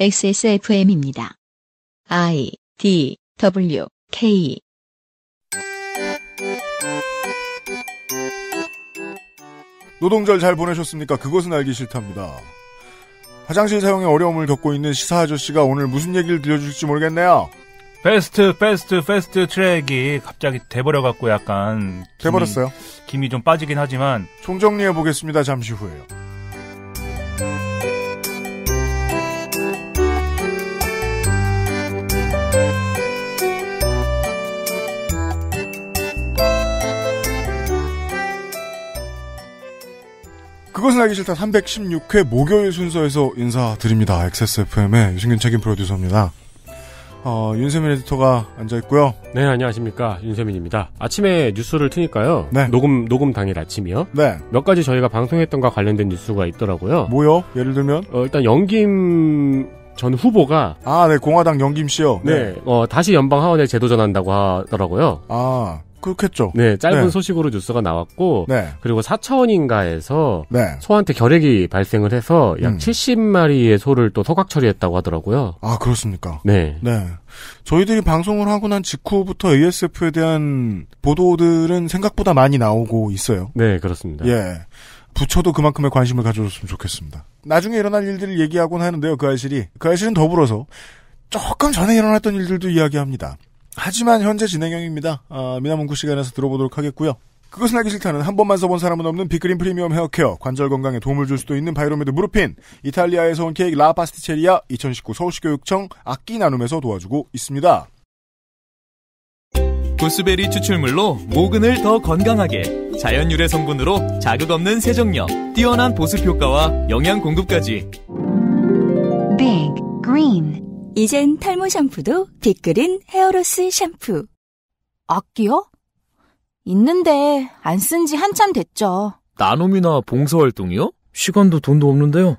XSFM입니다. I D W K 노동절 잘 보내셨습니까? 그것은 알기 싫답니다. 화장실 사용에 어려움을 겪고 있는 시사 아저씨가 오늘 무슨 얘기를 들려줄지 모르겠네요. 베스트 베스트 베스트 트랙이 갑자기 돼버려갖고 약간 돼버렸어요. 김이 좀 빠지긴 하지만 총정리해 보겠습니다. 잠시 후에요. 그것은 알기 싫다 316회 목요일 순서에서 인사드립니다. XSFM의 유승균 책임 프로듀서입니다. 어, 윤세민 에디터가 앉아있고요. 네, 안녕하십니까. 윤세민입니다. 아침에 뉴스를 트니까요. 네. 녹음, 녹음 당일 아침이요. 네. 몇 가지 저희가 방송했던 것과 관련된 뉴스가 있더라고요. 뭐요? 예를 들면? 어, 일단 영김 전 후보가. 아, 네, 공화당 영김 씨요. 네. 네. 어, 다시 연방 하원에 재도전한다고 하더라고요. 아. 그렇겠죠. 네, 짧은 네. 소식으로 뉴스가 나왔고 네. 그리고 사천인가에서 네. 소한테 결핵이 발생을 해서 약 음. 70마리의 소를 또 소각 처리했다고 하더라고요. 아, 그렇습니까? 네. 네. 저희들이 방송을 하고 난 직후부터 ASF에 대한 보도들은 생각보다 많이 나오고 있어요. 네, 그렇습니다. 예. 부처도 그만큼의 관심을 가져줬으면 좋겠습니다. 나중에 일어날 일들을 얘기하곤 하는데요, 그 아실이. 그 아실은 더불어서 조금 전에 일어났던 일들도 이야기합니다. 하지만 현재 진행형입니다. 아, 미나문구 시간에서 들어보도록 하겠고요. 그것은 알기 싫다는 한 번만 써본 사람은 없는 비그린 프리미엄 헤어케어, 관절 건강에 도움을 줄 수도 있는 바이로메드 무르핀, 이탈리아에서 온 케이크 라파스티체리아, 2019 서울시교육청 악기 나눔에서 도와주고 있습니다. 보스베리 추출물로 모근을 더 건강하게, 자연 유래 성분으로 자극 없는 세정력, 뛰어난 보습 효과와 영양 공급까지. Big 이젠 탈모 샴푸도 빅그린 헤어로스 샴푸. 악기요? 있는데 안 쓴지 한참 됐죠. 나눔이나 봉사활동이요? 시간도 돈도 없는데요.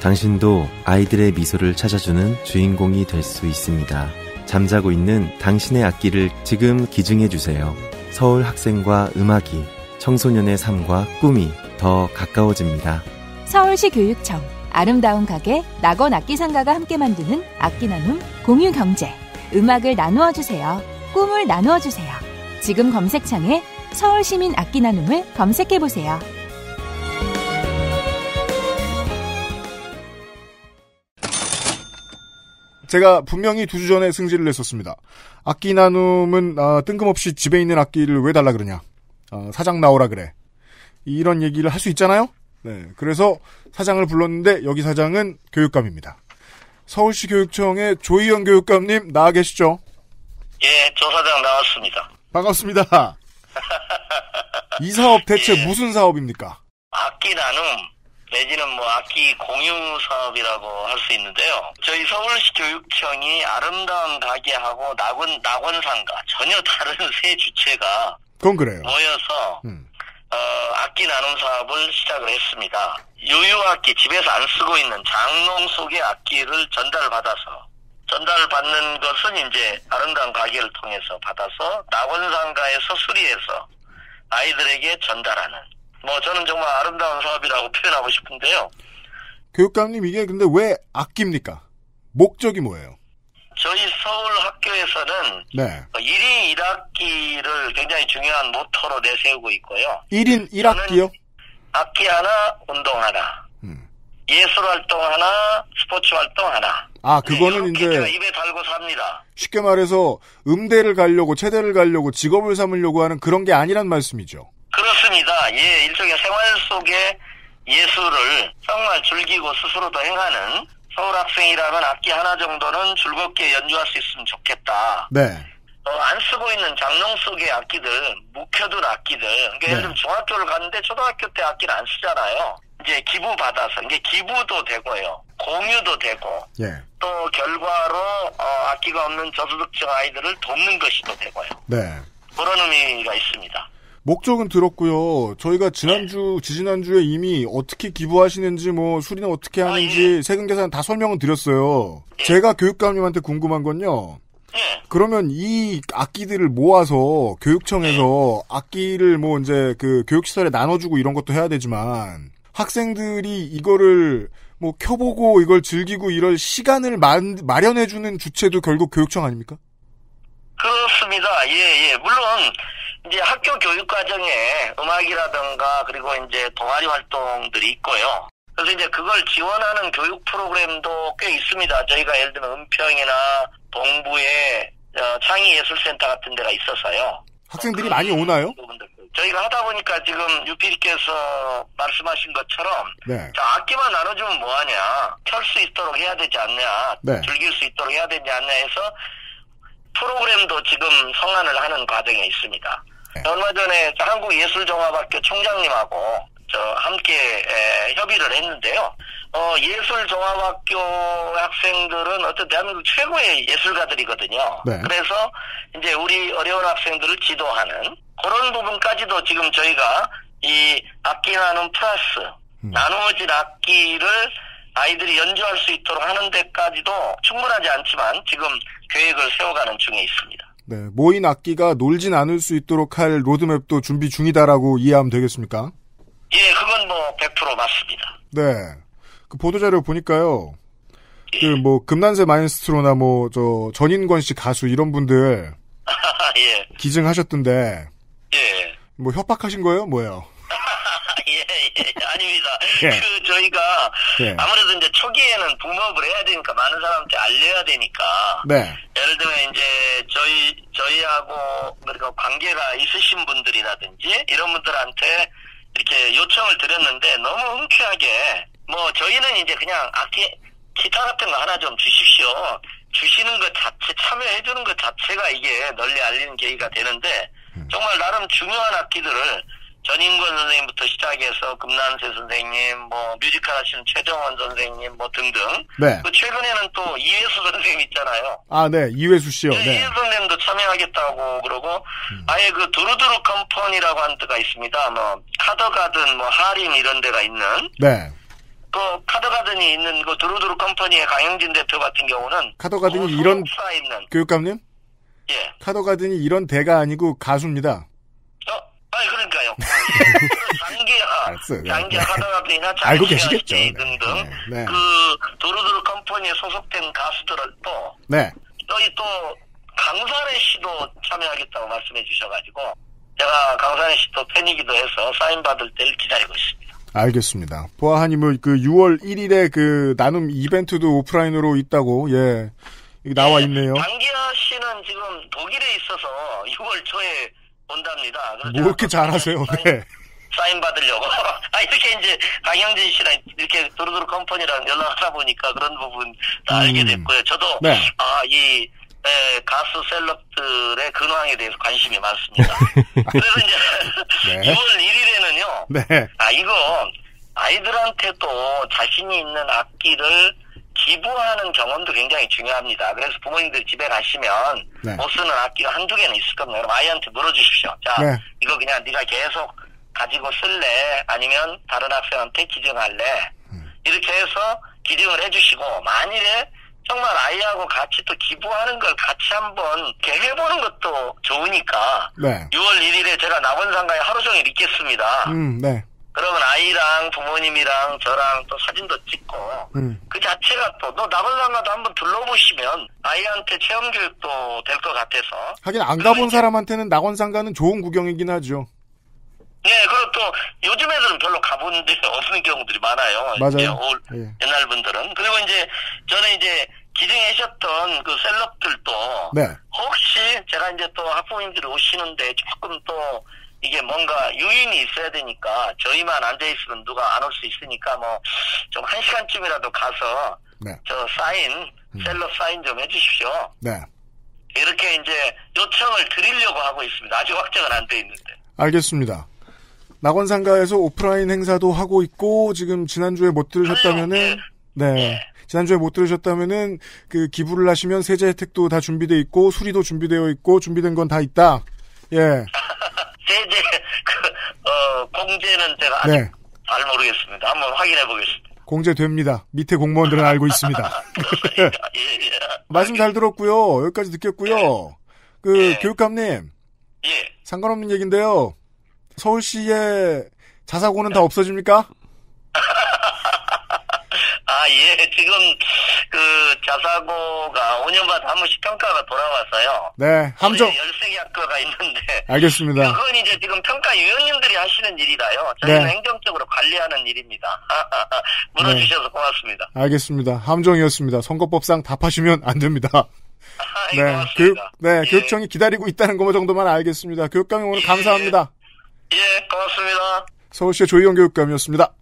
당신도 아이들의 미소를 찾아주는 주인공이 될 수 있습니다. 잠자고 있는 당신의 악기를 지금 기증해 주세요. 서울 학생과 음악이 청소년의 삶과 꿈이 더 가까워집니다. 서울시 교육청 아름다운 가게 낙원 악기상가가 함께 만드는 악기 나눔 공유 경제 음악을 나누어 주세요. 꿈을 나누어 주세요. 지금 검색창에 서울시민 악기 나눔을 검색해 보세요. 제가 분명히 두 주 전에 승질을 냈었습니다. 악기 나눔은 아, 뜬금없이 집에 있는 악기를 왜 달라 그러냐. 아, 사장 나오라 그래. 이런 얘기를 할 수 있잖아요. 네. 그래서 사장을 불렀는데 여기 사장은 교육감입니다. 서울시 교육청의 조희연 교육감님 나와 계시죠? 예, 조 사장 나왔습니다. 반갑습니다. 이 사업 대체 예. 무슨 사업입니까? 악기 나눔 내지는 뭐 악기 공유 사업이라고 할 수 있는데요. 저희 서울시 교육청이 아름다운 가게하고 낙원 낙원상가 전혀 다른 세 주체가 그건 그래요. 모여서 음. 어, 악기 나눔 사업을 시작을 했습니다. 유유악기 집에서 안 쓰고 있는 장롱 속의 악기를 전달받아서 전달받는 것은 이제 아름다운 가게를 통해서 받아서 낙원상가에서 수리해서 아이들에게 전달하는 뭐 저는 정말 아름다운 사업이라고 표현하고 싶은데요. 교육감님 이게 근데 왜 악기입니까? 목적이 뭐예요? 저희 서울 학교에서는 네. 1인 어, 1학기를 굉장히 중요한 모토로 내세우고 있고요. 1인 1학기요? 악기 하나, 운동 하나. 음. 예술 활동 하나, 스포츠 활동 하나. 아, 그거는 이제 입에 달고 삽니다. 쉽게 말해서 음대를 가려고 체대를 가려고 직업을 삼으려고 하는 그런 게 아니란 말씀이죠. 그렇습니다. 예, 일종의 생활 속에 예술을 정말 즐기고 스스로도 행하는 서울 학생이라면 악기 하나 정도는 즐겁게 연주할 수 있으면 좋겠다. 네. 어, 안 쓰고 있는 장롱 속의 악기들, 묵혀둔 악기들. 그러니까 네. 예를 들면 네. 중학교를 갔는데 초등학교 때 악기를 안 쓰잖아요. 이제 기부 받아서 이제 기부도 되고요, 공유도 되고, 예. 또 결과로 어, 악기가 없는 저소득층 아이들을 돕는 것이도 되고요. 네. 그런 의미가 있습니다. 목적은 들었고요. 저희가 지난주 네. 지지난주에 이미 어떻게 기부하시는지 뭐 수리는 어떻게 아, 하는지 예. 세금 계산 다 설명은 드렸어요. 예. 제가 교육감님한테 궁금한 건요. 예. 그러면 이 악기들을 모아서 교육청에서 악기를 뭐 이제 그 교육시설에 나눠주고 이런 것도 해야 되지만 학생들이 이거를 뭐 켜보고 이걸 즐기고 이럴 시간을 마, 마련해주는 주체도 결국 교육청 아닙니까? 그렇습니다. 예, 예. 물론, 이제 학교 교육 과정에 음악이라든가 그리고 이제 동아리 활동들이 있고요. 그래서 이제 그걸 지원하는 교육 프로그램도 꽤 있습니다. 저희가 예를 들면 은평이나 동부에 어, 창의예술센터 같은 데가 있어서요. 학생들이 많이 오나요? 저희가 하다 보니까 지금 유피디께서 말씀하신 것처럼 네. 자, 악기만 나눠주면 뭐하냐 켤 수 있도록 해야 되지 않냐 네. 즐길 수 있도록 해야 되지 않냐 해서 프로그램도 지금 성안을 하는 과정에 있습니다. 네. 얼마 전에 한국예술종합학교 총장님하고 저 함께 에, 협의를 했는데요. 어, 예술종합학교 학생들은 어떤 대한민국 최고의 예술가들이거든요. 네. 그래서 이제 우리 어려운 학생들을 지도하는 그런 부분까지도 지금 저희가 이악기나는 플러스 음. 나누어진 악기를 아이들이 연주할 수 있도록 하는 데까지도 충분하지 않지만 지금 계획을 세워가는 중에 있습니다. 네, 모인 악기가 놀진 않을 수 있도록 할 로드맵도 준비 중이다라고 이해하면 되겠습니까? 예, 그건 뭐 100% 맞습니다. 네. 그 보도자료 보니까요. 예. 그뭐 금난세 마인스트로나 뭐 저 전인권 씨 가수 이런 분들 예. 기증하셨던데 예. 뭐 협박하신 거예요? 뭐예요? 예, 예, 아닙니다. 예. 그 저희가 예. 아무래도 이제 초기에는 붐업을 해야 되니까 많은 사람한테 알려야 되니까. 네. 예를 들면 이제 저희 저희하고 그러니 관계가 있으신 분들이라든지 이런 분들한테 이렇게 요청을 드렸는데 너무 흔쾌하게 뭐 저희는 이제 그냥 악기 기타 같은 거 하나 좀 주십시오. 주시는 것 자체 참여해 주는 것 자체가 이게 널리 알리는 계기가 되는데 음. 정말 나름 중요한 악기들을 전인권 선생님부터 시작해서 금난세 선생님, 뭐 뮤지컬 하시는 최정원 선생님, 뭐 등등. 네. 그 최근에는 또 이회수 선생님 있잖아요. 아, 네, 이회수 씨요. 네. 네. 이회수 선생님도 참여하겠다고 그러고 음. 아예 그 두루두루 컴퍼니라고 하는 데가 있습니다. 뭐 카더가든, 뭐 하림 이런 데가 있는. 네. 그 카더가든이 있는 그 두루두루 컴퍼니의 강영진 대표 같은 경우는 카더가든이 그 이런 있는 교육감님? 예. 카더가든이 이런 대가 아니고 가수입니다. 아니 그러니까요. 장기화, 장기화 하더라도 이나 알고 계시겠죠. 등등 네, 네. 그 도로드로 컴퍼니에 소속된 가수들은 네. 또 네. 저희 또 강산의 씨도 참여하겠다고 말씀해 주셔가지고 제가 강산의 씨도 팬이기도 해서 사인 받을 때를 기다리고 있습니다. 알겠습니다. 보아하님은 뭐 그 6월 1일에 그 나눔 이벤트도 오프라인으로 있다고 예 나와 예, 있네요. 장기화 씨는 지금 독일에 있어서 6월 초에 온답니다. 뭐 이렇게 잘하세요? 사인, 네. 사인 받으려고. 아, 이렇게 이제 강영진 씨랑 이렇게 두루두루 컴퍼니랑 연락하다 보니까 그런 부분 다 음. 알게 됐고요. 저도, 네. 아, 이, 네, 가수 셀럽들의 근황에 대해서 관심이 많습니다. 그래서 이제 네. 2월 1일에는요. 네. 아, 이거 아이들한테도 자신이 있는 악기를 기부하는 경험도 굉장히 중요합니다. 그래서 부모님들 집에 가시면 네. 못 쓰는 악기가 한두 개는 있을 겁니다. 그럼 아이한테 물어주십시오. 자, 네. 이거 그냥 네가 계속 가지고 쓸래? 아니면 다른 학생한테 기증할래? 음. 이렇게 해서 기증을 해주시고 만일에 정말 아이하고 같이 또 기부하는 걸 같이 한번 해보는 것도 좋으니까 네. 6월 1일에 제가 나원상가에 하루 종일 있겠습니다. 음, 네. 그러면 아이랑 부모님이랑 저랑 또 사진도 찍고 음. 그 자체가 또너 나골랑가도 한번 둘러보시면 아이한테 체험 교육도 될 것 같아서 하긴 안 가본 사람한테는 낙원상가는 좋은 구경이긴 하죠. 네, 그리고 또 요즘 애들은 별로 가본 데 없는 경우들이 많아요. 맞아요. 올, 예. 옛날 분들은 그리고 이제 저는 이제 기증해 셨던 그 셀럽들도 네. 혹시 제가 이제 또 학부모님들이 오시는데 조금 또 이게 뭔가 유인이 있어야 되니까 저희만 앉아있으면 누가 안 올 수 있으니까 뭐좀 한 시간쯤이라도 가서 네. 저 사인, 음. 셀러 사인 좀 해주십시오. 네. 이렇게 이제 요청을 드리려고 하고 있습니다. 아직 확정은 안 돼 있는데. 알겠습니다. 낙원상가에서 오프라인 행사도 하고 있고 지금 지난주에 못 들으셨다면은 예. 네. 네. 지난주에 못 들으셨다면은 그 기부를 하시면 세제 혜택도 다준비되어 있고 수리도 준비되어 있고 준비된 건 다 있다. 예. 세제 그, 어, 공제는 제가 아직 네. 잘 모르겠습니다. 한번 확인해 보겠습니다. 공제됩니다. 밑에 공무원들은 알고 있습니다. 예, 예. 말씀 잘 들었고요. 여기까지 듣겠고요. 예. 그 예. 교육감님. 예. 상관없는 얘기인데요. 서울시의 자사고는 다 네. 없어집니까? 아, 예. 지금 그 자사고가 5년마다 한 번씩 평가가 돌아와서요. 네. 함정. 13개 예, 학교가 있는데. 알겠습니다. 그건 이제 지금 평가위원님들이 하시는 일이라요. 저희는 네. 행정적으로 관리하는 일입니다. 물어주셔서 네. 고맙습니다. 알겠습니다. 함정이었습니다. 선거법상 답하시면 안 됩니다. 아, 예, 네, 교육, 네, 예. 교육청이 기다리고 있다는 것 정도만 알겠습니다. 교육감님 오늘 예. 감사합니다. 예, 고맙습니다. 서울시 의 조희영 교육감이었습니다.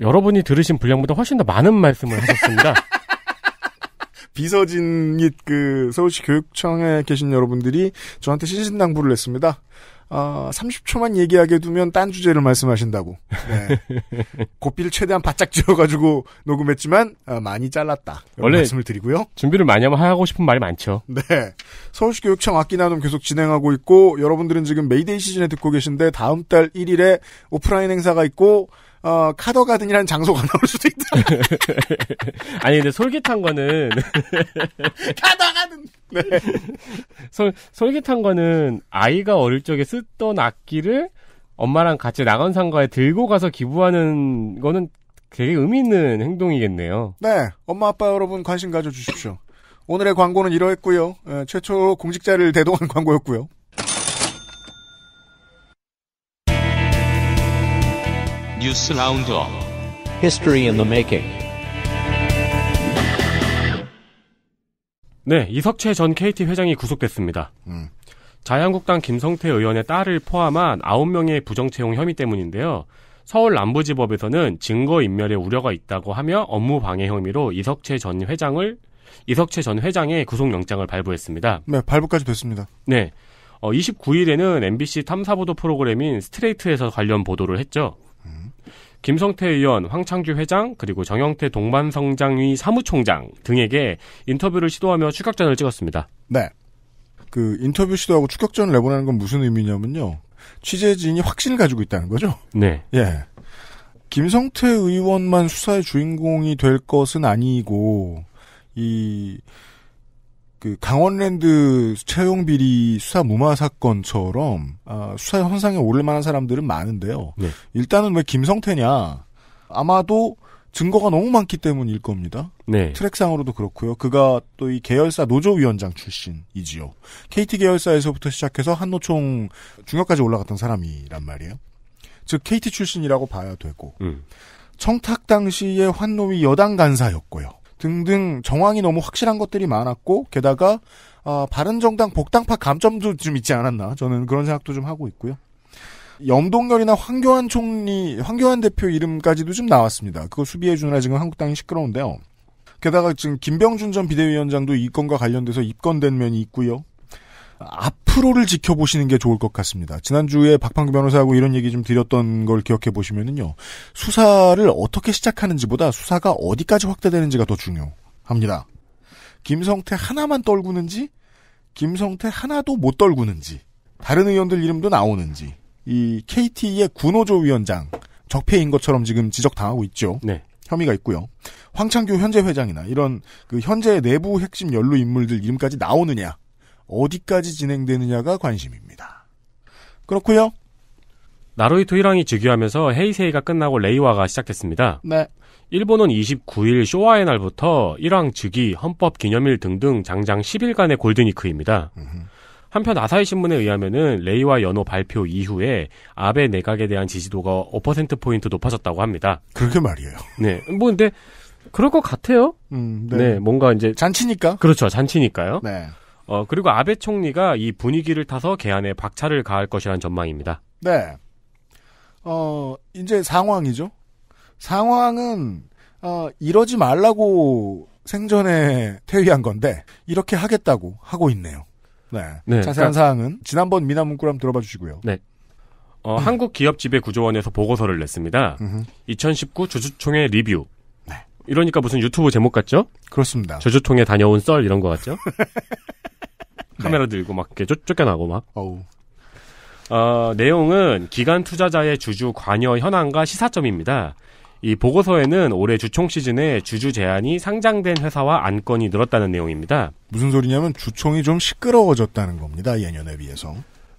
여러분이 들으신 분량보다 훨씬 더 많은 말씀을 하셨습니다. 비서진 및 그 서울시 교육청에 계신 여러분들이 저한테 시신당부를 했습니다. 아, 30초만 얘기하게 두면 딴 주제를 말씀하신다고. 네. 고삐를 최대한 바짝 쥐어가지고 녹음했지만 아, 많이 잘랐다. 원래 말씀을 드리고요. 준비를 많이 하면 하고 싶은 말이 많죠. 네. 서울시 교육청 악기 나눔 계속 진행하고 있고 여러분들은 지금 메이데이 시즌에 듣고 계신데 다음 달 1일에 오프라인 행사가 있고 어, 카더 가든이라는 장소가 나올 수도 있다. 아니 근데 솔깃한 거는 카더 가든. 네. 솔 솔깃한 거는 아이가 어릴 적에 쓰던 악기를 엄마랑 같이 나간 상가에 들고 가서 기부하는 거는 되게 의미 있는 행동이겠네요. 네, 엄마 아빠 여러분 관심 가져주십시오. 오늘의 광고는 이러했고요. 예, 최초 공직자를 대동한 광고였고요. 뉴스 라운드업 History in 네, 이석채 전 KT 회장이 구속됐습니다. 음. 자유한국당 김성태 의원의 딸을 포함한 9명의 부정채용 혐의 때문인데요. 서울 남부지법에서는 증거인멸의 우려가 있다고 하며 업무방해 혐의로 이석채 전 회장을 이석채 전 회장의 구속영장을 발부했습니다. 네, 발부까지 됐습니다. 네. 어, 29일에는 MBC 탐사보도 프로그램인 스트레이트에서 관련 보도를 했죠. 김성태 의원, 황창규 회장, 그리고 정영태 동반성장위 사무총장 등에게 인터뷰를 시도하며 추격전을 찍었습니다. 네. 그 인터뷰 시도하고 추격전을 내보내는 건 무슨 의미냐면요. 취재진이 확신을 가지고 있다는 거죠. 네. 예. 김성태 의원만 수사의 주인공이 될 것은 아니고 이그 강원랜드 채용 비리 수사 무마 사건처럼 아, 수사 현상에 오를 만한 사람들은 많은데요. 네. 일단은 왜 김성태냐? 아마도 증거가 너무 많기 때문일 겁니다. 네. 트랙상으로도 그렇고요. 그가 또 이 계열사 노조위원장 출신이지요. KT 계열사에서부터 시작해서 한노총 중역까지 올라갔던 사람이란 말이에요. 즉 KT 출신이라고 봐야 되고 음. 청탁 당시에 환노위 여당 간사였고요. 등등 정황이 너무 확실한 것들이 많았고 게다가 어, 바른정당 복당파 감점도 좀 있지 않았나 저는 그런 생각도 좀 하고 있고요. 염동열이나 황교안 총리, 황교안 대표 이름까지도 좀 나왔습니다. 그거 수비해 주느라 지금 한국당이 시끄러운데요. 게다가 지금 김병준 전 비대위원장도 이 건과 관련돼서 입건된 면이 있고요. 앞으로를 지켜보시는 게 좋을 것 같습니다. 지난주에 박판규 변호사하고 이런 얘기 좀 드렸던 걸 기억해 보시면은요. 수사를 어떻게 시작하는지보다 수사가 어디까지 확대되는지가 더 중요합니다. 김성태 하나만 떨구는지, 김성태 하나도 못 떨구는지, 다른 의원들 이름도 나오는지, 이 KT의 군호조 위원장, 적폐인 것처럼 지금 지적당하고 있죠. 네. 혐의가 있고요. 황창규 현재 회장이나 이런 그 현재 내부 핵심 연루 인물들 이름까지 나오느냐. 어디까지 진행되느냐가 관심입니다. 그렇고요. 나루히토 1왕이 즉위하면서 헤이세이가 끝나고 레이와가 시작됐습니다. 네. 일본은 29일 쇼와의 날부터 1왕 즉위, 헌법 기념일 등등 장장 10일간의 골든위크입니다. 으흠. 한편 아사히 신문에 의하면은 레이와 연호 발표 이후에 아베 내각에 대한 지지도가 5% 포인트 높아졌다고 합니다. 그렇게 말이에요. 네. 뭐 근데 그럴 것 같아요. 음, 네. 네. 뭔가 이제 잔치니까. 그렇죠. 잔치니까요. 네. 어, 그리고 아베 총리가 이 분위기를 타서 개안에 박차를 가할 것이라는 전망입니다. 네. 어, 이제 상황이죠. 상황은, 어, 이러지 말라고 생전에 퇴위한 건데, 이렇게 하겠다고 하고 있네요. 네. 네 자세한 그러니까, 사항은 지난번 미남 문구람 들어봐 주시고요. 네. 어, 한국기업지배구조원에서 보고서를 냈습니다. 음흠. 2019 주주총회 리뷰. 이러니까 무슨 유튜브 제목 같죠? 그렇습니다. 제주통에 다녀온 썰 이런 거 같죠? 네. 카메라 들고 막 이렇게 쫓, 쫓겨나고 막. 어우. 어, 내용은 기간 투자자의 주주 관여 현황과 시사점입니다. 이 보고서에는 올해 주총 시즌에 주주 제한이 상장된 회사와 안건이 늘었다는 내용입니다. 무슨 소리냐면 주총이 좀 시끄러워졌다는 겁니다. 예년에 비해서.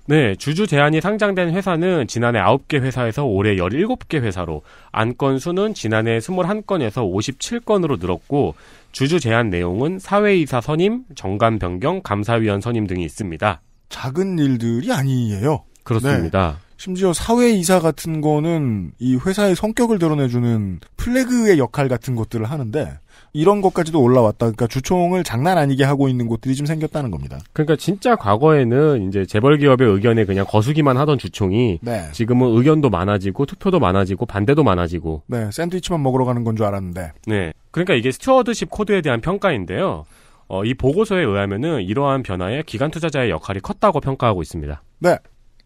네, 주주 제한이 상장된 회사는 지난해 9개 회사에서 올해 17개 회사로 안건 수는 지난해 21건에서 57건으로 늘었고 주주 제한 내용은 사회이사 선임, 정관 변경, 감사위원 선임 등이 있습니다. 작은 일들이 아니에요. 그렇습니다. 네. 심지어 사회이사 같은 거는 이 회사의 성격을 드러내주는 플래그의 역할 같은 것들을 하는데 이런 것까지도 올라왔다. 그러니까 주총을 장난 아니게 하고 있는 곳들이 좀 생겼다는 겁니다. 그러니까 진짜 과거에는 이제 재벌 기업의 의견에 그냥 거수기만 하던 주총이 네. 지금은 의견도 많아지고 투표도 많아지고 반대도 많아지고 네, 샌드위치만 먹으러 가는 건 줄 알았는데. 네. 그러니까 이게 스튜어드십 코드에 대한 평가인데요. 어, 이 보고서에 의하면은 이러한 변화에 기관 투자자의 역할이 컸다고 평가하고 있습니다. 네.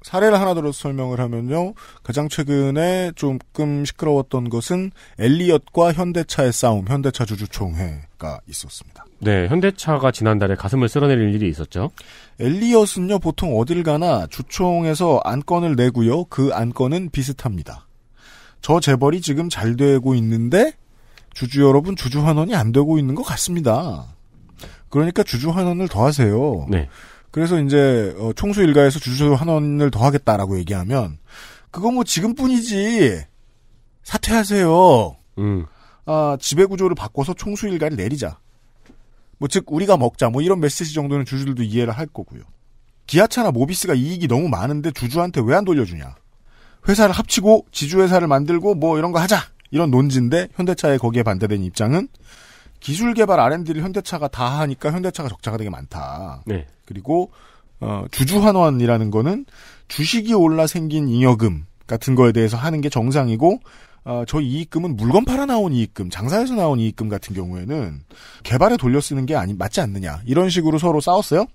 사례를 하나 들어서 설명을 하면요. 가장 최근에 조금 시끄러웠던 것은 엘리엇과 현대차의 싸움, 현대차 주주총회가 있었습니다. 네, 현대차가 지난달에 가슴을 쓸어내릴 일이 있었죠. 엘리엇은요, 보통 어딜 가나 주총에서 안건을 내고요. 그 안건은 비슷합니다. 저 재벌이 지금 잘 되고 있는데 주주 여러분 주주 환원이 안 되고 있는 것 같습니다. 그러니까 주주 환원을 더 하세요. 네. 그래서 이제 어, 총수 일가에서 주주소 한 원을 더 하겠다라고 얘기하면 그거 뭐 지금뿐이지 사퇴하세요. 음. 아 지배 구조를 바꿔서 총수 일가를 내리자. 뭐 즉 우리가 먹자 뭐 이런 메시지 정도는 주주들도 이해를 할 거고요. 기아차나 모비스가 이익이 너무 많은데 주주한테 왜 안 돌려주냐? 회사를 합치고 지주회사를 만들고 뭐 이런 거 하자 이런 논지인데 현대차의 거기에 반대된 입장은 기술 개발 R&D를 현대차가 다 하니까 현대차가 적자가 되게 많다. 네. 그리고 어, 주주환원이라는 거는 주식이 올라 생긴 잉여금 같은 거에 대해서 하는 게 정상이고 어, 저 이익금은 물건 팔아 나온 이익금, 장사에서 나온 이익금 같은 경우에는 개발에 돌려 쓰는 게 아니 맞지 않느냐 이런 식으로 서로 싸웠어요.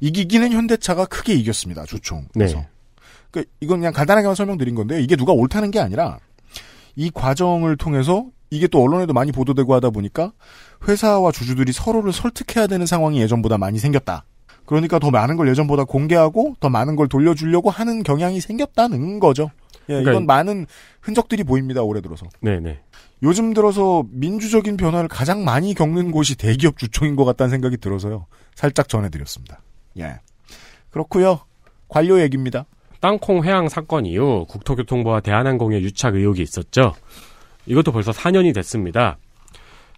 이기기는 현대차가 크게 이겼습니다. 조총. 그래서 네. 그러니까 이건 그냥 간단하게만 설명드린 건데 이게 누가 옳다는 게 아니라 이 과정을 통해서 이게 또 언론에도 많이 보도되고 하다 보니까 회사와 주주들이 서로를 설득해야 되는 상황이 예전보다 많이 생겼다. 그러니까 더 많은 걸 예전보다 공개하고 더 많은 걸 돌려주려고 하는 경향이 생겼다는 거죠. 예, 그러니까 이건 많은 흔적들이 보입니다. 올해 들어서. 네네. 요즘 들어서 민주적인 변화를 가장 많이 겪는 곳이 대기업 주총인 것 같다는 생각이 들어서요. 살짝 전해드렸습니다. 예. 그렇고요. 관료 얘기입니다. 땅콩 회항 사건 이후 국토교통부와 대한항공의 유착 의혹이 있었죠. 이것도 벌써 4년이 됐습니다.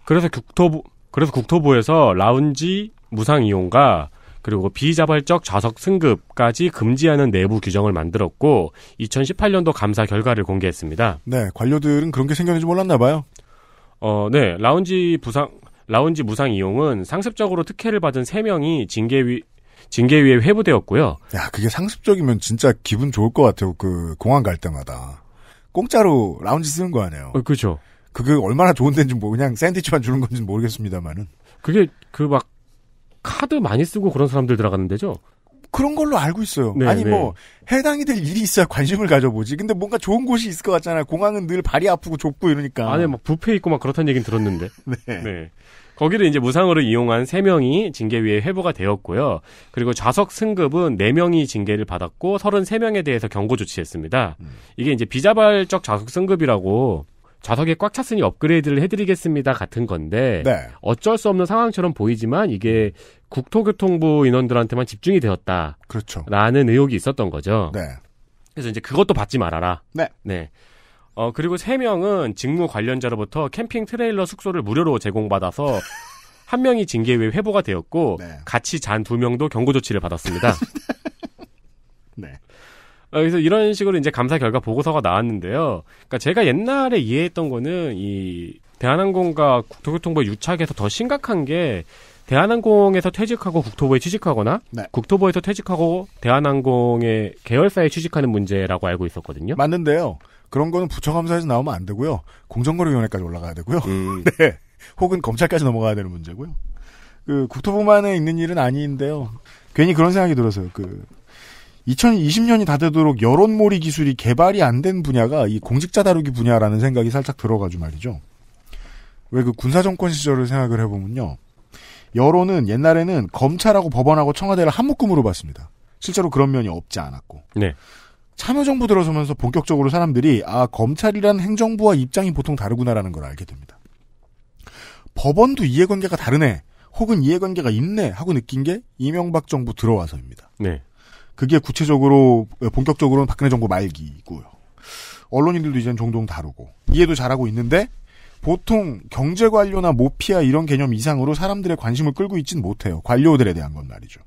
그래서 국토부 그래서 국토부에서 라운지 무상 이용과 그리고 비자발적 좌석 승급까지 금지하는 내부 규정을 만들었고 2018년도 감사 결과를 공개했습니다. 네, 관료들은 그런 게 생겼는지 몰랐나 봐요. 어, 네. 라운지 부상 라운지 무상 이용은 상습적으로 특혜를 받은 3명이 징계위 징계위에 회부되었고요. 야, 그게 상습적이면 진짜 기분 좋을 것 같아요. 그 공항 갈 때마다. 공짜로 라운지 쓰는 거 아니에요. 어, 그죠. 그게 얼마나 좋은 데인지 뭐 그냥 샌드위치만 주는 건지 는 모르겠습니다만은. 그게 그 막 카드 많이 쓰고 그런 사람들 들어갔는 데죠. 그런 걸로 알고 있어요. 네, 아니 네. 뭐 해당이 될 일이 있어야 관심을 가져보지. 근데 뭔가 좋은 곳이 있을 것 같잖아요. 공항은 늘 발이 아프고 좁고 이러니까. 안에 막 부페 있고 막 그렇다는 얘기는 들었는데. 네. 네. 거기를 이제 무상으로 이용한 3명이 징계위에 회부가 되었고요. 그리고 좌석 승급은 4명이 징계를 받았고 33명에 대해서 경고 조치했습니다. 음. 이게 이제 비자발적 좌석 승급이라고 좌석에 꽉 찼으니 업그레이드를 해드리겠습니다 같은 건데 네. 어쩔 수 없는 상황처럼 보이지만 이게 국토교통부 인원들한테만 집중이 되었다. 그렇죠. 라는 의혹이 있었던 거죠. 네. 그래서 이제 그것도 받지 말아라. 네. 네. 어, 그리고 세명은 직무 관련자로부터 캠핑 트레일러 숙소를 무료로 제공받아서 한 명이 징계 후에 회보가 되었고 네. 같이 잔 두 명도 경고 조치를 받았습니다. 네. 어, 그래서 이런 식으로 이제 감사 결과 보고서가 나왔는데요. 그러니까 제가 옛날에 이해했던 거는 이 대한항공과 국토교통부 유착에서 더 심각한 게 대한항공에서 퇴직하고 국토부에 취직하거나 네. 국토부에서 퇴직하고 대한항공의 계열사에 취직하는 문제라고 알고 있었거든요. 맞는데요. 그런 거는 부처감사에서 나오면 안 되고요. 공정거래위원회까지 올라가야 되고요. 음. 네. 혹은 검찰까지 넘어가야 되는 문제고요. 그 국토부만에 있는 일은 아닌데요. 괜히 그런 생각이 들어서요. 그 2020년이 다 되도록 여론몰이 기술이 개발이 안 된 분야가 이 공직자 다루기 분야라는 생각이 살짝 들어가지고 말이죠. 왜 그 군사정권 시절을 생각을 해보면요. 여론은 옛날에는 검찰하고 법원하고 청와대를 한 묶음으로 봤습니다. 실제로 그런 면이 없지 않았고. 네. 참여정부 들어서면서 본격적으로 사람들이 아 검찰이란 행정부와 입장이 보통 다르구나라는 걸 알게 됩니다. 법원도 이해관계가 다르네 혹은 이해관계가 있네 하고 느낀 게 이명박 정부 들어와서입니다. 네. 그게 구체적으로 본격적으로는 박근혜 정부 말기고요. 언론인들도 이젠 종종 다루고 이해도 잘하고 있는데 보통 경제 관료나 모피아 이런 개념 이상으로 사람들의 관심을 끌고 있진 못해요. 관료들에 대한 건 말이죠.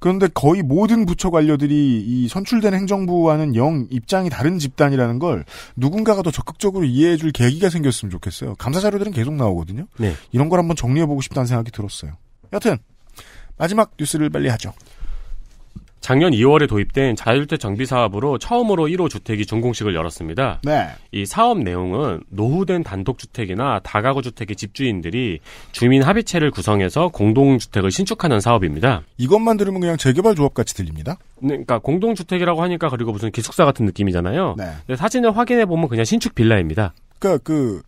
그런데 거의 모든 부처 관료들이 이 선출된 행정부와는 영 입장이 다른 집단이라는 걸 누군가가 더 적극적으로 이해해줄 계기가 생겼으면 좋겠어요. 감사 자료들은 계속 나오거든요. 네. 이런 걸 한번 정리해보고 싶다는 생각이 들었어요. 여튼 마지막 뉴스를 빨리 하죠. 작년 2월에 도입된 자율주택 정비 사업으로 처음으로 1호 주택이 준공식을 열었습니다. 네. 이 사업 내용은 노후된 단독주택이나 다가구 주택의 집주인들이 주민 합의체를 구성해서 공동주택을 신축하는 사업입니다. 이것만 들으면 그냥 재개발 조합같이 들립니다. 네, 그러니까 공동주택이라고 하니까 그리고 무슨 기숙사 같은 느낌이잖아요. 네. 사진을 확인해 보면 그냥 신축 빌라입니다. 그러니까 그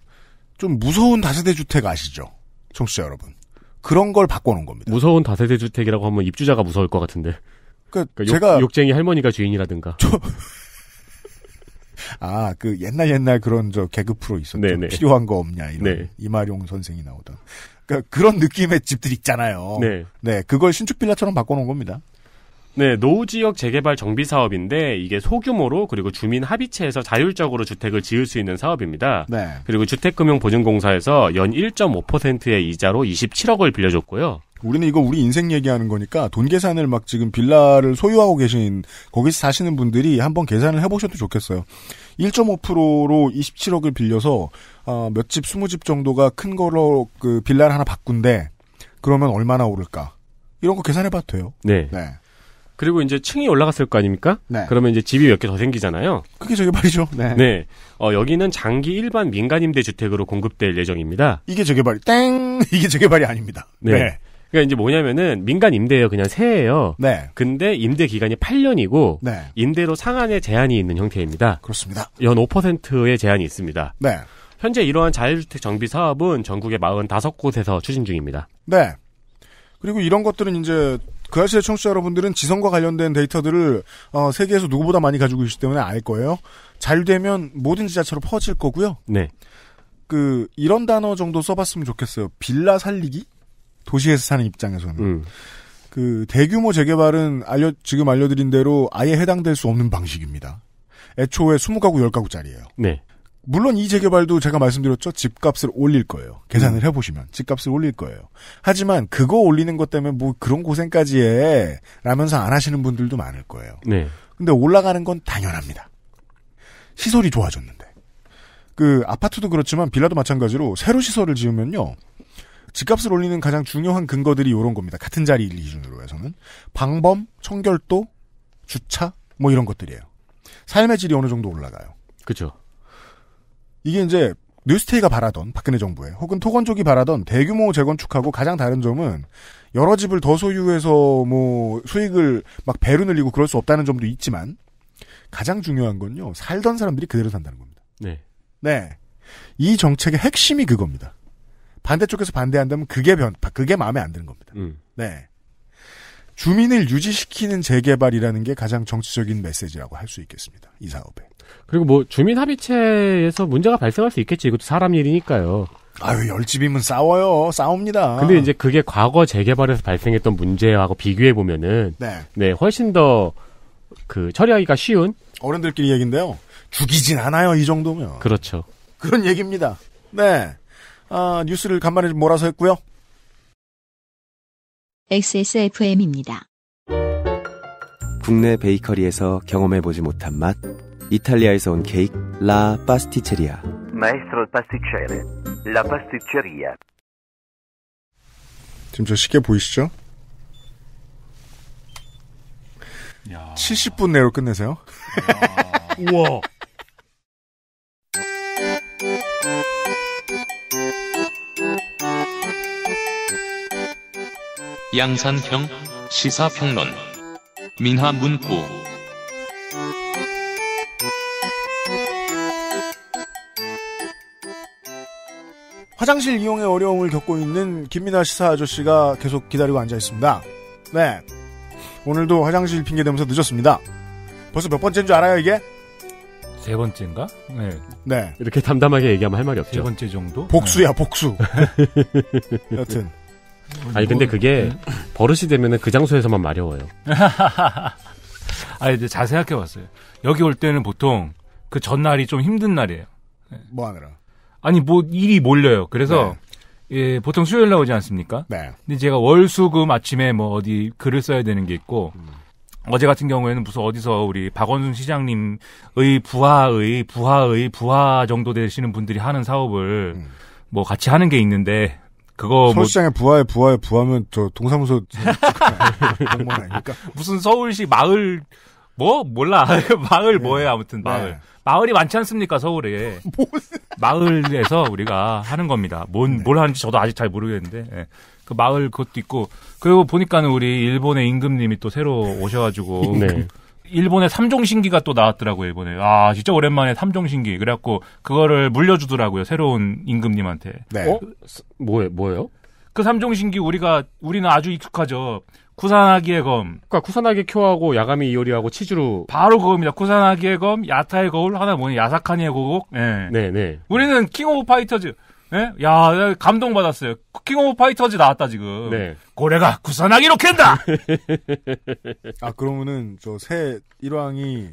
좀 무서운 다세대 주택 아시죠, 청취자 여러분? 그런 걸 바꿔놓은 겁니다. 무서운 다세대 주택이라고 하면 입주자가 무서울 것 같은데. 그러니까, 그러니까 제가 욕, 쟁이 할머니가 주인이라든가. 저... 아, 그 옛날 옛날 그런 저 개그 프로 있었죠. 네네. 네. 필요한 거 없냐 이런 네. 이마룡 선생이 나오던. 그러니까 그런 느낌의 집들 있잖아요. 네. 네, 그걸 신축 빌라처럼 바꿔놓은 겁니다. 네, 노후 지역 재개발 정비 사업인데 이게 소규모로 그리고 주민 합의체에서 자율적으로 주택을 지을 수 있는 사업입니다. 네. 그리고 주택금융보증공사에서 연 1.5%의 이자로 27억을 빌려줬고요. 우리는 이거 우리 인생 얘기하는 거니까 돈 계산을 막 지금 빌라를 소유하고 계신 거기서 사시는 분들이 한번 계산을 해보셔도 좋겠어요. 1.5%로 27억을 빌려서 어, 몇집 20집 정도가 큰 거로 그 빌라를 하나 바꾼데 그러면 얼마나 오를까 이런 거 계산해봐도 돼요. 네. 네. 그리고 이제 층이 올라갔을 거 아닙니까? 네. 그러면 이제 집이 몇 개 더 생기잖아요. 그게 재개발이죠 네. 네. 어, 여기는 장기 일반 민간임대 주택으로 공급될 예정입니다. 이게 재개발. 이땡 이게 재개발이 아닙니다. 네. 네. 그러니까 이제 뭐냐면은 민간 임대예요. 그냥 세예요. 네. 근데 임대 기간이 8년이고 네. 임대로 상한에 제한이 있는 형태입니다. 그렇습니다. 연 5%의 제한이 있습니다. 네. 현재 이러한 자율주택 정비 사업은 전국의 45곳에서 추진 중입니다. 네. 그리고 이런 것들은 이제 그 아시아 청취자 여러분들은 지성과 관련된 데이터들을 어, 세계에서 누구보다 많이 가지고 계시기 때문에 알 거예요. 잘 되면 모든 지자체로 퍼질 거고요. 네. 그 이런 단어 정도 써봤으면 좋겠어요. 빌라 살리기 도시에서 사는 입장에서는 음. 그 대규모 재개발은 알려 지금 알려드린 대로 아예 해당될 수 없는 방식입니다. 애초에 20가구 10가구짜리예요. 네. 물론 이 재개발도 제가 말씀드렸죠. 집값을 올릴 거예요. 계산을 음. 해보시면 집값을 올릴 거예요. 하지만 그거 올리는 것 때문에 뭐 그런 고생까지 해 라면서 안 하시는 분들도 많을 거예요. 네. 근데 올라가는 건 당연합니다. 시설이 좋아졌는데 그 아파트도 그렇지만 빌라도 마찬가지로 새로 시설을 지으면요. 집값을 올리는 가장 중요한 근거들이 이런 겁니다. 같은 자리 기준으로 해서는 방범, 청결도, 주차 뭐 이런 것들이에요. 삶의 질이 어느 정도 올라가요. 그렇 이게 이제 뉴스테이가 바라던 박근혜 정부에 혹은 토건 족이 바라던 대규모 재건축하고 가장 다른 점은 여러 집을 더 소유해서 뭐 수익을 막 배로 늘리고 그럴 수 없다는 점도 있지만 가장 중요한 건요 살던 사람들이 그대로 산다는 겁니다. 네. 네. 이 정책의 핵심이 그겁니다. 반대쪽에서 반대한다면 그게 변, 그게 마음에 안 드는 겁니다. 음. 네. 주민을 유지시키는 재개발이라는 게 가장 정치적인 메시지라고 할 수 있겠습니다. 이 사업에. 그리고 뭐 주민 합의체에서 문제가 발생할 수 있겠지. 이것도 사람 일이니까요. 아유 열집이면 싸워요. 싸웁니다. 근데 이제 그게 과거 재개발에서 발생했던 문제하고 비교해 보면은 네. 네 훨씬 더 그 처리하기가 쉬운 어른들끼리 얘기인데요 죽이진 않아요 이 정도면. 그렇죠. 그런 얘기입니다. 네. 아, 뉴스를 간만에 몰아서 했고요. XSFM입니다. 국내 베이커리에서 경험해보지 못한 맛. 이탈리아에서 온 케이크 라 파스티체리아. Maestro pasticcere. 지금 저 시계 보이시죠? 야. 70분 내로 끝내세요. 우와. 양산형 시사평론 민화문구 화장실 이용에 어려움을 겪고 있는 김민아 시사 아저씨가 계속 기다리고 앉아 있습니다. 네. 오늘도 화장실 핑계 대면서 늦었습니다. 벌써 몇 번째인 줄 알아요, 이게? 세 번째인가? 네. 네. 이렇게 담담하게 얘기하면 할 말이 없죠. 세 번째 정도? 복수야, 네. 복수. 여튼. 아니, 근데 그게 버릇이 되면 그 장소에서만 마려워요. 아, 이제 자세히 생각해 봤어요. 여기 올 때는 보통 그 전날이 좀 힘든 날이에요. 네. 뭐 하느라? 아니 뭐 일이 몰려요. 그래서 네. 예, 보통 수요일 나 오지 않습니까? 네. 근데 제가 월 수금 아침에 뭐 어디 글을 써야 되는 게 있고 음. 어제 같은 경우에는 무슨 어디서 우리 박원순 시장님의 부하의 부하의 부하 정도 되시는 분들이 하는 사업을 음. 뭐 같이 하는 게 있는데 그거 서울시장의 뭐... 부하의부하의 부하면 저 동사무소 공무원 아닙니까? 무슨 서울시 마을 뭐 몰라 마을 네. 뭐예요 아무튼 네. 마을 마을이 많지 않습니까 서울에 마을에서 우리가 하는 겁니다 뭔뭘 네. 하는지 저도 아직 잘 모르겠는데 예. 그 마을 그것도 있고 그리고 보니까는 우리 일본의 임금님이 또 새로 오셔가지고 네. 일본의 삼종신기가 또 나왔더라고요 일본에 아 진짜 오랜만에 삼종신기 그래갖고 그거를 물려주더라고요 새로운 임금님한테 네. 어? 뭐예요 뭐예요 그 삼종신기 우리가 우리는 아주 익숙하죠 구산하기의 검. 그니까 구산하기 쿄하고 야가미 이오리하고 치즈루. 바로 그겁니다. 구산하기의 검, 야타의 거울, 하나 뭐냐 야사카니의 고곡. 네. 예. 네, 네. 우리는 킹 오브 파이터즈. 예? 네? 야, 감동받았어요. 킹 오브 파이터즈 나왔다, 지금. 네. 고래가 구산하기로 캔다! 아, 그러면은, 저, 새 일왕이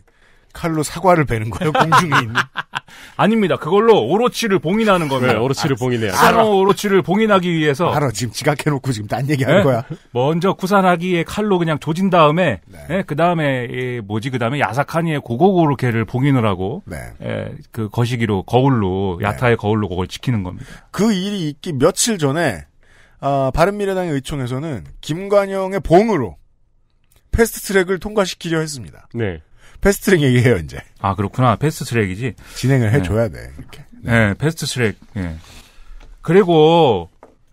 칼로 사과를 베는 거예요, 공중인 아닙니다. 그걸로 오로치를 봉인하는 겁니다. 네, 오로치를 아, 봉인해요. 산호 오로치를 봉인하기 위해서. 바로 지금 지각해놓고 지금 딴 얘기 하는 네, 거야. 먼저 구산하기에 칼로 그냥 조진 다음에, 네. 네 그 다음에, 뭐지, 그 다음에 야사카니의 고고고로 걔를 봉인을 하고, 네. 예, 그 거시기로, 거울로, 네. 야타의 거울로 그걸 지키는 겁니다. 그 일이 있기 며칠 전에, 아, 바른미래당의 의총에서는 김관영의 봉으로 패스트 트랙을 통과시키려 했습니다. 네. 패스트트랙 얘기해요 이제. 아 그렇구나 패스트트랙이지. 진행을 해줘야 네. 돼 이렇게. 네, 네 패스트트랙. 예. 그리고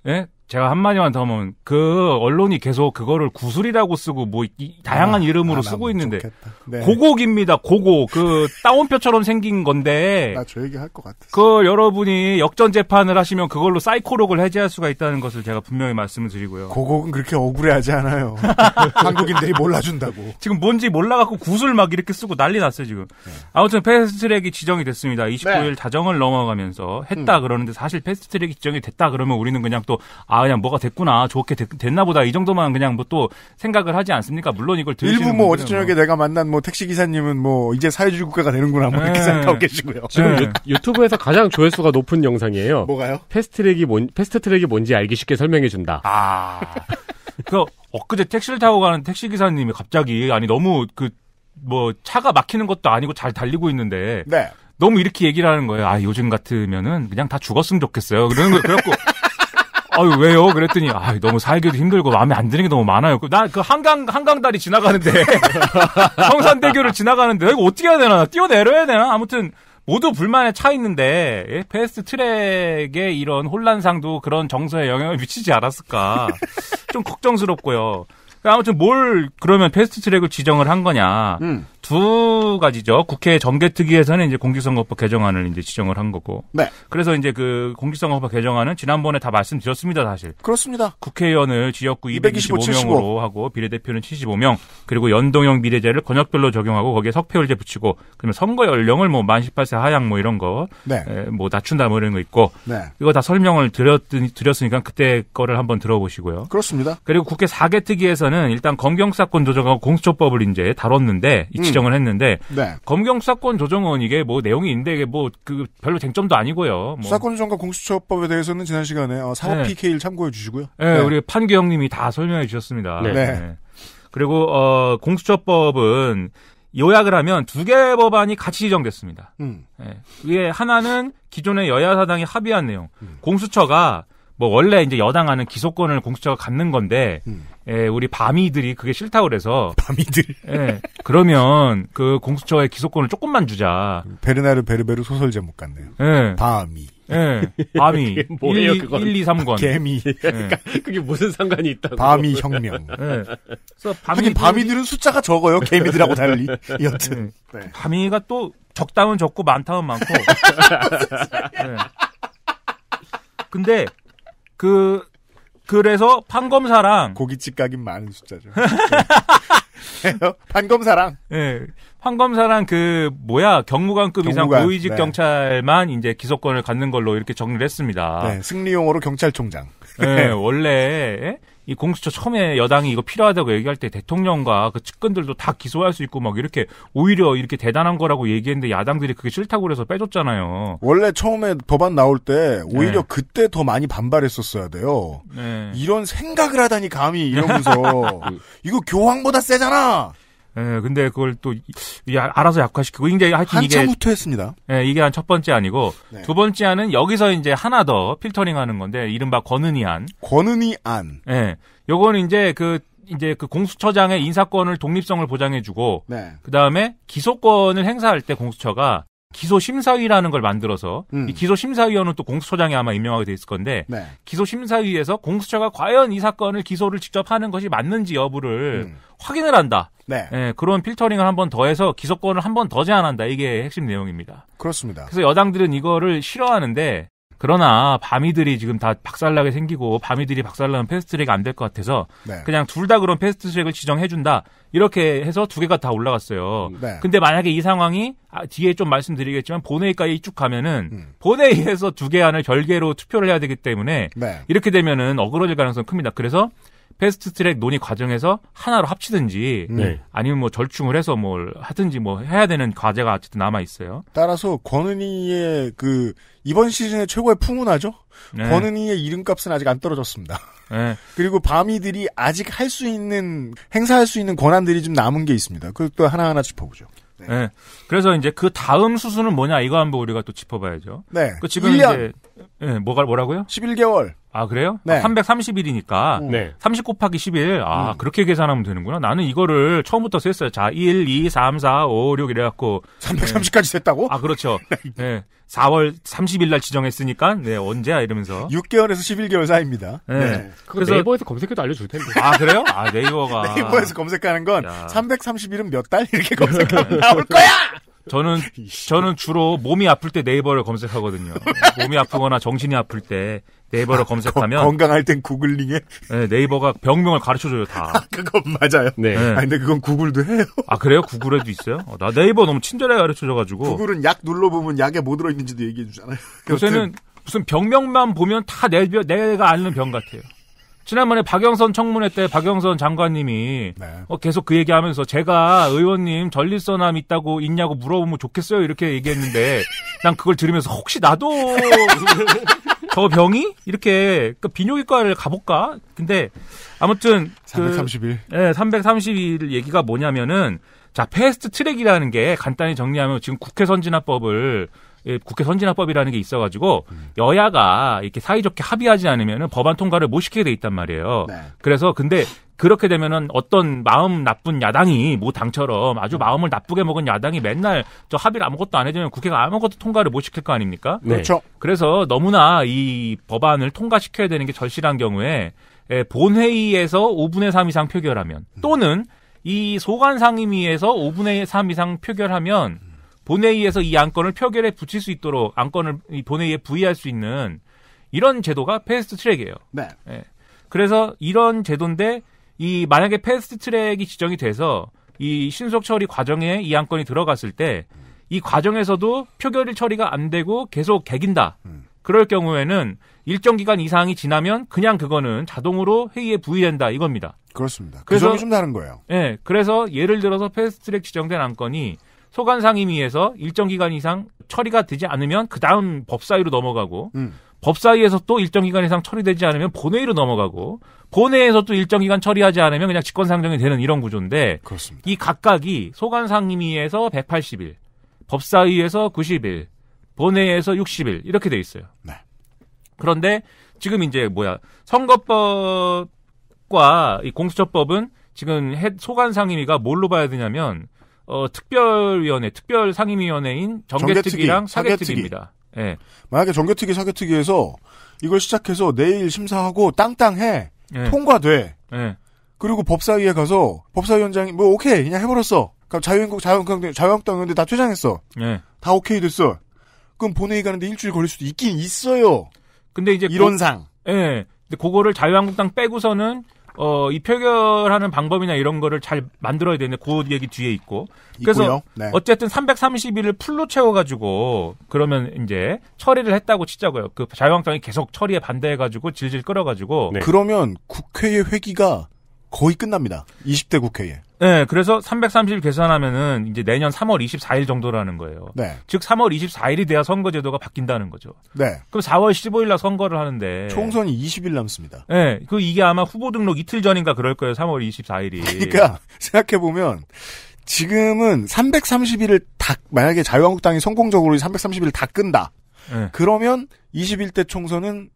예 제가 한마디만 더 하면 그 언론이 계속 그거를 구슬이라고 쓰고 뭐 이, 다양한 아, 이름으로 아, 쓰고 있는데 네. 고곡입니다 고곡 그 따옴표처럼 생긴 건데 나저 얘기 할것 같아 그 여러분이 역전 재판을 하시면 그걸로 사이코록을 해제할 수가 있다는 것을 제가 분명히 말씀을 드리고요 고곡은 그렇게 억울해하지 않아요 한국인들이 몰라준다고 지금 뭔지 몰라갖고 구슬 막 이렇게 쓰고 난리 났어요 지금 네. 아무튼 패스트트랙이 지정이 됐습니다 29일 네. 자정을 넘어가면서 했다 음. 그러는데 사실 패스트트랙이 지정이 됐다 그러면 우리는 그냥 또아 그냥 뭐가 됐구나 좋게 됐, 나 보다 이 정도만 그냥 뭐 또 생각을 하지 않습니까? 물론 이걸 들으시는 일부 뭐 어제 저녁에 뭐. 내가 만난 뭐 택시 기사님은 뭐 이제 사회주의 국가가 되는구나 뭐 이렇게 네. 생각하고 계시고요. 지금 네. 유, 튜브에서 가장 조회수가 높은 영상이에요. 뭐가요? 패스트트랙이 뭔 패스트트랙이 뭔지 알기 쉽게 설명해 준다. 아. 그 엊그제 택시를 타고 가는 택시 기사님이 갑자기 아니 너무 그 뭐 차가 막히는 것도 아니고 잘 달리고 있는데 네. 너무 이렇게 얘기를 하는 거예요. 아, 요즘 같으면은 그냥 다 죽었으면 좋겠어요. 그러는 거, 그래갖고, 아유 왜요? 그랬더니 아 너무 살기도 힘들고 마음에 안 드는 게 너무 많아요. 나그 한강 한강 다리 지나가는데 성산대교를 지나가는데 이거 어떻게 해야 되나 뛰어내려야 되나 아무튼 모두 불만에 차 있는데 예? 패스트 트랙의 이런 혼란상도 그런 정서에 영향을 미치지 않았을까 좀 걱정스럽고요. 아무튼 뭘 그러면 패스트 트랙을 지정을 한 거냐? 음. 두 가지죠. 국회 정개특위에서는 이제 공직선거법 개정안을 이제 지정을 한 거고. 네. 그래서 이제 그 공직선거법 개정안은 지난번에 다 말씀드렸습니다, 사실. 그렇습니다. 국회의원을 지역구 225명으로 하고 비례대표는 75명, 그리고 연동형 비례제를 권역별로 적용하고 거기에 석패율제 붙이고 그러면 선거 연령을 뭐 만 18세 하향 뭐 이런 거, 네. 에, 뭐 낮춘다 뭐 이런 거 있고. 네. 이거 다 설명을 드렸 드렸으니까 그때 거를 한번 들어보시고요. 그렇습니다. 그리고 국회 4개 특위에서는 일단 검경 사건 조정하고 공수처법을 이제 다뤘는데 음. 지정을 네. 했는데 네. 검경 수사권 조정은 이게 뭐 내용이 있는데 이게 뭐 그 별로 쟁점도 아니고요. 뭐. 수사권 조정과 공수처법에 대해서는 지난 시간에 어, 사법 네. PK를 참고해 주시고요. 네, 네. 우리 판규 형님이 다 설명해 주셨습니다. 네. 네. 네. 그리고 어, 공수처법은 요약을 하면 두 개의 법안이 같이 지정됐습니다. 음. 예, 그게 하나는 기존의 여야 사당이 합의한 내용. 음. 공수처가 뭐 원래 이제 여당하는 기소권을 공수처가 갖는 건데 음. 예, 우리 밤이들이 그게 싫다 그래서 밤이들 예, 그러면 그 공수처의 기소권을 조금만 주자 베르나르 베르베르 소설 제목 같네요. 예. 밤이 예, 밤이 뭐예요 1, 그건 1, 2, 3권 개미 예. 그러니까 그게 무슨 상관이 있다고 밤이 혁명. 예. 그래서 밤이 하긴 밤이들은 숫자가 적어요 개미들하고 달리 예. 여튼 예. 네. 밤이가 또적당은 적고 많다면 많고. 예. 근데 그 그래서 판검사랑 고깃집 가긴 많은 숫자죠. 판검사랑 예. 네. 판검사랑 그 뭐야 경무관급 경무관, 이상 고위직 네. 경찰만 이제 기소권을 갖는 걸로 이렇게 정리를 했습니다. 네, 승리용어로 경찰총장. 예, 네, 원래 이 공수처 처음에 여당이 이거 필요하다고 얘기할 때 대통령과 그 측근들도 다 기소할 수 있고 막 이렇게 오히려 이렇게 대단한 거라고 얘기했는데 야당들이 그게 싫다고 그래서 빼줬잖아요. 원래 처음에 법안 나올 때 오히려 네. 그때 더 많이 반발했었어야 돼요. 네. 이런 생각을 하다니 감히 이러면서 그 이거 교황보다 세잖아. 예, 근데 그걸 또 이, 아, 알아서 약화시키고 이제 하여튼 이게 한참부터 했습니다. 예, 이게 한 첫 번째 아니고 네. 두 번째 안은 여기서 이제 하나 더 필터링하는 건데 이른바 권은희 안. 권은희 안. 예, 요거는 이제 그 이제 그 공수처장의 인사권을 독립성을 보장해주고 네. 그 다음에 기소권을 행사할 때 공수처가 기소심사위라는 걸 만들어서 음. 이 기소심사위원은 또 공수처장이 아마 임명하게 돼 있을 건데 네. 기소심사위에서 공수처가 과연 이 사건을 기소를 직접 하는 것이 맞는지 여부를 음. 확인을 한다. 네. 예, 그런 필터링을 한 번 더해서 기소권을 한 번 더 제한한다. 이게 핵심 내용입니다. 그렇습니다. 그래서 여당들은 이거를 싫어하는데 그러나 밤이들이 지금 다 박살나게 생기고 밤이들이 박살나면 패스트트랙이 안 될 것 같아서 네. 그냥 둘 다 그런 패스트트랙을 지정해준다 이렇게 해서 두 개가 다 올라갔어요. 네. 근데 만약에 이 상황이 아, 뒤에 좀 말씀드리겠지만 본회의까지 쭉 가면은 음. 본회의에서 두 개안을 별개로 투표를 해야 되기 때문에 네. 이렇게 되면은 어그러질 가능성 이 큽니다. 그래서 패스트 트랙 논의 과정에서 하나로 합치든지 네. 아니면 뭐 절충을 해서 뭘 하든지 뭐 해야 되는 과제가 아직도 남아 있어요. 따라서 권은희의 그 이번 시즌의 최고의 풍운하죠. 네. 권은희의 이름값은 아직 안 떨어졌습니다. 네. 그리고 밤이들이 아직 할 수 있는 행사할 수 있는 권한들이 좀 남은 게 있습니다. 그것도 하나하나 짚어보죠. 네. 네. 그래서 이제 그 다음 수순은 뭐냐 이거 한번 우리가 또 짚어봐야죠. 네. 그 지금 1년. 이제 네, 뭐가 뭐라고요? 11개월. 아, 그래요? 네. 아, 330일이니까 음. 네. 30 곱하기 11. 아, 음. 그렇게 계산하면 되는구나. 나는 이거를 처음부터 셌어요. 자, 1, 2, 3, 4, 5, 6 이래 갖고 330까지 네. 셌다고? 아, 그렇죠. 네. 4월 30일 날 지정했으니까 네, 언제야 이러면서. 6개월에서 11개월 사이입니다. 네. 네. 그래서 네이버에서 검색해도 알려 줄 텐데. 아, 그래요? 아, 네이버가 네이버에서 검색하는 건 야. 330일은 몇 달 이렇게 네. 검색하면 나올 네. 거야. 저는 저는 주로 몸이 아플 때 네이버를 검색하거든요. 몸이 아프거나 정신이 아플 때 네이버를 아, 검색하면 건강할 땐 구글링에 네, 네이버가 병명을 가르쳐줘요 다. 그건 맞아요. 네. 아 근데 그건 구글도 해요. 아 그래요? 구글에도 있어요? 어, 나 네이버 너무 친절하게 가르쳐줘가지고. 구글은 약 눌러보면 약에 뭐 들어있는지도 얘기해주잖아요. 요새는 무슨 병명만 보면 다 내, 내가 아는 병 같아요. 지난번에 박영선 청문회 때 박영선 장관님이 네. 어, 계속 그 얘기하면서 제가 의원님 전립선암 있다고 있냐고 물어보면 좋겠어요 이렇게 얘기했는데 난 그걸 들으면서 혹시 나도 저 병이 이렇게 그 비뇨기과를 가볼까? 근데 아무튼 그, 331. 예, 네, 331 얘기가 뭐냐면은 자 패스트 트랙이라는 게 간단히 정리하면 지금 국회 선진화법을 예, 국회 선진화법이라는 게 있어가지고 음. 여야가 이렇게 사이좋게 합의하지 않으면 법안 통과를 못 시키게 돼 있단 말이에요. 네. 그래서 근데 그렇게 되면은 어떤 마음 나쁜 야당이 뭐 당처럼 아주 음. 마음을 나쁘게 먹은 야당이 맨날 저 합의를 아무것도 안 해주면 국회가 아무것도 통과를 못 시킬 거 아닙니까? 네. 그렇죠. 그래서 너무나 이 법안을 통과시켜야 되는 게 절실한 경우에 예, 본회의에서 5분의 3 이상 표결하면 또는 이 소관 상임위에서 5분의 3 이상 표결하면 본회의에서 이 안건을 표결에 붙일 수 있도록 안건을 본회의에 부의할 수 있는 이런 제도가 패스트 트랙이에요. 네. 예. 그래서 이런 제도인데 이 만약에 패스트 트랙이 지정이 돼서 이 신속 처리 과정에 이 안건이 들어갔을 때 이 과정에서도 표결 처리가 안 되고 계속 개긴다. 음. 그럴 경우에는 일정 기간 이상이 지나면 그냥 그거는 자동으로 회의에 부의된다 이겁니다. 그렇습니다. 그 그래서 좀 다른 거예요. 예. 그래서 예를 들어서 패스트 트랙 지정된 안건이 소관상임위에서 일정 기간 이상 처리가 되지 않으면 그 다음 법사위로 넘어가고 음. 법사위에서 또 일정 기간 이상 처리되지 않으면 본회의로 넘어가고 본회에서 의또 일정 기간 처리하지 않으면 그냥 직권상정이 되는 이런 구조인데 그렇습니다. 이 각각이 소관상임위에서 180일, 법사위에서 90일, 본회에서 의 60일 이렇게 돼 있어요. 네. 그런데 지금 이제 뭐야 선거법과 이 공수처법은 지금 소관상임위가 뭘로 봐야 되냐면 어, 특별위원회, 특별상임위원회인 정개특위랑 사개특위입니다. 예. 네. 만약에 정개특위, 사개특위에서 이걸 시작해서 내일 심사하고 땅땅해 네. 통과돼. 네. 그리고 법사위에 가서 법사위원장이 뭐 오케이 그냥 해버렸어. 그럼 자유한국 자유한국당 자유한국당 근데 다 퇴장했어. 예. 다 오케이 됐어. 그럼 본회의 가는데 일주일 걸릴 수도 있긴 있어요. 근데 이제 이론상. 예. 그, 근데 그거를 자유한국당 빼고서는 어, 이 표결하는 방법이나 이런 거를 잘 만들어야 되는데 그 얘기 뒤에 있고. 그래서 네. 어쨌든 331을 풀로 채워가지고 그러면 이제 처리를 했다고 치자고요. 그 자유한국당이 계속 처리에 반대해가지고 질질 끌어가지고. 네. 그러면 국회의 회기가 거의 끝납니다. 20대 국회에. 네, 그래서 330 계산하면은 이제 내년 3월 24일 정도라는 거예요. 네. 즉 3월 24일이 돼야 선거제도가 바뀐다는 거죠. 네. 그럼 4월 15일 날 선거를 하는데 총선이 20일 남습니다. 네, 그 이게 아마 후보 등록 이틀 전인가 그럴 거예요. 3월 24일이. 그러니까 생각해 보면 지금은 330일을 다 만약에 자유한국당이 성공적으로 330일을 다 끈다. 네. 그러면 21대 총선은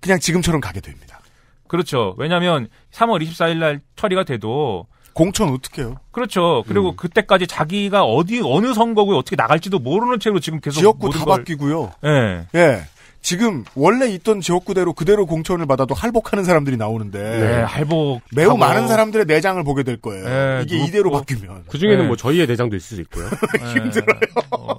그냥 지금처럼 가게 됩니다. 그렇죠. 왜냐하면 3월 24일 날 처리가 돼도 공천 어떻게요? 해 그렇죠. 그리고 음. 그때까지 자기가 어디 어느 선거구에 어떻게 나갈지도 모르는 채로 지금 계속 지역구 다 걸... 바뀌고요. 예. 예. 지금 원래 있던 지역구대로 그대로 공천을 받아도 할복하는 사람들이 나오는데 네, 예, 할복 매우 많은 사람들의 내장을 보게 될 거예요. 네, 이게 이대로 뭐 바뀌면 그 중에는 네. 예. 뭐 저희의 내장도 있을 수 있고요. 힘들어요. 어,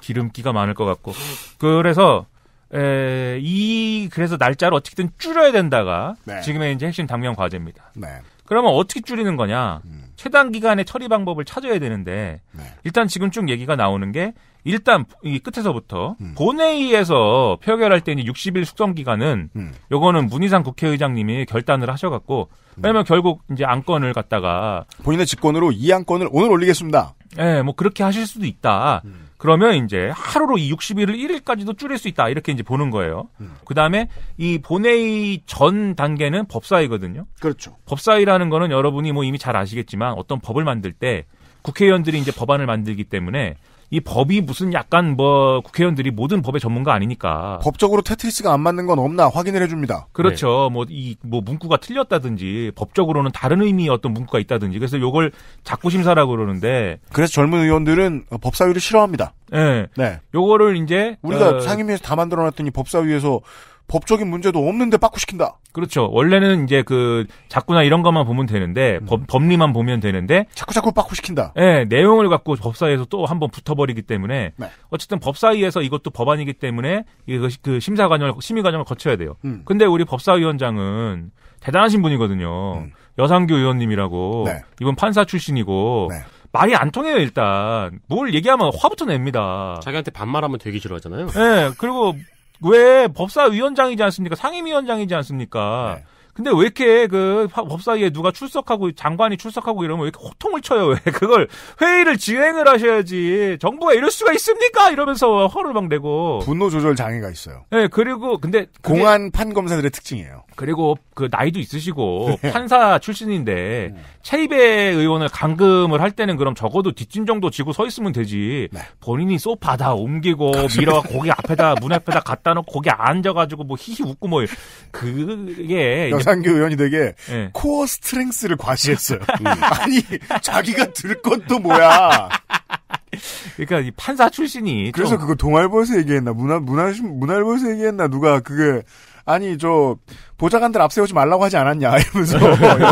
기름기가 많을 것 같고 그래서 에, 이 그래서 날짜를 어떻게든 줄여야 된다가 네. 지금의 이제 핵심 당면 과제입니다. 네. 그러면 어떻게 줄이는 거냐? 음. 최단 기간의 처리 방법을 찾아야 되는데 네. 일단 지금 쭉 얘기가 나오는 게 일단 이 끝에서부터 음. 본회의에서 표결할 때는 60일 숙성 기간은 음. 요거는 문희상 국회의장님이 결단을 하셔갖고 음. 왜냐면 결국 이제 안건을 갖다가 본인의 직권으로 이 안건을 오늘 올리겠습니다. 예, 네, 뭐 그렇게 하실 수도 있다. 음. 그러면 이제 하루로 이 60일을 1일까지도 줄일 수 있다. 이렇게 이제 보는 거예요. 음. 그 다음에 이 본회의 전 단계는 법사위거든요. 그렇죠. 법사위라는 거는 여러분이 뭐 이미 잘 아시겠지만 어떤 법을 만들 때 국회의원들이 이제 법안을 만들기 때문에 이 법이 무슨 약간 뭐 국회의원들이 모든 법의 전문가 아니니까 법적으로 테트리스가 안 맞는 건 없나 확인을 해줍니다. 그렇죠. 뭐이뭐 네. 뭐, 뭐 문구가 틀렸다든지 법적으로는 다른 의미의 어떤 문구가 있다든지 그래서 요걸 자꾸 심사라고 그러는데 그래서 젊은 의원들은 법사위를 싫어합니다. 네. 네. 요거를 이제 우리가 어... 상임위에서 다 만들어놨더니 법사위에서 법적인 문제도 없는데 빠꾸시킨다. 그렇죠. 원래는 이제 그 자꾸나 이런 것만 보면 되는데 음. 법, 리만 보면 되는데 자꾸 자꾸 빠꾸시킨다. 네, 예, 내용을 갖고 법사위에서 또 한 번 붙어버리기 때문에 네. 어쨌든 법사위에서 이것도 법안이기 때문에 이것이 그 심사 과정을 심의 과정을 거쳐야 돼요. 음. 근데 우리 법사위원장은 대단하신 분이거든요. 음. 여상규 의원님이라고 네. 이번 판사 출신이고 네. 말이 안 통해요 일단 뭘 얘기하면 화부터 냅니다. 자기한테 반말하면 되게 싫어하잖아요. 네, 그리고 왜 법사위원장이지 않습니까? 상임위원장이지 않습니까? 네. 근데 왜 이렇게 그 법사위에 누가 출석하고 장관이 출석하고 이러면 왜 이렇게 호통을 쳐요? 왜 그걸 회의를 진행을 하셔야지 정부가 이럴 수가 있습니까? 이러면서 허를막 내고 분노 조절 장애가 있어요. 네 그리고 근데 공안 판검사들의 특징이에요. 그리고 그 나이도 있으시고 네. 판사 출신인데 음. 체입의 의원을 감금을 할 때는 그럼 적어도 뒷짐 정도 지고 서 있으면 되지. 네. 본인이 소파 다 옮기고 밀어 그렇죠. 거기 앞에다 문 앞에다 갖다 놓고 거기 앉아가지고 뭐 히히 웃고 뭐 그게 그러니까 이상교 의원이 되게 네. 예. 코어 스트렝스를 과시했어요. 음. 아니 자기가 들 것도 뭐야. 그러니까 이 판사 출신이 그래서 좀... 그거 동아일보에서 얘기했나 문화 문화 문화일보에서 얘기했나 누가 그게 아니 저 보좌관들 앞세우지 말라고 하지 않았냐 이러면서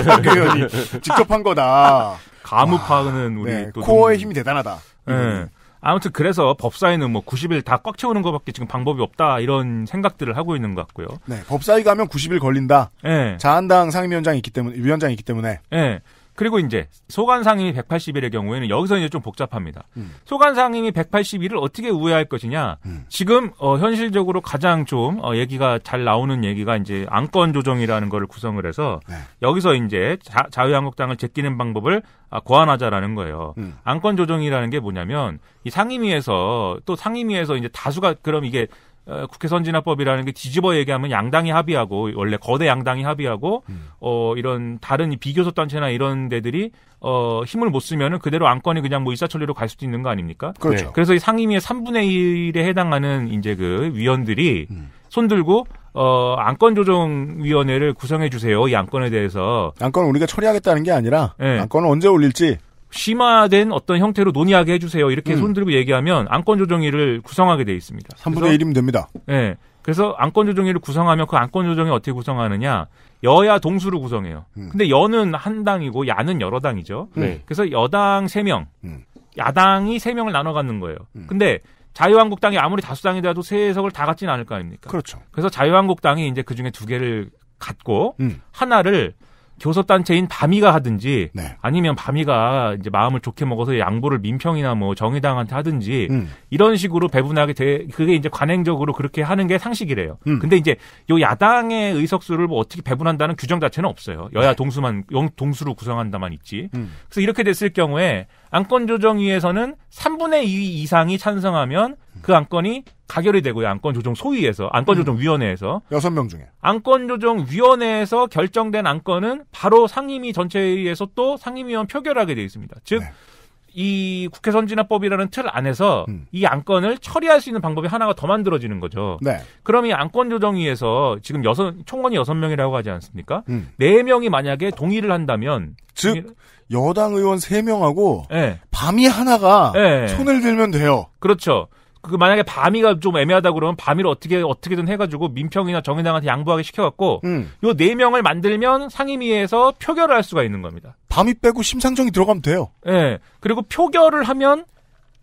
이상교 의원이 직접 한 거다. 감옥 아, 파는 우리 네. 코어의 힘이 대단하다. 네. 아무튼 그래서 법사위는 뭐 90일 다 꽉 채우는 것밖에 지금 방법이 없다 이런 생각들을 하고 있는 것 같고요. 네, 법사위 가면 90일 걸린다. 네. 자한당 상임위원장이 있기 때문에 위원장이 있기 때문에. 네. 그리고 이제 소관상임위 1 8 1의 경우에는 여기서 이제 좀 복잡합니다. 음. 소관상임위 1 8 1을 어떻게 우회할 것이냐. 음. 지금 어, 현실적으로 가장 좀 어, 얘기가 잘 나오는 얘기가 이제 안건 조정이라는 거를 구성을 해서 네. 여기서 이제 자, 자유한국당을 제끼는 방법을 아, 고안하자라는 거예요. 음. 안건 조정이라는 게 뭐냐면 이 상임위에서 또 상임위에서 이제 다수가 그럼 이게 어, 국회 선진화법이라는 게 뒤집어 얘기하면 양당이 합의하고 원래 거대 양당이 합의하고 음. 어 이런 다른 비교섭 단체나 이런 데들이 어 힘을 못 쓰면은 그대로 안건이 그냥 뭐 일사천리로 갈 수도 있는 거 아닙니까? 그렇죠. 그래서 이 상임위의 3분의 1에 해당하는 이제 그 위원들이 음. 손들고 어 안건 조정 위원회를 구성해 주세요. 이 안건에 대해서 안건 우리가 처리하겠다는 게 아니라 네. 안건을 언제 올릴지 심화된 어떤 형태로 논의하게 해주세요. 이렇게 음. 손들고 얘기하면 안건조정위를 구성하게 돼 있습니다. 3분의 1이면 됩니다. 네. 그래서 안건조정위를 구성하면 그안건조정이 어떻게 구성하느냐. 여야 동수로 구성해요. 음. 근데 여는 한 당이고 야는 여러 당이죠. 음. 네. 그래서 여당 3명, 음. 야당이 3명을 나눠 갖는 거예요. 음. 근데 자유한국당이 아무리 다수당이라도 세석을 다 갖지는 않을 거 아닙니까? 그렇죠. 그래서 자유한국당이 이제 그 중에 두 개를 갖고 음. 하나를 교섭단체인 바미가 하든지 네. 아니면 바미가 이제 마음을 좋게 먹어서 양보를 민평이나 뭐 정의당한테 하든지 음. 이런 식으로 배분하게 돼 그게 이제 관행적으로 그렇게 하는 게 상식이래요. 음. 근데 이제 요 야당의 의석수를 뭐 어떻게 배분한다는 규정 자체는 없어요. 여야 네. 동수만 영, 동수로 구성한다만 있지. 음. 그래서 이렇게 됐을 경우에 안건조정위에서는 3분의 2 이상이 찬성하면 그 안건이 가결이 되고요. 안건 조정 소위에서 안건 음. 조정 위원회에서 여섯 명 중에 안건 조정 위원회에서 결정된 안건은 바로 상임위 전체에서 또 상임위원 표결하게 되어 있습니다. 즉 네. 이 국회 선진화법이라는 틀 안에서 음. 이 안건을 처리할 수 있는 방법이 하나가 더 만들어지는 거죠. 네. 그럼 이 안건 조정위에서 지금 여섯 총원이 여섯 명이라고 하지 않습니까? 음. 네 음. 명이 만약에 동의를 한다면 즉 여당 의원 세 명하고 네. 밤이 하나가 네. 손을 들면 돼요. 그렇죠. 그 만약에 밤이가 좀 애매하다 그러면 밤이를 어떻게 어떻게든 해가지고 민평이나 정의당한테 양보하게 시켜갖고 음. 요네 명을 만들면 상임위에서 표결을 할 수가 있는 겁니다. 밤이 빼고 심상정이 들어가면 돼요. 예. 네. 그리고 표결을 하면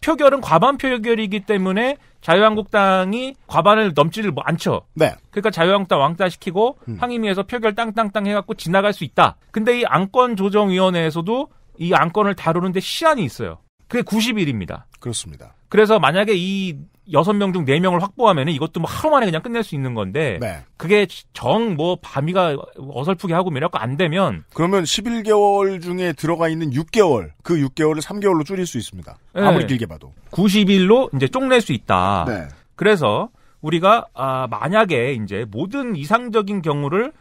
표결은 과반 표결이기 때문에 자유한국당이 과반을 넘지를 뭐 않죠. 네. 그러니까 자유한국당 왕따 시키고 음. 항임위에서 표결 땅땅땅 해갖고 지나갈 수 있다. 근데 이 안건 조정위원회에서도 이 안건을 다루는데 시한이 있어요. 그게 90일입니다. 그렇습니다. 그래서 만약에 이 여섯 명중4명을 확보하면 이것도 뭐 하루 만에 그냥 끝낼 수 있는 건데 네. 그게 정 뭐 밤이가 어설프게 하고 매력 뭐 안 되면 그러면 11개월 중에 들어가 있는 6개월 그 6개월을 3개월로 줄일 수 있습니다. 네. 아무리 길게 봐도 90일로 이제 쪽낼 수 있다. 네. 그래서 우리가 아 만약에 이제 모든 이상적인 경우를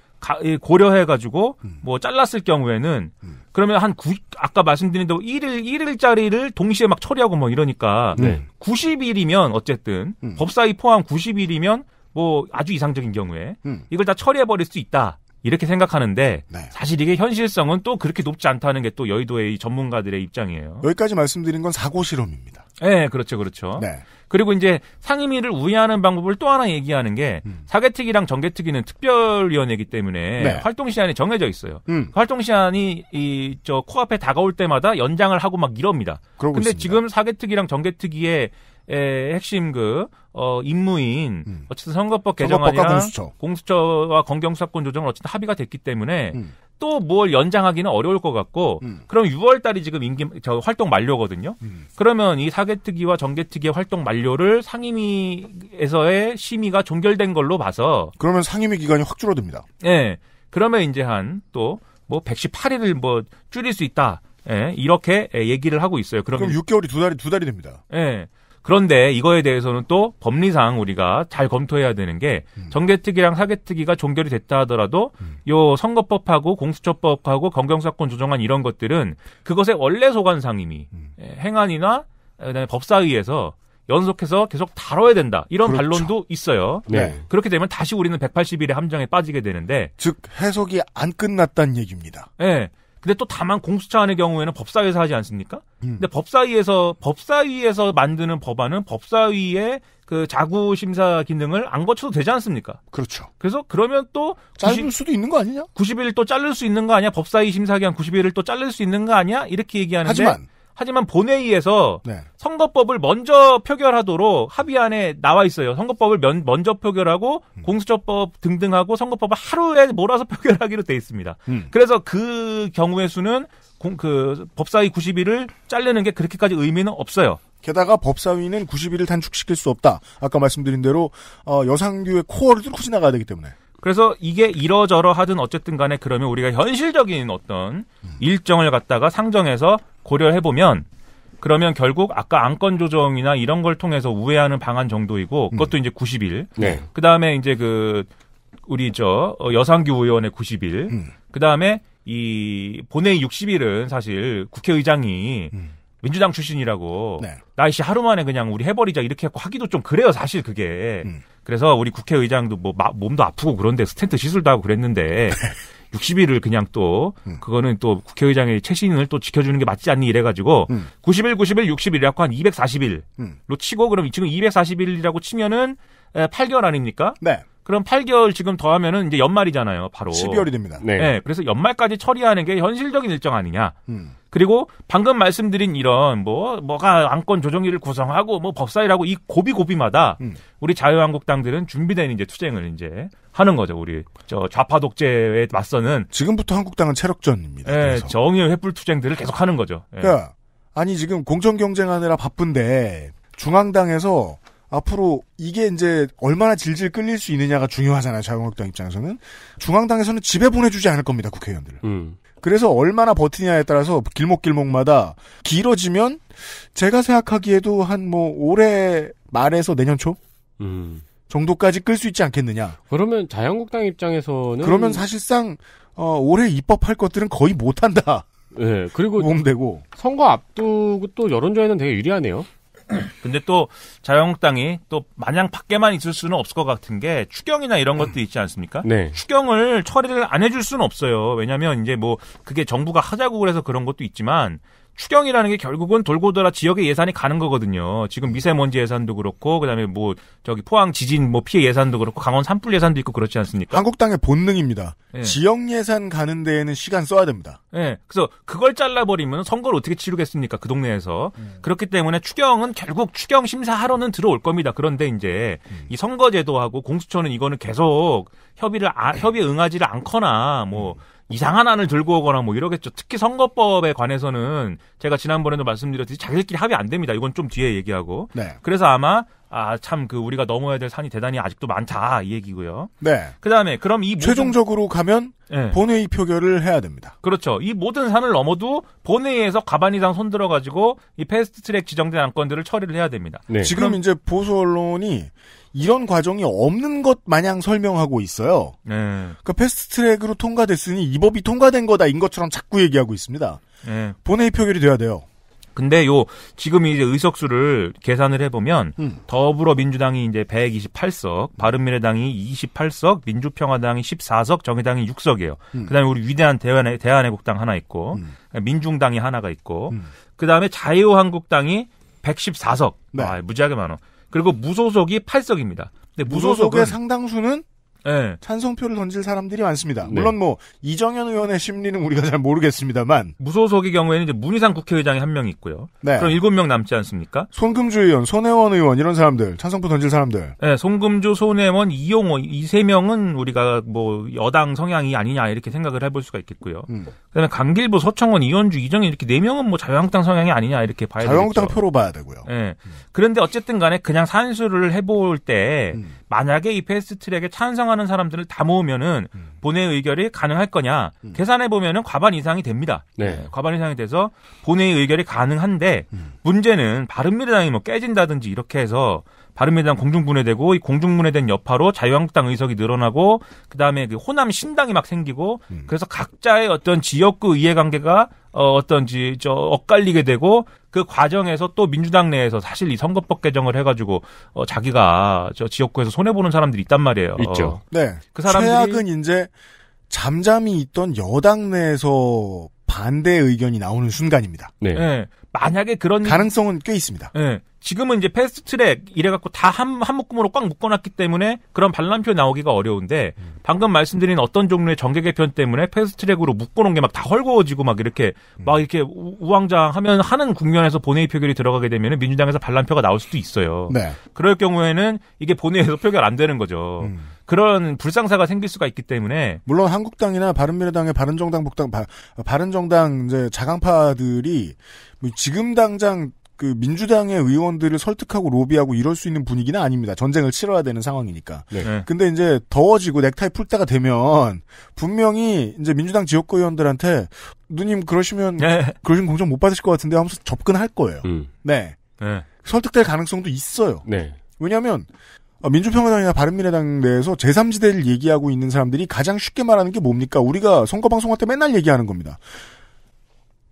고려해가지고 음. 뭐 잘랐을 경우에는 음. 그러면 한 9, 아까 말씀드린 대로 1일 1일짜리를 동시에 막 처리하고 뭐 이러니까 네. 90일이면 어쨌든 음. 법사위 포함 90일이면 뭐 아주 이상적인 경우에 음. 이걸 다 처리해 버릴 수 있다. 이렇게 생각하는데 네. 사실 이게 현실성은 또 그렇게 높지 않다는 게 또 여의도의 전문가들의 입장이에요. 여기까지 말씀드린 건 사고 실험입니다. 네, 그렇죠, 그렇죠. 네. 그리고 이제 상임위를 우회하는 방법을 또 하나 얘기하는 게 음. 사개특위랑 정개특위는 특별위원회이기 때문에 네. 활동 시간이 정해져 있어요. 음. 그 활동 시간이 이 저 코앞에 다가올 때마다 연장을 하고 막 이럽니다. 그런데 지금 사개특위랑 정개특위의 예, 핵심 그 어, 임무인 음. 어쨌든 선거법 개정안이랑 공수처. 공수처와 건경수사권 조정은 어쨌든 합의가 됐기 때문에 음. 또뭘 연장하기는 어려울 것 같고 음. 그럼 6월 달이 지금 임기 저 활동 만료거든요. 음. 그러면 이 사개특위와 정개특위의 활동 만료를 상임위에서의 심의가 종결된 걸로 봐서 그러면 상임위 기간이 확 줄어듭니다. 예. 그러면 이제 한 또 뭐 118일을 뭐 줄일 수 있다. 예, 이렇게 예, 얘기를 하고 있어요. 그럼, 그럼 6개월이 두 달이 두 달이 됩니다. 예. 그런데 이거에 대해서는 또 법리상 우리가 잘 검토해야 되는 게 음. 정개특위랑 사개특위가 종결이 됐다 하더라도 음. 요 선거법하고 공수처법하고 검경사건 조정안 이런 것들은 그것의 원래 소관 상임이 음. 예, 행안이나 그다음에 법사위에서 연속해서 계속 다뤄야 된다 이런 그렇죠. 반론도 있어요. 네. 네. 그렇게 되면 다시 우리는 180일의 함정에 빠지게 되는데 즉 해석이 안 끝났다는 얘기입니다. 네. 근데 또 다만 공수처 안의 경우에는 법사위에서 하지 않습니까? 음. 근데 법사위에서 법사위에서 만드는 법안은 법사위의 그 자구 심사 기능을 안 거쳐도 되지 않습니까? 그렇죠. 그래서 그러면 또 짧을 90, 수도 있는 거 아니냐? 90일 또 자를 수 있는 거 아니야? 법사위 심사 기한 90일을 또 자를 수 있는 거 아니야? 이렇게 얘기하는데 하지만 하지만 본회의에서 네. 선거법을 먼저 표결하도록 합의안에 나와 있어요. 선거법을 면, 먼저 표결하고 음. 공수처법 등등하고 선거법을 하루에 몰아서 표결하기로 돼 있습니다. 음. 그래서 그 경우의 수는 공, 그 법사위 90일을 잘르는 게 그렇게까지 의미는 없어요. 게다가 법사위는 90일을 단축시킬 수 없다. 아까 말씀드린 대로 어, 여상규의 코어를 뚫고 지나가야 되기 때문에. 그래서 이게 이러저러 하든 어쨌든 간에 그러면 우리가 현실적인 어떤 일정을 갖다가 상정해서 고려해 보면 그러면 결국 아까 안건 조정이나 이런 걸 통해서 우회하는 방안 정도이고 음. 그것도 음. 이제 90일. 네. 그다음에 이제 그 우리 저 어, 여상규 의원의 90일. 음. 그다음에 이 본회의 60일은 사실 국회의장이 음. 민주당 출신이라고 네. 나이씨 하루 만에 그냥 우리 해버리자 이렇게 하고 하기도 좀 그래요 사실 그게 음. 그래서 우리 국회의장도 뭐 마, 몸도 아프고 그런데 스탠트 시술도 하고 그랬는데 60일을 그냥 또 음. 그거는 또 국회의장의 최신을 또 지켜주는 게 맞지 않니 이래가지고 음. 90일, 90일, 60일이라고 한 240일로 음. 치고 그럼 지금 240일이라고 치면은 8개월 아닙니까? 네. 그럼 8개월 지금 더하면은 이제 연말이잖아요, 바로. 12월이 됩니다. 네. 네 그래서 연말까지 처리하는 게 현실적인 일정 아니냐. 음. 그리고 방금 말씀드린 이런 뭐 뭐가 안건 조정위를 구성하고 뭐 법사위라고 이 고비 고비마다 음. 우리 자유한국당들은 준비된 이제 투쟁을 이제 하는 거죠. 우리 저 좌파 독재에 맞서는 지금부터 한국당은 체력전입니다. 예, 정의의 횃불 투쟁들을 계속 하는 거죠. 예. 그러니까 아니 지금 공천 경쟁하느라 바쁜데 중앙당에서 앞으로 이게 이제 얼마나 질질 끌릴 수 있느냐가 중요하잖아요. 자유한국당 입장에서는 중앙당에서는 집에 보내주지 않을 겁니다. 국회의원들을. 음. 그래서 얼마나 버티냐에 따라서 길목길목마다 길어지면 제가 생각하기에도 한 뭐 올해 말에서 내년 초 음. 정도까지 끌 수 있지 않겠느냐. 그러면 자유한국당 입장에서는 그러면 사실상 어, 올해 입법할 것들은 거의 못한다. 예. 네, 그리고 몸되고 선거 앞두고 또여론조회는 되게 유리하네요. 근데 또 자유한국당이 또 마냥 밖에만 있을 수는 없을 것 같은 게 추경이나 이런 것도 있지 않습니까? 네. 추경을 처리를 안 해줄 수는 없어요. 왜냐하면 이제 뭐 그게 정부가 하자고 그래서 그런 것도 있지만 추경이라는 게 결국은 돌고 돌아 지역의 예산이 가는 거거든요. 지금 미세먼지 예산도 그렇고 그다음에 뭐 저기 포항 지진 뭐 피해 예산도 그렇고 강원 산불 예산도 있고 그렇지 않습니까? 한국당의 본능입니다. 예. 지역 예산 가는 데에는 시간 써야 됩니다. 예. 그래서 그걸 잘라 버리면 선거를 어떻게 치르겠습니까? 그 동네에서. 음. 그렇기 때문에 추경은 결국 추경 심사하러는 들어올 겁니다. 그런데 이제 음. 이 선거제도하고 공수처는 이거는 계속 협의를 아, 협의에 응하지를 않거나 뭐 음. 이상한 안을 들고 오거나 뭐 이러겠죠. 특히 선거법에 관해서는 제가 지난번에도 말씀드렸듯이 자기들끼리 합의 안 됩니다. 이건 좀 뒤에 얘기하고. 네. 그래서 아마 아 참 그 우리가 넘어야 될 산이 대단히 아직도 많다 이 얘기고요. 네. 그다음에 그럼 이 최종적으로 가면 네. 본회의 표결을 해야 됩니다. 그렇죠. 이 모든 산을 넘어도 본회의에서 가반 이상 손들어 가지고 이 패스트트랙 지정된 안건들을 처리를 해야 됩니다. 네. 지금 그럼... 이제 보수 언론이 이런 과정이 없는 것 마냥 설명하고 있어요. 네. 그러니까 패스트트랙으로 통과됐으니 이 법이 통과된 거다인 것처럼 자꾸 얘기하고 있습니다. 네. 본회의 표결이 돼야 돼요. 근데 요 지금 이제 의석수를 계산을 해보면 음. 더불어민주당이 이제 128석, 바른미래당이 28석, 민주평화당이 14석, 정의당이 6석이에요. 음. 그다음에 우리 위대한 대한애, 대한애국당 하나 있고 음. 민중당이 하나가 있고 음. 그다음에 자유한국당이 114석. 네. 아, 무지하게 많아. 그리고 무소속이 8석입니다. 근데 무소속의 무소속은 상당수는 네. 찬성표를 던질 사람들이 많습니다. 네. 물론 뭐 이정현 의원의 심리는 우리가 잘 모르겠습니다만 무소속의 경우에는 이제 문희상 국회의장이 한 명 있고요. 네. 그럼 일곱 명 남지 않습니까? 손금주 의원, 손혜원 의원 이런 사람들 찬성표 던질 사람들. 네, 손금주, 손혜원, 이용호 이 세 명은 우리가 뭐 여당 성향이 아니냐 이렇게 생각을 해볼 수가 있겠고요. 음. 그다음에 강길보, 서청원, 이현주, 이정현 이렇게 네 명은 뭐 자유한국당 성향이 아니냐 이렇게 봐야 되죠. 자유한국당 되겠죠. 표로 봐야 되고요. 네. 음. 그런데 어쨌든간에 그냥 산수를 해볼 때 음. 만약에 이 패스트트랙에 찬성 찬성하는 사람들을 다 모으면은 음. 본회 의결이 의 가능할 거냐 음. 계산해 보면은 과반 이상이 됩니다. 네. 네. 과반 이상이 돼서 본회의 의결이 가능한데 음. 문제는 바른미래당이 뭐 깨진다든지 이렇게 해서 바른미래당 공중분해되고 이 공중분해된 여파로 자유한국당 의석이 늘어나고 그다음에 그 호남 신당이 막 생기고 음. 그래서 각자의 어떤 지역구 이해관계가 어, 어떤지 저 엇갈리게 되고 그 과정에서 또 민주당 내에서 사실 이 선거법 개정을 해가지고 어, 자기가 저 지역구에서 손해 보는 사람들이 있단 말이에요. 있죠. 네. 그 사람들이 최악은 이제 잠잠히 있던 여당 내에서 반대 의견이 나오는 순간입니다. 네. 네. 만약에 그런 가능성은 꽤 있습니다. 네. 지금은 이제 패스트트랙 이래갖고 다 한 한 묶음으로 꽉 묶어놨기 때문에 그런 반란표 나오기가 어려운데 음. 방금 말씀드린 어떤 종류의 정계 개편 때문에 패스트트랙으로 묶어놓은 게 막 다 헐거워지고 막 이렇게 음. 막 이렇게 우왕좌왕하면 하는 국면에서 본회의 표결이 들어가게 되면 민주당에서 반란표가 나올 수도 있어요. 네. 그럴 경우에는 이게 본회의에서 표결 안 되는 거죠. 음. 그런 불상사가 생길 수가 있기 때문에 물론 한국당이나 바른미래당의 바른정당 복당 바, 바른정당 이제 자강파들이 뭐 지금 당장 그 민주당의 의원들을 설득하고 로비하고 이럴 수 있는 분위기는 아닙니다. 전쟁을 치러야 되는 상황이니까. 네. 네. 근데 이제 더워지고 넥타이 풀 때가 되면 분명히 이제 민주당 지역구 의원들한테 누님 그러시면 네. 그러시면 공천 못 받으실 것 같은데 하면서 접근할 거예요. 음. 네. 네. 설득될 가능성도 있어요. 네. 왜냐하면 어, 민주평화당이나 바른미래당 내에서 제3지대를 얘기하고 있는 사람들이 가장 쉽게 말하는 게 뭡니까? 우리가 선거방송할 때 맨날 얘기하는 겁니다.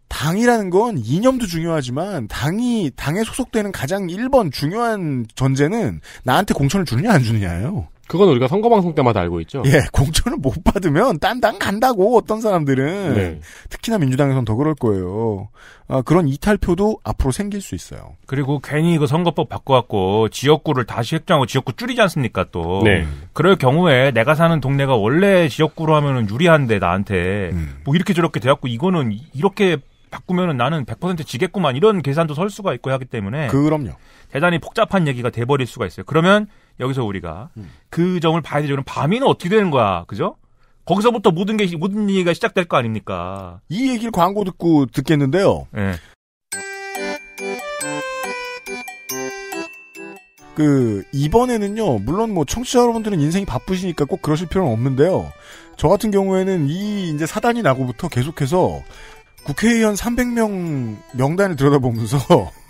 당이라는 건 이념도 중요하지만 당이 당에 소속되는 가장 1번 중요한 전제는 나한테 공천을 주느냐 안 주느냐예요. 그건 우리가 선거 방송 때마다 알고 있죠. 예, 공천을 못 받으면 딴 당 간다고 어떤 사람들은 네. 특히나 민주당에선 더 그럴 거예요. 아, 그런 이탈표도 앞으로 생길 수 있어요. 그리고 괜히 이거 선거법 바꿔갖고 지역구를 다시 획정하고 지역구 줄이지 않습니까 또. 네. 그럴 경우에 내가 사는 동네가 원래 지역구로 하면은 유리한데 나한테 음. 뭐 이렇게 저렇게 돼갖고 이거는 이렇게 바꾸면은 나는 100% 지겠구만 이런 계산도 설 수가 있고 하기 때문에. 그럼요. 대단히 복잡한 얘기가 돼버릴 수가 있어요. 그러면 여기서 우리가 음. 그 점을 봐야 되죠. 그럼 밤이는 어떻게 되는 거야, 그죠? 거기서부터 모든 게 모든 얘기가 시작될 거 아닙니까? 이 얘기를 광고 듣고 듣겠는데요. 네. 그 이번에는요. 물론 뭐 청취자 여러분들은 인생이 바쁘시니까 꼭 그러실 필요는 없는데요. 저 같은 경우에는 이 이제 사단이 나고부터 계속해서 국회의원 300명 명단을 들여다보면서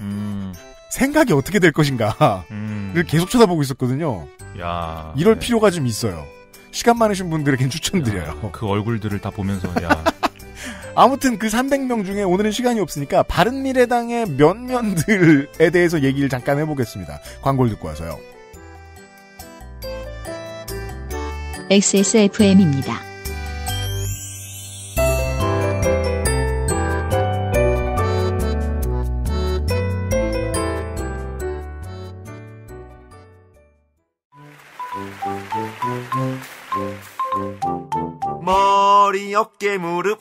음. 생각이 어떻게 될 것인가를 음. 계속 쳐다보고 있었거든요. 야, 이럴 네. 필요가 좀 있어요. 시간 많으신 분들에겐 추천드려요. 야, 그 얼굴들을 다 보면서 야. 아무튼 그 300명 중에 오늘은 시간이 없으니까 바른미래당의 면면들에 대해서 얘기를 잠깐 해보겠습니다. 광고를 듣고 와서요. XSFM입니다. 머리, 어깨, 무릎.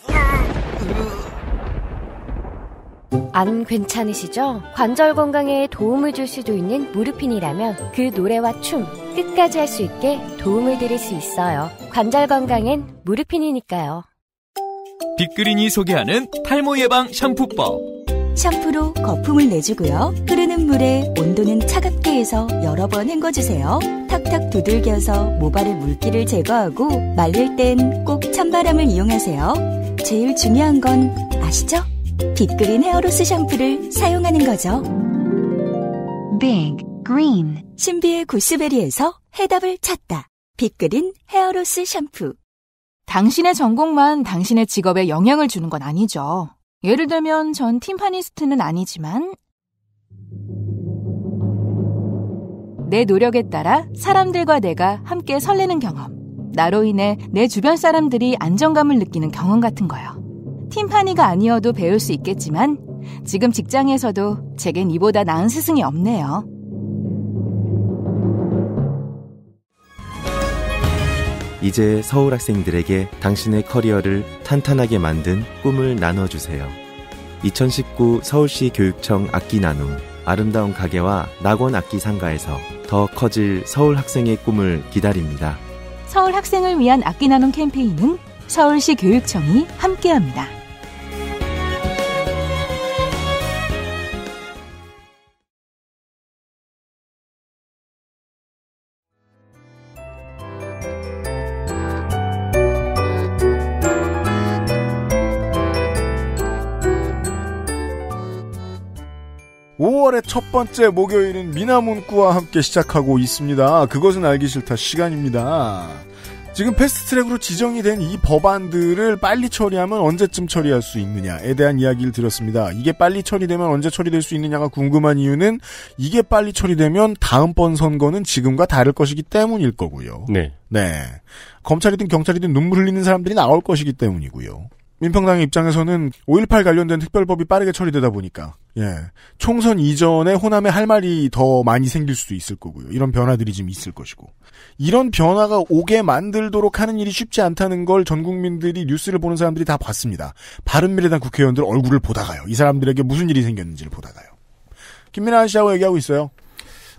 안 괜찮으시죠? 관절 건강에 도움을 줄 수도 있는 무르핀이라면 그 노래와 춤 끝까지 할 수 있게 도움을 드릴 수 있어요. 관절 건강엔 무르핀이니까요. 빅그린이 소개하는 탈모 예방 샴푸법. 샴푸로 거품을 내주고요. 흐르는 물에 온도는 차갑게 해서 여러 번 헹궈주세요. 탁탁 두들겨서 모발의 물기를 제거하고 말릴 땐 꼭 찬바람을 이용하세요. 제일 중요한 건 아시죠? 빅그린 헤어로스 샴푸를 사용하는 거죠. Big Green 신비의 구스베리에서 해답을 찾다. 빅그린 헤어로스 샴푸 당신의 전공만 당신의 직업에 영향을 주는 건 아니죠. 예를 들면 전 팀파니스트는 아니지만 내 노력에 따라 사람들과 내가 함께 설레는 경험, 나로 인해 내 주변 사람들이 안정감을 느끼는 경험 같은 거요. 팀파니가 아니어도 배울 수 있겠지만 지금 직장에서도 제겐 이보다 나은 스승이 없네요. 이제 서울 학생들에게 당신의 커리어를 탄탄하게 만든 꿈을 나눠주세요. 2019 서울시 교육청 악기 나눔 아름다운 가게와 낙원 악기 상가에서 더 커질 서울 학생의 꿈을 기다립니다. 서울 학생을 위한 악기 나눔 캠페인은 서울시 교육청이 함께합니다. 4월의 첫 번째 목요일은 미나문구와 함께 시작하고 있습니다. 그것은 알기 싫다 시간입니다. 지금 패스트트랙으로 지정이 된 이 법안들을 빨리 처리하면 언제쯤 처리할 수 있느냐에 대한 이야기를 드렸습니다. 이게 빨리 처리되면 언제 처리될 수 있느냐가 궁금한 이유는 이게 빨리 처리되면 다음번 선거는 지금과 다를 것이기 때문일 거고요. 네. 네. 검찰이든 경찰이든 눈물 흘리는 사람들이 나올 것이기 때문이고요. 민평당의 입장에서는 5.18 관련된 특별법이 빠르게 처리되다 보니까 예 총선 이전에 호남에 할 말이 더 많이 생길 수도 있을 거고요. 이런 변화들이 좀 있을 것이고 이런 변화가 오게 만들도록 하는 일이 쉽지 않다는 걸 전 국민들이 뉴스를 보는 사람들이 다 봤습니다. 바른미래당 국회의원들 얼굴을 보다가요. 이 사람들에게 무슨 일이 생겼는지를 보다가요. 김민아 씨하고 얘기하고 있어요.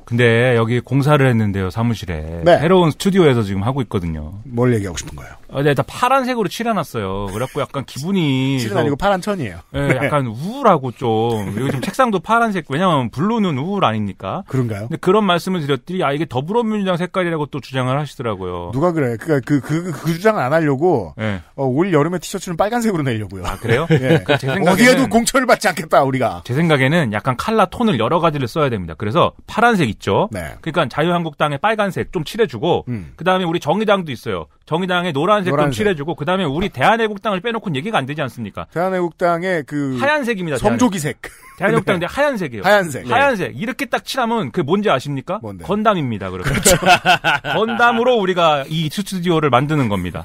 근데 여기 공사를 했는데요 사무실에 네. 새로운 스튜디오에서 지금 하고 있거든요. 뭘 얘기하고 싶은 거예요? 어, 네, 다 파란색으로 칠해놨어요. 그래갖고 약간 기분이. 칠은 아니고 파란 천이에요. 네, 네, 약간 우울하고 좀. 여기 지 책상도 파란색, 왜냐면 블루는 우울 아닙니까? 그런가요? 근데 그런 말씀을 드렸더니, 아, 이게 더불어민주당 색깔이라고 또 주장을 하시더라고요. 누가 그래. 그러니까 그, 그, 그, 그 주장을 안 하려고, 네. 어, 올 여름에 티셔츠는 빨간색으로 내려고요. 아, 그래요? 예. 그 생각에는, 어디에도 공천을 받지 않겠다, 우리가. 제 생각에는 약간 칼라 톤을 여러 가지를 써야 됩니다. 그래서 파란색 있죠? 네. 그니까 자유한국당에 빨간색 좀 칠해주고, 음. 그 다음에 우리 정의당도 있어요. 정의당에 노란 노란색, 노란색. 좀 칠해주고 그다음에 우리 대한애국당을 빼놓고 는 얘기가 안 되지 않습니까? 대한애국당의 그 하얀색입니다. 섬조기색. 대한애국당 네. 하얀색이에요. 하얀색. 네. 하얀색. 이렇게 딱 칠하면 그게 뭔지 아십니까? 뭔데? 건담입니다. 그렇죠. 건담으로 우리가 이 스튜디오를 만드는 겁니다.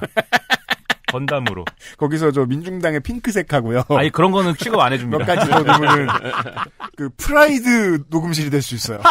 건담으로. 거기서 저 민중당의 핑크색하고요. 아니 그런 거는 취급 안 해줍니다. 몇 가지 넣으면은 그 프라이드 녹음실이 될 수 있어요.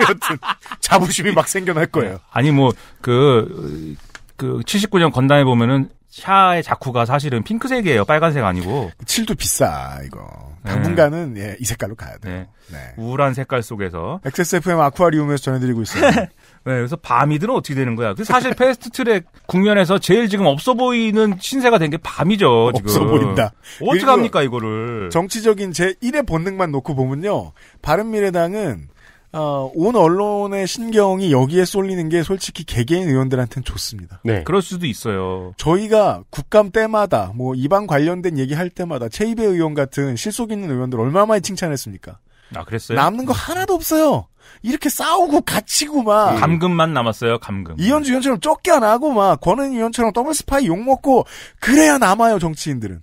여튼 자부심이 막 생겨날 거예요. 아니 뭐그 그 79년 건담에 보면은 샤의 자쿠가 사실은 핑크색이에요. 빨간색 아니고. 칠도 비싸 이거. 당분간은 네. 예, 이 색깔로 가야 돼 네. 네. 우울한 색깔 속에서. XSFM 아쿠아리움에서 전해드리고 있어요. 네, 그래서 밤이들은 어떻게 되는 거야? 그래서 사실 패스트 트랙 국면에서 제일 지금 없어 보이는 신세가 된 게 밤이죠, 지금. 없어 보인다. 어떻게 합니까, 이거를. 정치적인 제 1의 본능만 놓고 보면요. 바른미래당은 어, 온 언론의 신경이 여기에 쏠리는 게 솔직히 개개인 의원들한테는 좋습니다. 네. 그럴 수도 있어요. 저희가 국감 때마다 뭐 이방 관련된 얘기 할 때마다 최이배 의원 같은 실속 있는 의원들 얼마나 많이 칭찬했습니까? 아, 그랬어요? 남는 거 하나도 없어요. 이렇게 싸우고 갇히고 막 네. 감금만 남았어요. 감금. 이현주 의원처럼 쫓겨나고 막 권은 의원처럼 더블 스파이 욕 먹고 그래야 남아요 정치인들은.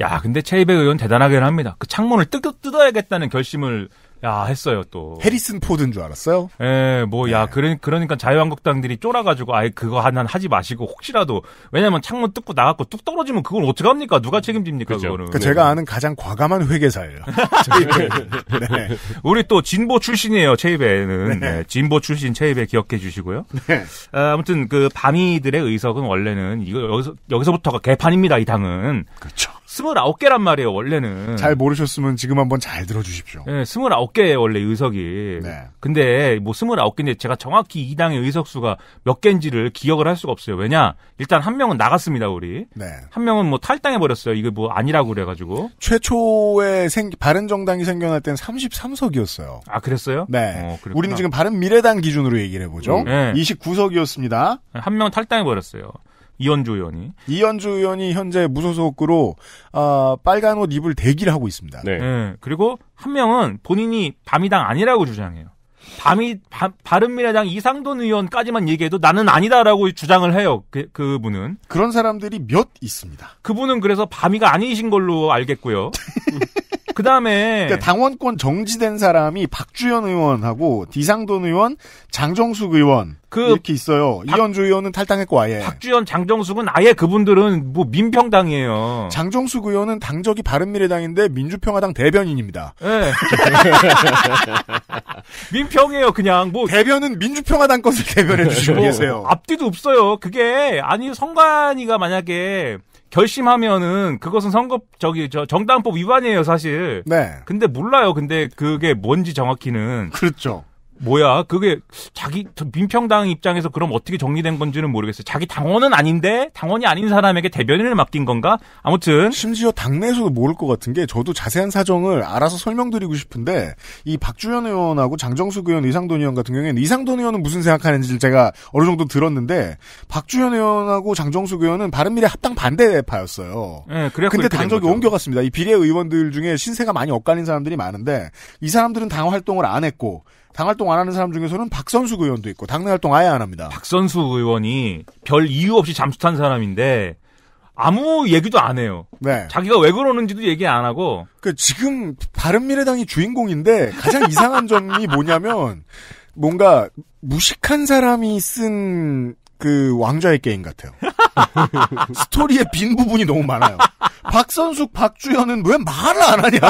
야, 근데 최이배 의원 대단하긴 합니다. 그 창문을 뜯, 뜯어야겠다는 결심을 야 했어요 또 해리슨 포드인 줄 알았어요? 예, 뭐야 네. 그러, 그러니까 자유한국당들이 쫄아가지고 아예 그거 하나 하지 마시고 혹시라도 왜냐면 창문 뜯고 나갔고 뚝 떨어지면 그걸 어떻게 합니까? 누가 책임집니까 그렇 그거는? 그러 그러니까 제가 아는 가장 과감한 회계사예요. 네. 네. 우리 또 진보 출신이에요 체이베는 네. 네. 진보 출신 체이베 기억해 주시고요. 네. 아, 무튼그 밤이들의 의석은 원래는 이거 여기서 여기서부터가 개판입니다 이 당은. 그렇죠. 29개란 말이에요, 원래는. 잘 모르셨으면 지금 한번 잘 들어주십시오. 네, 2 9개예 원래 의석이. 네. 근데 뭐 29개인데 제가 정확히 이 당의 의석수가 몇 개인지를 기억을 할 수가 없어요. 왜냐? 일단 한 명은 나갔습니다, 우리. 네. 한 명은 뭐 탈당해버렸어요. 이게 뭐 아니라고 그래가지고. 최초의 생, 바른정당이 생겨날 땐 33석이었어요. 아, 그랬어요? 네. 어, 우리는 지금 바른미래당 기준으로 얘기를 해보죠. 네. 29석이었습니다. 한 명 탈당해버렸어요. 이현주 의원이 이현주 의원이 현재 무소속으로 어, 빨간 옷 입을 대기를 하고 있습니다. 네. 네. 그리고 한 명은 본인이 밤이당 아니라고 주장해요. 밤이 바, 바른미래당 이상돈 의원까지만 얘기해도 나는 아니다라고 주장을 해요. 그, 그분은 그런 사람들이 몇 있습니다. 그분은 그래서 밤이가 아니신 걸로 알겠고요. 그 다음에 그러니까 당원권 정지된 사람이 박주현 의원하고 디상돈 의원, 장정숙 의원 그 이렇게 있어요. 박, 이현주 의원은 탈당했고 아예 박주현, 장정숙은 아예 그분들은 뭐 민평당이에요. 장정숙 의원은 당적이 바른미래당인데 민주평화당 대변인입니다. 네. 민평이에요, 그냥 뭐 대변은 민주평화당 것을 대변해 주시고 뭐 계세요. 앞뒤도 없어요. 그게 아니 성관이가 만약에 결심하면은 그것은 선거 저기 저 정당법 위반이에요 사실. 네. 근데 몰라요. 근데 그게 뭔지 정확히는. 그렇죠. 뭐야 그게 자기 민평당 입장에서 그럼 어떻게 정리된 건지는 모르겠어요. 자기 당원은 아닌데 당원이 아닌 사람에게 대변인을 맡긴 건가? 아무튼 심지어 당내에서도 모를 것 같은 게 저도 자세한 사정을 알아서 설명드리고 싶은데 이 박주현 의원하고 장정숙 의원, 이상돈 의원 같은 경우에는 이상돈 의원은 무슨 생각하는지 제가 어느 정도 들었는데 박주현 의원하고 장정숙 의원은 바른미래 합당 반대파였어요. 네, 예, 그래. 요 근데 당적이 옮겨갔습니다. 이 비례 의원들 중에 신세가 많이 엇갈린 사람들이 많은데 이 사람들은 당 활동을 안 했고 당 활동 안 하는 사람 중에서는 박선수 의원도 있고 당내 활동 아예 안 합니다. 박선수 의원이 별 이유 없이 잠수 탄 사람인데 아무 얘기도 안 해요. 네. 자기가 왜 그러는지도 얘기 안 하고. 그 지금 바른미래당이 주인공인데 가장 이상한 점이 뭐냐면 뭔가 무식한 사람이 쓴그 왕좌의 게임 같아요. 스토리에 빈 부분이 너무 많아요. 박선숙, 박주현은 왜 말을 안 하냐?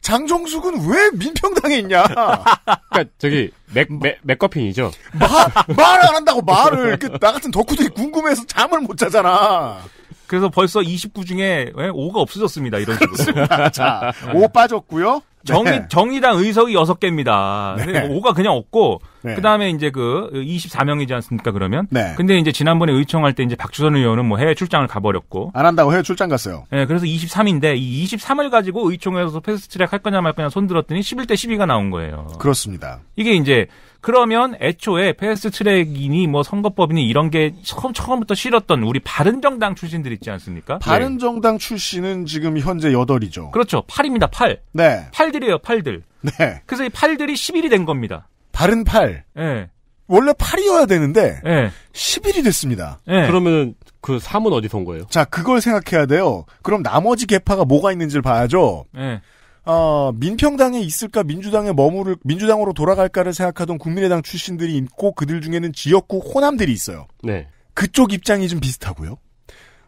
장정숙은 왜 민평당에 있냐? 그러니까 저기 맥, 맥, 커핀이죠 말말 안 한다고 말을 그, 나 같은 덕후들이 궁금해서 잠을 못 자잖아. 그래서 벌써 29 중에 5가 예, 없어졌습니다. 이런 식으로. 자, 5 빠졌고요. 정의, 네. 정의당 의석이 6개입니다. 네. 5가 그냥 없고, 네. 그 다음에 이제 그 24명이지 않습니까, 그러면? 네. 근데 이제 지난번에 의총할 때 이제 박주선 의원은 뭐 해외 출장을 가버렸고. 안 한다고 해외 출장 갔어요. 네, 그래서 23인데, 이 23을 가지고 의총에서 패스트 트랙 할 거냐 말 거냐 손 들었더니 11대 12가 나온 거예요. 그렇습니다. 이게 이제 그러면 애초에 패스트트랙이니 뭐 선거법이니 이런 게 처음 처음부터 싫었던 우리 바른정당 출신들 있지 않습니까? 바른정당 출신은 지금 현재 여덟이죠. 그렇죠. 팔입니다 팔. 네. 팔들이에요, 팔들. 네. 그래서 이 팔들이 1 1이된 겁니다. 바른 팔. 예. 원래 팔이어야 되는데 네. 1 0이 됐습니다. 네. 예. 그러면 그 3은 어디서 온 거예요? 자, 그걸 생각해야 돼요. 그럼 나머지 개파가 뭐가 있는지를 봐야죠. 네. 어, 민평당에 있을까 민주당에 머무를 민주당으로 돌아갈까를 생각하던 국민의당 출신들이 있고 그들 중에는 지역구 호남들이 있어요. 네. 그쪽 입장이 좀 비슷하고요.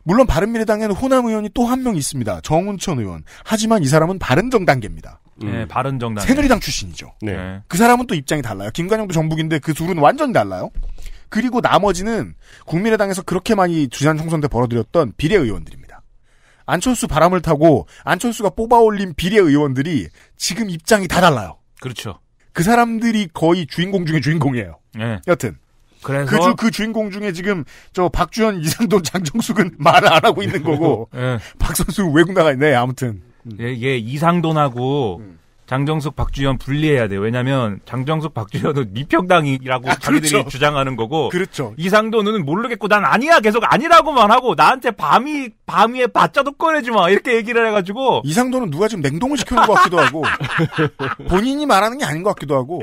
물론 바른미래당에는 호남 의원이 또 한 명 있습니다. 정운천 의원. 하지만 이 사람은 바른정당계입니다. 음. 네, 바른정당. 새누리당 출신이죠. 네. 네. 그 사람은 또 입장이 달라요. 김관영도 전북인데 그 둘은 완전히 달라요. 그리고 나머지는 국민의당에서 그렇게 많이 주산 총선 때 벌어들였던 비례 의원들입니다. 안철수 바람을 타고 안철수가 뽑아올린 비례 의원들이 지금 입장이 다 달라요. 그렇죠. 그 사람들이 거의 주인공 중에 주인공이에요. 네. 여튼 그래서 그, 주, 그 주인공 중에 지금 저 박주현, 이상돈, 장정숙은 말을 안 하고 있는 거고 네. 예. 박선수 외국 나가 있네. 아무튼 예, 예 이상돈하고 음. 장정숙 박주현 분리해야 돼요. 왜냐하면 장정숙 박주현은 미평당이라고 아, 자기들이 그렇죠. 주장하는 거고, 그렇죠. 이상도는 모르겠고 난 아니야 계속 아니라고만 하고 나한테 밤이 밤위에 바자도 꺼내지 마 이렇게 얘기를 해가지고 이상도는 누가 지금 냉동을 시켜놓은것 같기도 하고 본인이 말하는 게 아닌 것 같기도 하고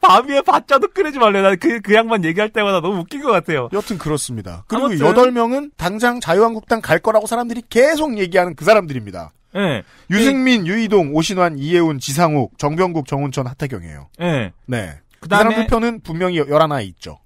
밤위에 바자도 꺼내지 말래. 난그그 그 양반 얘기할 때마다 너무 웃긴 것 같아요. 여튼 그렇습니다. 그리고 여덟 명은 당장 자유한국당 갈 거라고 사람들이 계속 얘기하는 그 사람들입니다. 예. 네. 유승민, 네. 유이동, 오신환, 이혜훈, 지상욱, 정병국, 정운천, 하태경이에요. 예. 네. 네. 그다음에 표는 분명히 11아 있죠.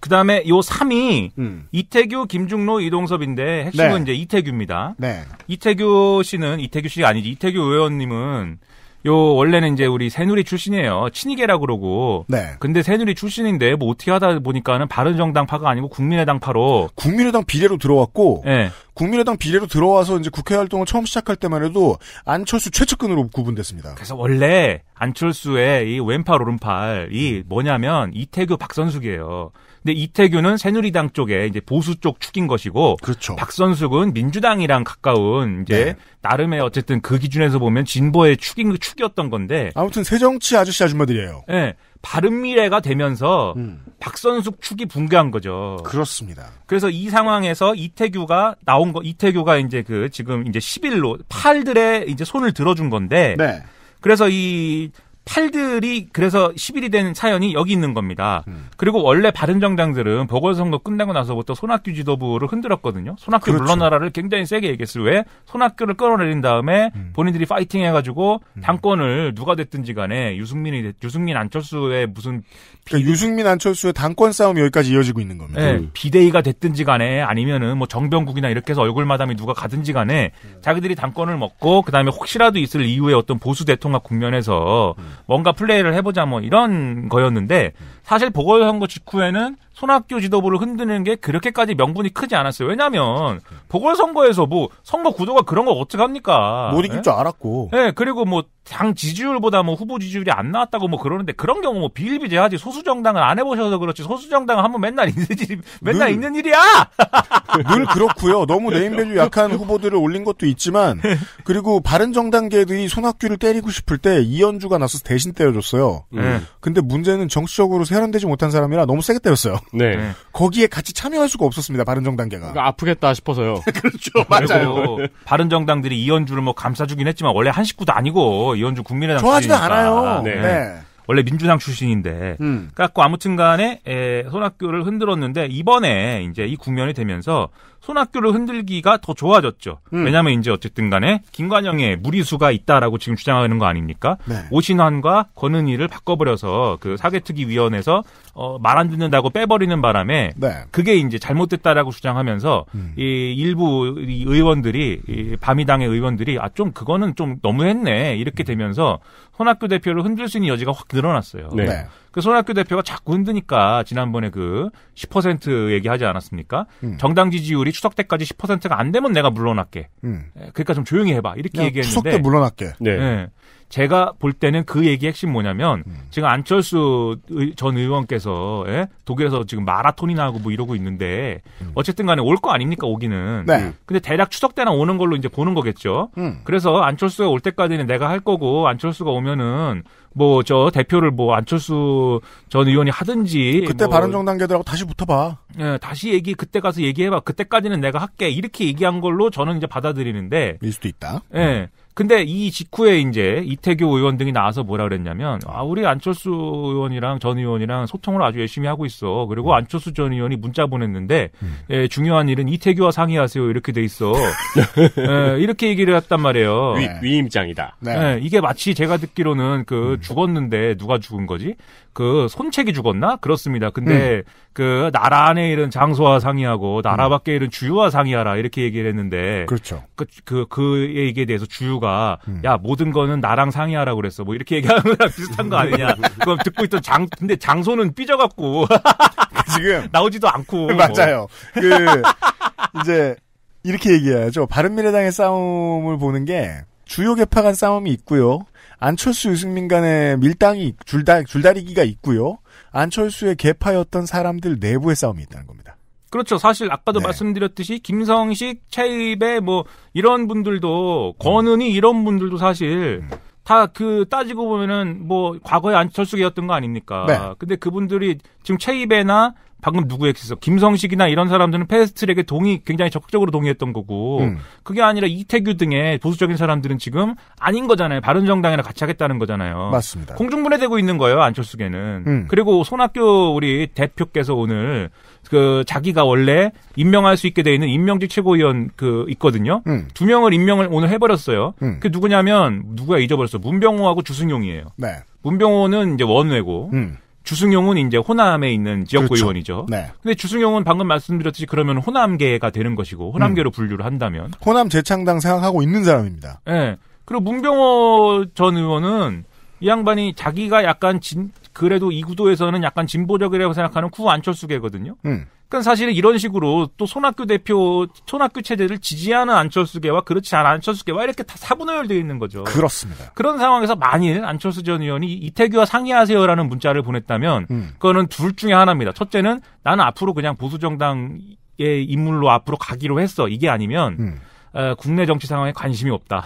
그 다음에 요 3위 음. 이태규, 김중로, 이동섭인데 핵심은 네. 이제 이태규입니다. 네. 이태규 씨는 이태규 씨가 아니지 이태규 의원님은 요 원래는 이제 우리 새누리 출신이에요. 친이계라 그러고. 네. 근데 새누리 출신인데 뭐 어떻게 하다 보니까는 바른정당파가 아니고 국민의당파로 국민의당 비례로 들어왔고 네. 국민의당 비례로 들어와서 이제 국회 활동을 처음 시작할 때만 해도 안철수 최측근으로 구분됐습니다. 그래서 원래 안철수의 이 왼팔 오른팔이 뭐냐면 이태규 박선숙이에요. 근데 이태규는 새누리당 쪽에 이제 보수 쪽 축인 것이고 그렇죠. 박선숙은 민주당이랑 가까운 이제 네. 나름의 어쨌든 그 기준에서 보면 진보의 축인 축이었던 건데 아무튼 새정치 아저씨 아줌마들이에요. 예. 네. 바른미래가 되면서 음. 박선숙 축이 붕괴한 거죠. 그렇습니다. 그래서 이 상황에서 이태규가 나온 거 이태규가 이제 그 지금 이제 10일로 팔들의 이제 손을 들어준 건데 네. 그래서 이 팔들이 그래서 10일이 된 사연이 여기 있는 겁니다. 음. 그리고 원래 바른정당들은 보궐선거 끝나고 나서부터 손학규 지도부를 흔들었거든요. 손학규 그렇죠. 물러나라를 굉장히 세게 얘기했어요. 왜? 손학규를 끌어내린 다음에 음. 본인들이 파이팅 해가지고 음. 당권을 누가 됐든지 간에 유승민이, 유승민 안철수의 무슨. 그러니까 유승민 안철수의 당권 싸움 이 여기까지 이어지고 있는 겁니다. 네, 음. 비대위가 됐든지 간에 아니면은 뭐 정병국이나 이렇게 해서 얼굴마담이 누가 가든지 간에 음. 자기들이 당권을 먹고 그 다음에 혹시라도 있을 이후에 어떤 보수 대통합 국면에서 음. 뭔가 플레이를 해보자 뭐 이런 거였는데 사실 보궐선거 직후에는 손학규 지도부를 흔드는 게 그렇게까지 명분이 크지 않았어요. 왜냐하면 보궐선거에서 뭐 선거 구도가 그런 거 어떻게 합니까? 못 이길 예? 줄 알았고. 예, 그리고 뭐 당 지지율보다 뭐 후보 지지율이 안 나왔다고 뭐 그러는데 그런 경우 뭐 비일비재하지 소수 정당은 안 해보셔서 그렇지 소수 정당은 한번 맨날 있는 일 맨날 늘, 있는 일이야. 늘 그렇고요. 너무 네임밸류 약한 후보들을 올린 것도 있지만 그리고 바른 정당계들이 손학규를 때리고 싶을 때 이현주가 나서 대신 때려줬어요. 음. 근데 문제는 정치적으로 세련되지 못한 사람이라 너무 세게 때렸어요. 네. 네. 거기에 같이 참여할 수가 없었습니다. 바른정당계가. 그러니까 아프겠다 싶어서요. 그렇죠. 맞아요. 네. 네. 바른정당들이 이현주를 뭐 감싸주긴 했지만 원래 한 식구도 아니고 이현주 국민의당 좋아하지도 않아요. 네. 네. 원래 민주당 출신인데 음. 그래갖고 아무튼간에 에, 손학교를 흔들었는데 이번에 이제 이 국면이 되면서 손학규를 흔들기가 더 좋아졌죠. 음. 왜냐하면 이제 어쨌든 간에 김관영의 무리수가 있다라고 지금 주장하는 거 아닙니까? 네. 오신환과 권은희를 바꿔버려서 그 사개특위위원회에서 어, 말안 듣는다고 빼버리는 바람에 네. 그게 이제 잘못됐다라고 주장하면서 음. 이 일부 의원들이 이 밤이당의 의원들이 아 좀 그거는 좀 너무했네 이렇게 음. 되면서 손학규 대표를 흔들 수 있는 여지가 확 늘어났어요. 네. 네. 그 손학규 대표가 자꾸 흔드니까 지난번에 그10% 얘기하지 않았습니까? 음. 정당 지지율이 추석 때까지 10%가 안 되면 내가 물러날게. 음. 그러니까 좀 조용히 해봐. 이렇게 얘기했는데 추석 때 물러날게. 네. 네. 제가 볼 때는 그 얘기 핵심 뭐냐면 음. 지금 안철수 전 의원께서 예? 독일에서 지금 마라톤이나 하고 뭐 이러고 있는데 음. 어쨌든 간에 올 거 아닙니까 오기는 네. 근데 대략 추석 때나 오는 걸로 이제 보는 거겠죠 음. 그래서 안철수가 올 때까지는 내가 할 거고 안철수가 오면은 뭐저 대표를 뭐 안철수 전 의원이 하든지 그때 뭐, 바른정당 계들하고 다시 붙어봐. 예, 다시 얘기 그때 가서 얘기해봐. 그때까지는 내가 할게 이렇게 얘기한 걸로 저는 이제 받아들이는데 일 수도 있다. 예. 근데 이 직후에 이제 이태규 의원 등이 나와서 뭐라 그랬냐면 아 우리 안철수 의원이랑 전 의원이랑 소통을 아주 열심히 하고 있어. 그리고 음. 안철수 전 의원이 문자 보냈는데 음. 예, 중요한 일은 이태규와 상의하세요 이렇게 돼 있어. 예, 이렇게 얘기를 했단 말이에요. 위, 위임장이다. 네. 예, 이게 마치 제가 듣기로는 그 음. 죽었는데 누가 죽은 거지? 그 손책이 죽었나? 그렇습니다. 근데 음. 그 나라 안에 이런 장소와 상의하고 나라 음. 밖에 이런 주유와 상의하라 이렇게 얘기를 했는데 그렇죠. 그, 그, 그 얘기에 대해서 주유가 음. 야 모든 거는 나랑 상의하라고 그랬어. 뭐 이렇게 얘기하는 거랑 비슷한 거 아니냐? 네. 그럼 듣고 있던 장 근데 장소는 삐져갖고 지금 나오지도 않고 뭐. 맞아요. 그 이제 이렇게 얘기해야죠. 바른미래당의 싸움을 보는 게 주요 개파 간 싸움이 있고요. 안철수 유승민 간의 밀당이 줄다, 줄다리기가 있고요. 안철수의 개파였던 사람들 내부의 싸움이 있다는 겁니다. 그렇죠. 사실 아까도 네. 말씀드렸듯이 김성식, 최입의 뭐 이런 분들도 권은희 이런 분들도 사실 음. 다그 따지고 보면은 뭐 과거에 안철수계였던 거 아닙니까? 네. 근데 그분들이 지금 최입에나 방금 누구 엑스에서 김성식이나 이런 사람들은 패스트트랙에 동의 굉장히 적극적으로 동의했던 거고 음. 그게 아니라 이태규 등의 보수적인 사람들은 지금 아닌 거잖아요. 바른정당이나 같이 하겠다는 거잖아요. 맞습니다. 공중분해되고 있는 거예요. 안철수계는. 음. 그리고 손학규 우리 대표께서 오늘 그 자기가 원래 임명할 수 있게 돼 있는 임명직 최고위원 그 있거든요. 음. 두 명을 임명을 오늘 해버렸어요. 그 누구냐면 누구야 잊어버렸어. 문병호하고 주승용이에요. 네. 문병호는 이제 원외고. 음. 주승용은 이제 호남에 있는 지역구 그렇죠. 의원이죠. 네. 근데 주승용은 방금 말씀드렸듯이 그러면 호남계가 되는 것이고 호남계로 음. 분류를 한다면 호남 재창당 생각하고 있는 사람입니다. 예. 네. 그리고 문병호 전 의원은 이 양반이 자기가 약간 진 그래도 이 구도에서는 약간 진보적이라고 생각하는 구 안철수계거든요. 음. 그러니까 사실은 이런 식으로 또 손학규 대표, 손학규 체제를 지지하는 안철수계와 그렇지 않은 안철수계와 이렇게 다 사분의열되어 있는 거죠. 그렇습니다. 그런 상황에서 만일 안철수 전 의원이 이태규와 상의하세요라는 문자를 보냈다면 음. 그거는 둘 중에 하나입니다. 첫째는 나는 앞으로 그냥 보수정당의 인물로 앞으로 가기로 했어. 이게 아니면 음. 어, 국내 정치 상황에 관심이 없다.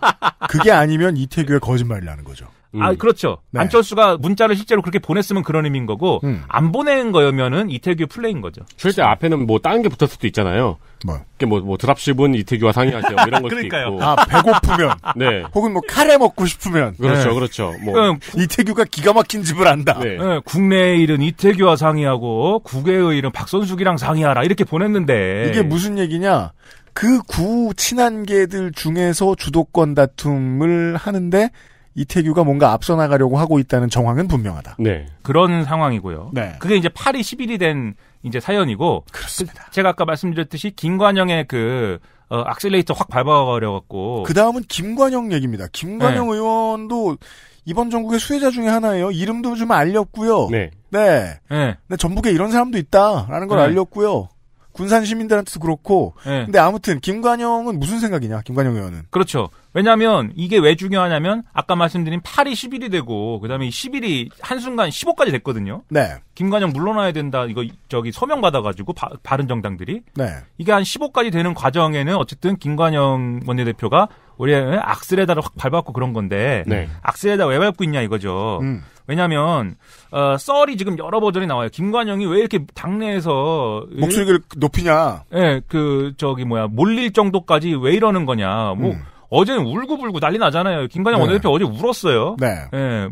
그게 아니면 이태규의 거짓말이라는 거죠. 아, 음. 아 그렇죠. 네. 안철수가 문자를 실제로 그렇게 보냈으면 그런 의미인 거고 음. 안 보낸 거면은 이태규 플레인 거죠. 실제 그렇죠. 앞에는 뭐 다른 게 붙었을 수도 있잖아요. 뭐, 뭐, 뭐 드랍십은 이태규와 상의하세요. 뭐 이런 것도 있고. 아 배고프면. 네. 혹은 뭐 카레 먹고 싶으면. 그렇죠, 네. 그렇죠. 뭐 이태규가 기가 막힌 집을 안다. 네. 네. 국내의 일은 이태규와 상의하고 국외의 일은 박선숙이랑 상의하라 이렇게 보냈는데 이게 무슨 얘기냐? 그 구 친한계들 중에서 주도권 다툼을 하는데 이태규가 뭔가 앞서 나가려고 하고 있다는 정황은 분명하다. 네. 그런 상황이고요. 네. 그게 이제 8이 10일이 된 이제 사연이고. 그렇습니다. 그 제가 아까 말씀드렸듯이 김관영의 그, 어, 악셀레이터 확 밟아버려갖고. 그 다음은 김관영 얘기입니다. 김관영 네. 의원도 이번 전국의 수혜자 중에 하나예요. 이름도 좀 알렸고요. 네. 네. 네. 전북에 이런 사람도 있다라는 걸 네. 알렸고요. 군산 시민들한테도 그렇고. 네. 근데 아무튼 김관영은 무슨 생각이냐? 김관영 의원은. 그렇죠. 왜냐하면 이게 왜 중요하냐면 아까 말씀드린 8이 10일이 되고 그다음에 10일이 한순간 15까지 됐거든요. 네. 김관영 물러나야 된다. 이거 저기 서명 받아가지고 바, 바른 정당들이. 네. 이게 한 15까지 되는 과정에는 어쨌든 김관영 원내대표가 우리 악셀에다를 확 밟았고 그런 건데 네. 악셀에다 왜 밟고 있냐 이거죠. 음. 왜냐하면 어, 썰이 지금 여러 버전이 나와요. 김관영이 왜 이렇게 당내에서 목소리를 이, 높이냐? 예, 네, 그 저기 뭐야 몰릴 정도까지 왜 이러는 거냐? 뭐 음. 어제는 울고불고 난리 나잖아요. 김관영 네. 원내대표 어제 울었어요. 네. 예,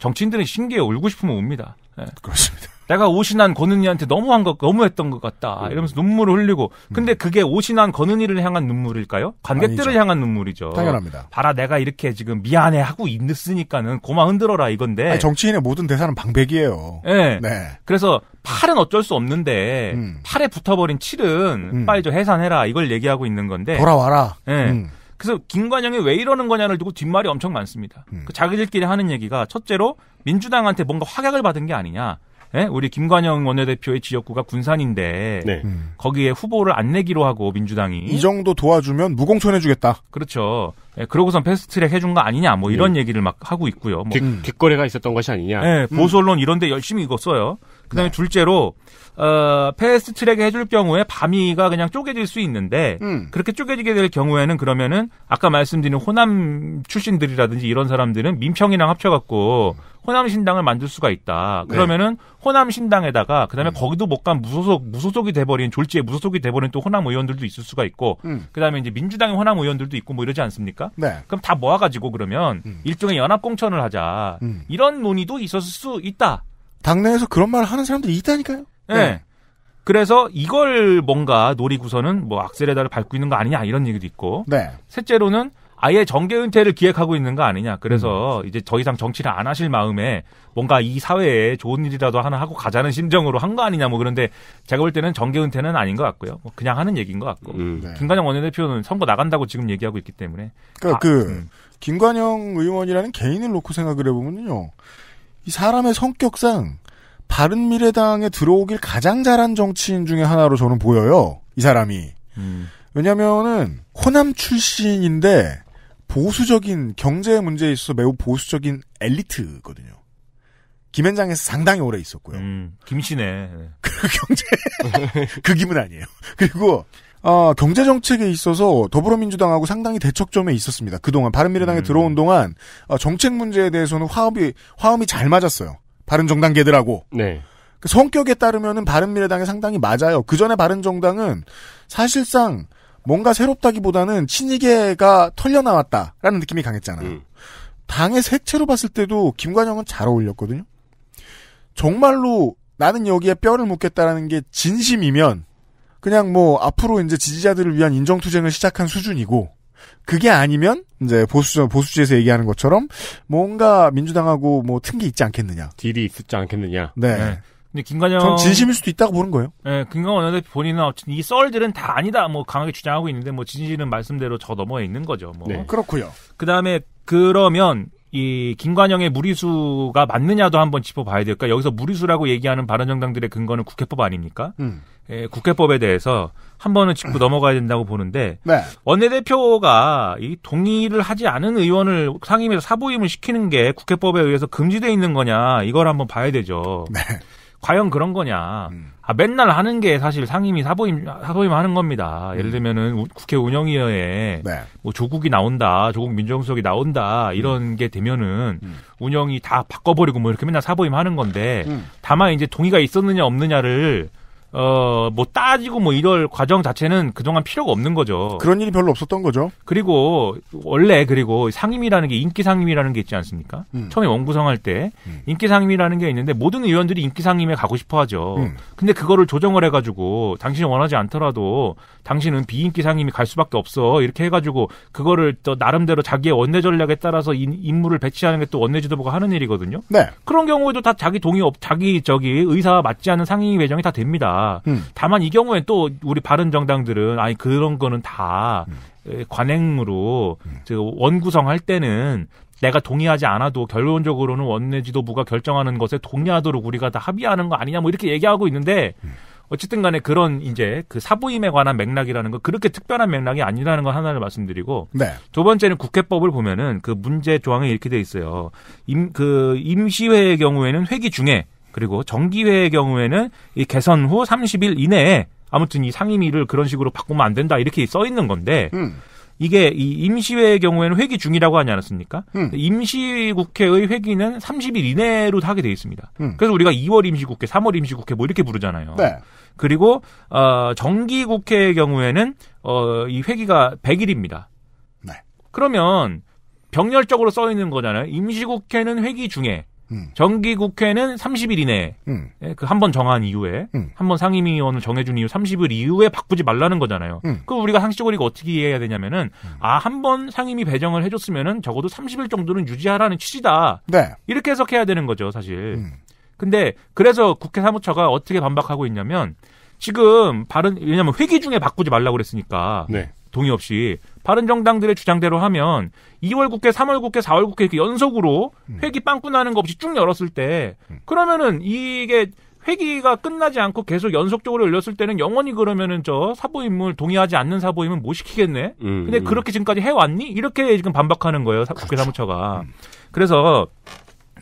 정치인들은 신기해 울고 싶으면 웁니다. 예. 그렇습니다. 내가 오신한 권은이한테 너무한 것 너무했던 것 같다 음. 이러면서 눈물을 흘리고 근데 음. 그게 오신한 권은이를 향한 눈물일까요? 관객들을 아니죠. 향한 눈물이죠. 당연합니다. 봐라 내가 이렇게 지금 미안해 하고 있으니까는 고마 흔들어라 이건데 아니, 정치인의 모든 대사는 방백이에요. 네. 네. 그래서 팔은 어쩔 수 없는데 음. 팔에 붙어버린 칠은 음. 빨리 좀 해산해라 이걸 얘기하고 있는 건데 돌아와라. 네. 음. 그래서 김관영이 왜 이러는 거냐를 두고 뒷말이 엄청 많습니다. 음. 그 자기들끼리 하는 얘기가 첫째로 민주당한테 뭔가 확약을 받은 게 아니냐. 예? 우리 김관영 원내대표의 지역구가 군산인데 네. 음. 거기에 후보를 안 내기로 하고 민주당이 이 정도 도와주면 무공천 해주겠다. 그렇죠. 예, 그러고선 패스트트랙 해준 거 아니냐 뭐 이런 네. 얘기를 막 하고 있고요. 뭐. 뒷, 음. 거래가 있었던 것이 아니냐. 예, 음. 보수 언론 이런데 열심히 읽었어요 그다음에 네. 둘째로 어, 패스트트랙 해줄 경우에 밤이가 그냥 쪼개질 수 있는데 음. 그렇게 쪼개지게 될 경우에는 그러면은 아까 말씀드린 호남 출신들이라든지 이런 사람들은 민평이랑 합쳐갖고 호남신당을 만들 수가 있다. 그러면은 네. 호남신당에다가 그다음에 음. 거기도 못 간 무소속 무소속이 돼버린 졸지에 무소속이 돼버린 또 호남 의원들도 있을 수가 있고 음. 그다음에 이제 민주당의 호남 의원들도 있고 뭐 이러지 않습니까? 네. 그럼 다 모아가지고 그러면 음. 일종의 연합 공천을 하자 음. 이런 논의도 있었을 수 있다. 당내에서 그런 말을 하는 사람들이 있다니까요. 네. 네. 그래서 이걸 뭔가 놀이구서는뭐 악셀에다를 밟고 있는 거 아니냐 이런 얘기도 있고. 네. 셋째로는 아예 정계 은퇴를 기획하고 있는 거 아니냐. 그래서 음. 이제 더 이상 정치를 안 하실 마음에 뭔가 이 사회에 좋은 일이라도 하나 하고 가자는 심정으로 한 거 아니냐. 뭐 그런데 제가 볼 때는 정계 은퇴는 아닌 것 같고요. 뭐 그냥 하는 얘기인 것 같고. 음. 네. 김관영 원내대표는 선거 나간다고 지금 얘기하고 있기 때문에. 그러니까 그 아, 그 음. 김관영 의원이라는 개인을 놓고 생각을 해보면요. 이 사람의 성격상 바른미래당에 들어오길 가장 잘한 정치인 중의 하나로 저는 보여요. 이 사람이. 음. 왜냐면은 호남 출신인데 보수적인 경제 문제에 있어서 매우 보수적인 엘리트거든요. 김현장에서 상당히 오래 있었고요. 음, 김씨네. 그 경제 그 김은 아니에요. 그리고 어, 경제 정책에 있어서 더불어민주당하고 상당히 대척점에 있었습니다. 그동안 바른미래당에 음. 들어온 동안 어, 정책 문제에 대해서는 화합이 화음이 잘 맞았어요. 바른정당계들하고. 네. 성격에 따르면은 바른미래당에 상당히 맞아요. 그 전에 바른정당은 사실상 뭔가 새롭다기보다는 친이계가 털려나왔다라는 느낌이 강했잖아요. 음. 당의 색채로 봤을 때도 김관영은 잘 어울렸거든요. 정말로 나는 여기에 뼈를 묻겠다라는 게 진심이면 그냥 뭐 앞으로 이제 지지자들을 위한 인정투쟁을 시작한 수준이고 그게 아니면 이제 보수 보수지에서 얘기하는 것처럼 뭔가 민주당하고 뭐튼게 있지 않겠느냐. 딜이 있지 않겠느냐. 네. 네. 근데 김관영 전 진심일 수도 있다고 보는 거예요. 예, 김관영 원내대표 본인은 어쨌든 이 썰들은 다 아니다 뭐 강하게 주장하고 있는데 뭐 진실은 말씀대로 저 넘어에 있는 거죠. 뭐 네. 그렇고요. 그다음에 그러면 이 김관영의 무리수가 맞느냐도 한번 짚어봐야 될까. 그러니까 여기서 무리수라고 얘기하는 바른정당들의 근거는 국회법 아닙니까? 음. 예, 국회법에 대해서 한 번은 짚고 넘어가야 된다고 보는데 네. 원내대표가 이 동의를 하지 않은 의원을 상임위에서 사보임을 시키는 게 국회법에 의해서 금지돼 있는 거냐 이걸 한번 봐야 되죠. 네. 과연 그런 거냐. 음. 아, 맨날 하는 게 사실 상임위 사보임, 사보임 하는 겁니다. 음. 예를 들면은 우, 국회 운영위원회에 네. 뭐 조국이 나온다, 조국 민정수석이 나온다, 이런 음. 게 되면은 음. 운영이 다 바꿔버리고 뭐 이렇게 맨날 사보임 하는 건데 음. 다만 이제 동의가 있었느냐 없느냐를 어, 뭐 따지고 뭐 이럴 과정 자체는 그동안 필요가 없는 거죠. 그런 일이 별로 없었던 거죠. 그리고 원래 그리고 상임이라는 게 인기 상임이라는 게 있지 않습니까? 음. 처음에 원구성할 때 음. 인기 상임이라는 게 있는데 모든 의원들이 인기 상임에 가고 싶어 하죠. 음. 근데 그거를 조정을 해 가지고 당신이 원하지 않더라도 당신은 비인기 상임이 갈 수밖에 없어. 이렇게 해 가지고 그거를 또 나름대로 자기의 원내 전략에 따라서 인, 인물을 배치하는 게 또 원내 지도부가 하는 일이거든요. 네. 그런 경우에도 다 자기 동의 없 자기 저기 의사와 맞지 않는 상임 위 배정이 다 됩니다. 다 음. 다만 이 경우에 또 우리 바른 정당들은 아니 그런 거는 다 음. 관행으로 음. 원 구성할 때는 내가 동의하지 않아도 결론적으로는 원내 지도부가 결정하는 것에 동의하도록 우리가 다 합의하는 거 아니냐 뭐 이렇게 얘기하고 있는데 음. 어쨌든 간에 그런 이제 그 사부임에 관한 맥락이라는 거 그렇게 특별한 맥락이 아니라는 걸 하나를 말씀드리고 네. 두 번째는 국회법을 보면은 그 문제 조항에 이렇게 돼 있어요. 임그 임시회의 경우에는 회기 중에 그리고 정기회의 경우에는 이 개선 후 30일 이내에 아무튼 이 상임위를 그런 식으로 바꾸면 안 된다 이렇게 써 있는 건데 음. 이게 이 임시회의 경우에는 회기 중이라고 하지 않았습니까? 음. 임시국회의 회기는 30일 이내로 하게 돼 있습니다. 음. 그래서 우리가 2월 임시국회, 3월 임시국회 뭐 이렇게 부르잖아요. 네. 그리고 어 정기 국회의 경우에는 어이 회기가 100일입니다. 네. 그러면 병렬적으로 써 있는 거잖아요. 임시국회는 회기 중에 음. 정기 국회는 30일 이내 음. 예, 그한 번 정한 이후에 음. 한번 상임위원을 정해준 이후 30일 이후에 바꾸지 말라는 거잖아요. 그 우리가 상식적으로 이거 어떻게 이해해야 되냐면은 음. 아한 번 상임위 배정을 해줬으면은 적어도 30일 정도는 유지하라는 취지다. 네. 이렇게 해석해야 되는 거죠 사실. 근데 그래서 국회 사무처가 어떻게 반박하고 있냐면 지금 바른 왜냐하면 회기 중에 바꾸지 말라고 그랬으니까. 네. 동의 없이 바른 정당들의 주장대로 하면 2월 국회, 3월 국회, 4월 국회 이렇게 연속으로 음. 회기 빵꾸 나는 거 없이 쭉 열었을 때 음. 그러면은 이게 회기가 끝나지 않고 계속 연속적으로 열렸을 때는 영원히 그러면은 저 사보임을 동의하지 않는 사보임은 못 뭐 시키겠네. 음, 근데 음. 그렇게 지금까지 해왔니? 이렇게 지금 반박하는 거예요. 국회 그렇죠. 사무처가. 음. 그래서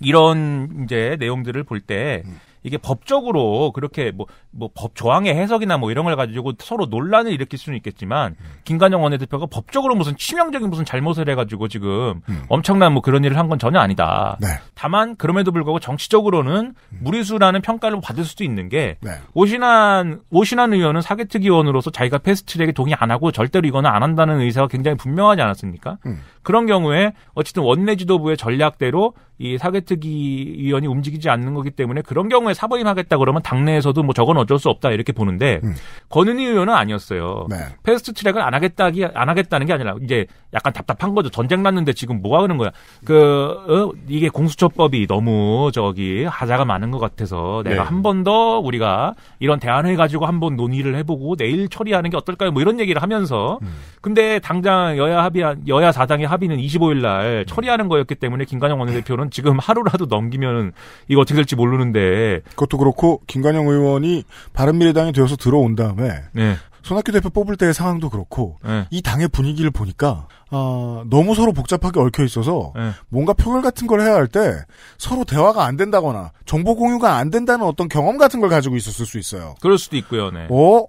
이런 이제 내용들을 볼때 음. 이게 법적으로 그렇게 뭐, 뭐 법 조항의 해석이나 뭐 이런 걸 가지고 서로 논란을 일으킬 수는 있겠지만 김관영 원내대표가 법적으로 무슨 치명적인 무슨 잘못을 해가지고 지금 음. 엄청난 뭐 그런 일을 한 건 전혀 아니다. 네. 다만 그럼에도 불구하고 정치적으로는 음. 무리수라는 평가를 받을 수도 있는 게 네. 오신한 오신한 의원은 사개특위원으로서 자기가 패스트트랙에 동의 안 하고 절대로 이거는 안 한다는 의사가 굉장히 분명하지 않았습니까? 음. 그런 경우에 어쨌든 원내 지도부의 전략대로 이 사개특위 위원이 움직이지 않는 거기 때문에 그런 경우에 사버임하겠다 그러면 당내에서도 뭐 저건 어쩔 수 없다 이렇게 보는데 음. 권은희 의원은 아니었어요. 네. 패스트 트랙을 안 하겠다 안 하겠다는 게 아니라 이제 약간 답답한 거죠. 전쟁 났는데 지금 뭐 하는 거야? 그 어, 이게 공수처법이 너무 저기 하자가 많은 것 같아서 내가 네. 한번 더 우리가 이런 대안을 가지고 한 번 논의를 해보고 내일 처리하는 게 어떨까요? 뭐 이런 얘기를 하면서 음. 근데 당장 여야 합의 한 여야 사당의 합의는 25일 날 음. 처리하는 거였기 때문에 김관영 원내대표는 지금 하루라도 넘기면 이거 어떻게 될지 모르는데 그것도 그렇고 김관영 의원이 바른미래당이 되어서 들어온 다음에 네. 손학규 대표 뽑을 때의 상황도 그렇고 네. 이 당의 분위기를 보니까 어, 너무 서로 복잡하게 얽혀 있어서 네. 뭔가 표결 같은 걸 해야 할 때 서로 대화가 안 된다거나 정보 공유가 안 된다는 어떤 경험 같은 걸 가지고 있었을 수 있어요. 그럴 수도 있고요. 네. 어?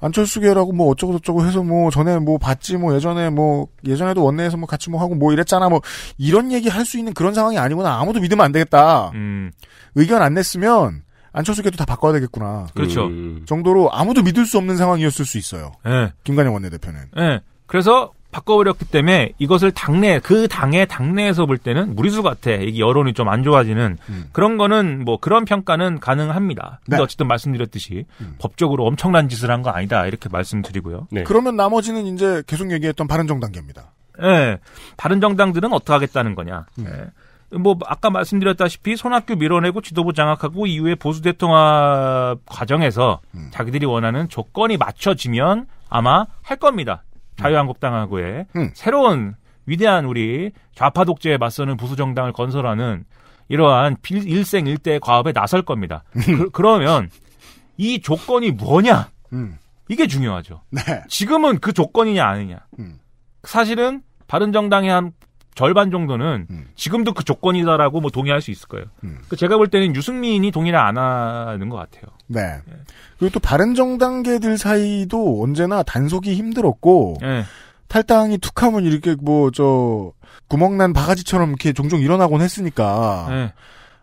안철수계라고 뭐 어쩌고저쩌고 해서 뭐 전에 뭐 봤지 뭐 예전에 뭐 예전에도 원내에서 뭐 같이 뭐 하고 뭐 이랬잖아 뭐 이런 얘기 할 수 있는 그런 상황이 아니구나 아무도 믿으면 안 되겠다 음. 의견 안 냈으면 안철수계도 다 바꿔야 되겠구나 그렇죠 음. 정도로 아무도 믿을 수 없는 상황이었을 수 있어요 네. 김관영 원내대표는 네. 그래서 바꿔버렸기 때문에 이것을 당내 그 당의 당내에서 볼 때는 무리수 같아. 이게 여론이 좀 안 좋아지는 음. 그런 거는 뭐 그런 평가는 가능합니다. 근데 네. 어쨌든 말씀드렸듯이 음. 법적으로 엄청난 짓을 한 거 아니다 이렇게 말씀드리고요. 네. 그러면 나머지는 이제 계속 얘기했던 바른정당계입니다. 네. 바른정당들은 어떻게 하겠다는 거냐. 음. 예. 뭐 아까 말씀드렸다시피 손학규 밀어내고 지도부 장악하고 이후에 보수 대통합 과정에서 음. 자기들이 원하는 조건이 맞춰지면 아마 할 겁니다. 자유한국당하고의 음. 새로운 위대한 우리 좌파 독재에 맞서는 부수 정당을 건설하는 이러한 일생 일대 과업에 나설 겁니다. 음. 그, 러면이 조건이 뭐냐? 음. 이게 중요하죠. 네. 지금은 그 조건이냐 아니냐. 음. 사실은 바른정당의 한 절반 정도는 음. 지금도 그 조건이다라고 뭐 동의할 수 있을 거예요. 음. 그 제가 볼 때는 유승민이 동의를 안 하는 것 같아요. 네. 네. 그리고 또 바른 정당계들 사이도 언제나 단속이 힘들었고 네. 탈당이 툭하면 이렇게 뭐 저 구멍난 바가지처럼 이렇게 종종 일어나곤 했으니까 네.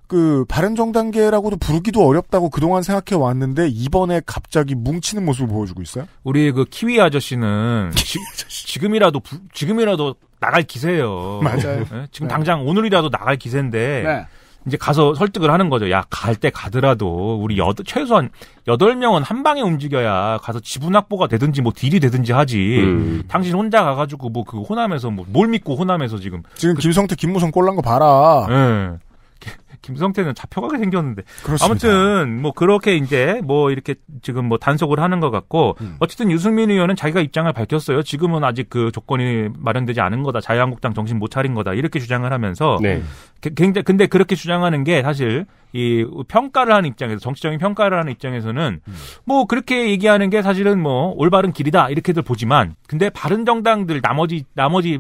그 바른 정당계라고도 부르기도 어렵다고 그동안 생각해 왔는데 이번에 갑자기 뭉치는 모습을 보여주고 있어요. 우리 그 키위 아저씨는 지, 금이라도 지금이라도 나갈 기세예요. 맞아요. 네? 지금 네. 당장 오늘이라도 나갈 기세인데 네. 이제 가서 설득을 하는 거죠. 야, 갈 때 가더라도 우리 여, 최소한 여덟 명은한 방에 움직여야 가서 지분 확보가 되든지 뭐 딜이 되든지 하지. 음. 당신 혼자 가 가지고 뭐 그 호남에서 뭐뭘 믿고 호남에서 지금 지금 그, 김성태 김무성 꼴난 거 봐라. 예. 김성태는 잡혀가게 생겼는데 그렇습니다. 아무튼 뭐 그렇게 이제 뭐 이렇게 지금 뭐 단속을 하는 것 같고 음. 어쨌든 유승민 의원은 자기가 입장을 밝혔어요. 지금은 아직 그 조건이 마련되지 않은 거다. 자유한국당 정신 못 차린 거다. 이렇게 주장을 하면서 네. 굉장히 근데 그렇게 주장하는 게 사실 이 평가를 하는 입장에서 정치적인 평가를 하는 입장에서는 음. 뭐 그렇게 얘기하는 게 사실은 뭐 올바른 길이다 이렇게들 보지만 근데 바른 정당들 나머지 나머지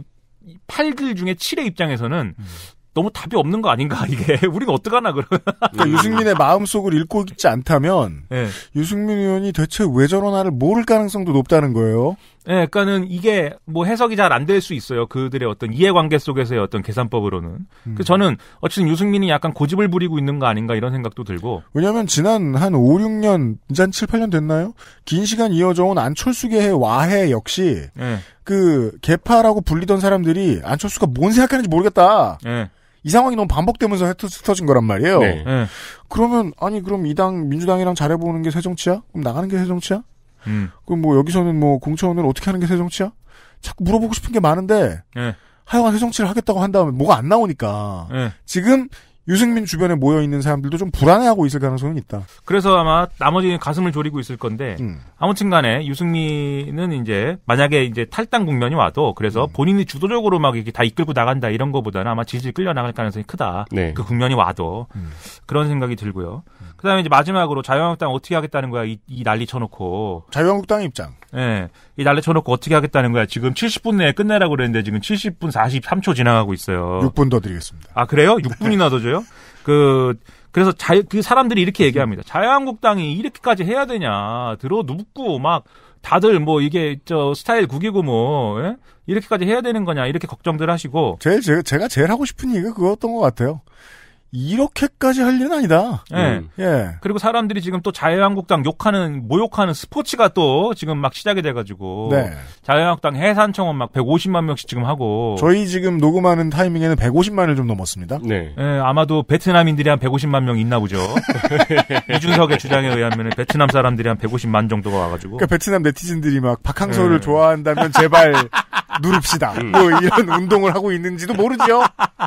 8들 중에 7의 입장에서는 음. 너무 답이 없는 거 아닌가 이게 우리가 어떡하나 그러면 그러니까 음. 유승민의 마음속을 읽고 있지 않다면 네. 유승민 의원이 대체 왜 저러나를 모를 가능성도 높다는 거예요. 네, 그러니까는 이게 뭐 해석이 잘 안 될 수 있어요. 그들의 어떤 이해관계 속에서의 어떤 계산법으로는. 음. 그 저는 어쨌든 유승민이 약간 고집을 부리고 있는 거 아닌가 이런 생각도 들고. 왜냐하면 지난 한 5, 6년, 이제 한 7, 8년 됐나요? 긴 시간 이어져온 안철수계의 와해 역시 네. 그 개파라고 불리던 사람들이 안철수가 뭔 생각하는지 모르겠다. 네. 이 상황이 너무 반복되면서 흩어진 거란 말이에요. 네. 네. 그러면 아니 그럼 이당 민주당이랑 잘해보는 게 새 정치야? 그럼 나가는 게 새 정치야? 음. 그럼 뭐 여기서는 뭐 공천을 어떻게 하는 게 새 정치야? 자꾸 물어보고 싶은 게 많은데 네. 하여간 새 정치를 하겠다고 한 다음에 뭐가 안 나오니까 네. 지금 유승민 주변에 모여 있는 사람들도 좀 불안해하고 있을 가능성이 있다. 그래서 아마 나머지는 가슴을 졸이고 있을 건데 음. 아무튼간에 유승민은 이제 만약에 이제 탈당 국면이 와도 그래서 음. 본인이 주도적으로 막 이렇게 다 이끌고 나간다 이런 거보다는 아마 질질 끌려 나갈 가능성이 크다. 네. 그 국면이 와도 음. 그런 생각이 들고요. 음. 그다음에 이제 마지막으로 자유한국당 어떻게 하겠다는 거야 이, 이 난리 쳐놓고 자유한국당 입장. 예, 네, 이 난리 쳐놓고 어떻게 하겠다는 거야 지금 70분 내에 끝내라고 그랬는데 지금 70분 43초 지나가고 있어요. 6분 더 드리겠습니다. 아 그래요? 6분이나 더 줘요? 그 그래서 자, 그 사람들이 이렇게 얘기합니다. 자유한국당이 이렇게까지 해야 되냐 들어 눕고 막 다들 뭐 이게 저 스타일 구기고 뭐 예? 이렇게까지 해야 되는 거냐 이렇게 걱정들 하시고 제일 제가 제일 하고 싶은 얘기가 그거였던 것 같아요. 이렇게까지 할 일은 아니다. 네. 음. 예. 그리고 사람들이 지금 또 자유한국당 욕하는 모욕하는 스포츠가 또 지금 막 시작이 돼가지고 네. 자유한국당 해산청원 막 150만 명씩 지금 하고 저희 지금 녹음하는 타이밍에는 150만을 좀 넘었습니다. 네. 예, 아마도 베트남인들이 한 150만 명 있나 보죠. 이준석의 주장에 의하면 베트남 사람들이 한 150만 정도가 와가지고. 그러니까 베트남 네티즌들이 막 박항서를 예. 좋아한다면 제발 누릅시다. 음. 뭐 이런 운동을 하고 있는지도 모르죠.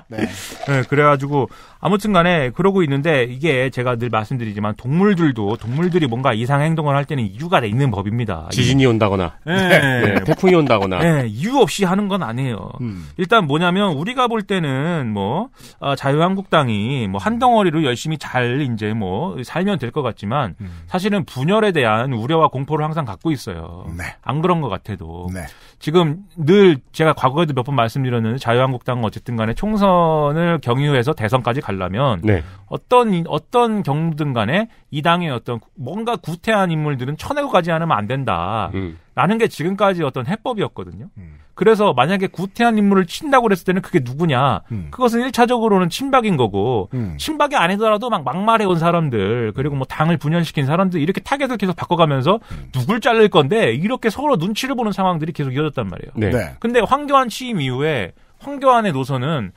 네. 네. 그래가지고 아무튼간에 그러고 있는데 이게 제가 늘 말씀드리지만 동물들도 동물들이 뭔가 이상 행동을 할 때는 이유가 있는 법입니다. 지진이 온다거나, 네. 네. 네. 폭풍이 온다거나, 네. 이유 없이 하는 건 아니에요. 음. 일단 뭐냐면 우리가 볼 때는 뭐 어, 자유한국당이 뭐한 덩어리로 열심히 잘 이제 뭐 살면 될 것 같지만 음. 사실은 분열에 대한 우려와 공포를 항상 갖고 있어요. 네. 안 그런 것 같아도. 네. 지금 늘 제가 과거에도 몇 번 말씀드렸는데 자유한국당은 어쨌든 간에 총선을 경유해서 대선까지 가려면 네. 어떤 어떤 경우든 간에 이 당의 어떤 뭔가 구태한 인물들은 쳐내고 가지 않으면 안 된다. 음. 라는 게 지금까지 어떤 해법이었거든요. 음. 그래서 만약에 구태한 인물을 친다고 그랬을 때는 그게 누구냐. 음. 그것은 1차적으로는 친박인 거고, 음. 친박이 아니더라도 막 막말해 온 사람들, 그리고 뭐 당을 분열시킨 사람들, 이렇게 타겟을 계속 바꿔가면서 음. 누굴 자를 건데, 이렇게 서로 눈치를 보는 상황들이 계속 이어졌단 말이에요. 네. 네. 근데 황교안 취임 이후에 황교안의 노선은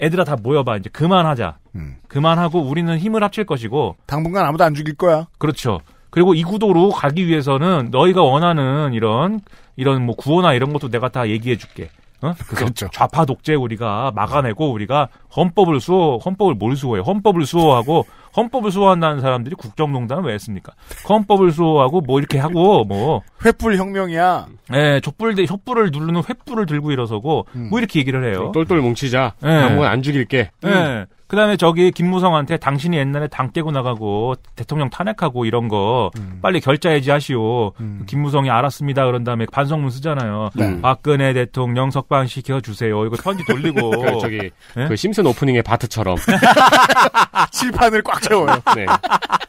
애들아 다 모여봐 이제 그만하자. 음. 그만하고 우리는 힘을 합칠 것이고 당분간 아무도 안 죽일 거야. 그렇죠. 그리고 이 구도로 가기 위해서는 너희가 원하는 이런 이런 뭐 구호나 이런 것도 내가 다 얘기해 줄게. 어? 그 그렇죠. 좌파 독재 우리가 막아내고 우리가 헌법을 수호 헌법을 뭘 수호해? 헌법을 수호하고 헌법을 수호한다는 사람들이 국정농단을 왜 했습니까? 헌법을 수호하고 뭐 이렇게 하고 뭐 횃불 혁명이야. 네, 촛불 대 촛불을 누르는 횃불을 들고 일어서고 음. 뭐 이렇게 얘기를 해요. 똘똘 뭉치자. 네. 예. 아무 안 죽일게. 네. 음. 그다음에 저기 김무성한테 당신이 옛날에 당 깨고 나가고 대통령 탄핵하고 이런 거 음. 빨리 결자해지 하시오. 음. 김무성이 알았습니다. 그런 다음에 반성문 쓰잖아요. 네. 박근혜 대통령 석방 시켜 주세요. 이거 편지 돌리고 그 저기 네? 그 심슨 오프닝의 바트처럼 칠판을 꽉꽉 채워요. 네.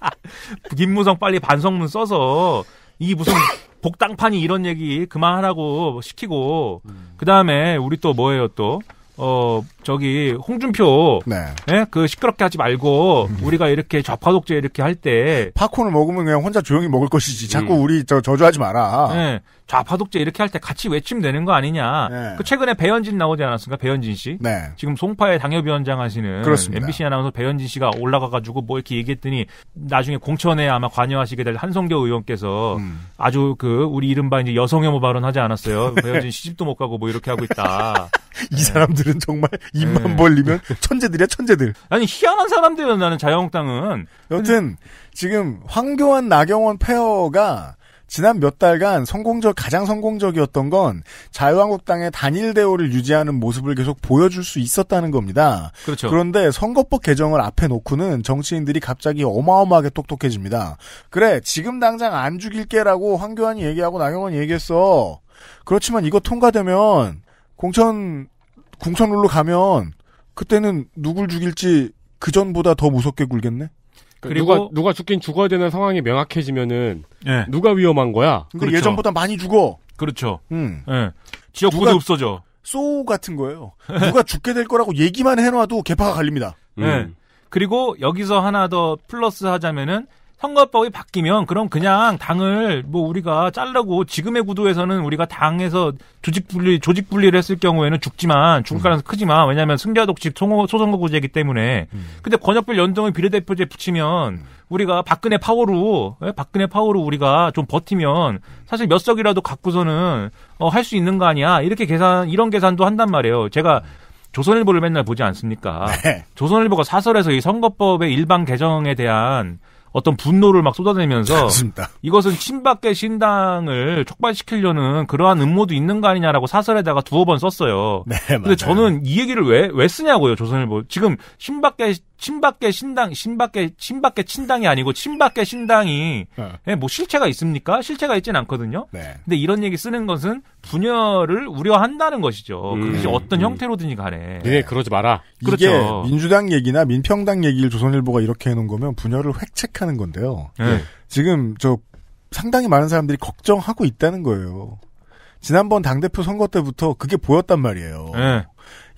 김무성 빨리 반성문 써서 이 무슨 복당판이 이런 얘기 그만하라고 시키고 음. 그 다음에 우리 또 뭐예요 또. 어 저기 홍준표 네. 네? 그 시끄럽게 하지 말고 음. 우리가 이렇게 좌파 독재 이렇게 할 때 팝콘을 먹으면 그냥 혼자 조용히 먹을 것이지 자꾸 음. 우리 저 저주하지 마라. 예. 좌파 독재 이렇게 할 때 같이 외치면 되는 거 아니냐. 네. 그 최근에 배현진 나오지 않았습니까? 배현진 씨. 네. 지금 송파의 당협위원장 하시는 그렇습니다. MBC 아나운서 배현진 씨가 올라가 가지고 뭐 이렇게 얘기했더니 나중에 공천에 아마 관여하시게 될 한성교 의원께서 음. 아주 그 우리 이른바 이제 여성혐오 발언하지 않았어요. 뭐 배현진 씨집도못 가고 뭐 이렇게 하고 있다. 이 사람들은 정말 입만 네. 벌리면 천재들이야 천재들. 아니 희한한 사람들은 나는 자유한국당은. 여튼 지금 황교안 나경원 페어가 지난 몇 달간 성공적 가장 성공적이었던 건 자유한국당의 단일 대우를 유지하는 모습을 계속 보여줄 수 있었다는 겁니다. 그렇죠. 그런데 선거법 개정을 앞에 놓고는 정치인들이 갑자기 어마어마하게 똑똑해집니다. 그래 지금 당장 안 죽일게라고 황교안이 얘기하고 나경원이 얘기했어. 그렇지만 이거 통과되면 공천 궁천룰로 가면 그때는 누굴 죽일지 그 전보다 더 무섭게 굴겠네. 그 그리고 누가, 누가 죽긴 죽어야 되는 상황이 명확해지면은 예. 누가 위험한 거야? 근데 그렇죠. 예전보다 많이 죽어. 그렇죠. 음. 예. 지역구도 없어져. 소 같은 거예요. 누가 죽게 될 거라고 얘기만 해놔도 개파가 갈립니다. 예. 음. 예. 그리고 여기서 하나 더 플러스 하자면은 선거법이 바뀌면 그럼 그냥 당을 뭐 우리가 잘라고 지금의 구도에서는 우리가 당에서 조직 분리 조직 분리를 했을 경우에는 죽지만 죽을 가능성 음. 크지만 왜냐하면 승자 독식 소선거 구제이기 때문에 음. 근데 권역별 연동을 비례대표제 붙이면 음. 우리가 박근혜 파워로 예, 박근혜 파워로 우리가 좀 버티면 사실 몇 석이라도 갖고서는 어, 할 수 있는 거 아니야 이렇게 계산 이런 계산도 한단 말이에요 제가 조선일보를 맨날 보지 않습니까? 네. 조선일보가 사설에서 이 선거법의 일반 개정에 대한 어떤 분노를 막 쏟아내면서 그습니다 이것은 친박계 신당을 촉발시키려는 그러한 음모도 있는 거 아니냐라고 사설에다가 두어 번 썼어요. 네, 근데 저는 이 얘기를 왜 왜 쓰냐고요, 조선일보. 지금 친박계 친박계 신당 신박계 친박계 친당이 아니고 친박계 신당이 어. 뭐 실체가 있습니까? 실체가 있진 않거든요. 네. 근데 이런 얘기 쓰는 것은 분열을 우려한다는 것이죠. 그 음, 그것이 어떤 음. 형태로든지 간에. 네, 그러지 마라. 그렇죠. 민주당 얘기나 민평당 얘기를 조선일보가 이렇게 해놓은 거면 분열을 획책하는 건데요. 네. 예. 지금 저 상당히 많은 사람들이 걱정하고 있다는 거예요. 지난번 당대표 선거 때부터 그게 보였단 말이에요. 네.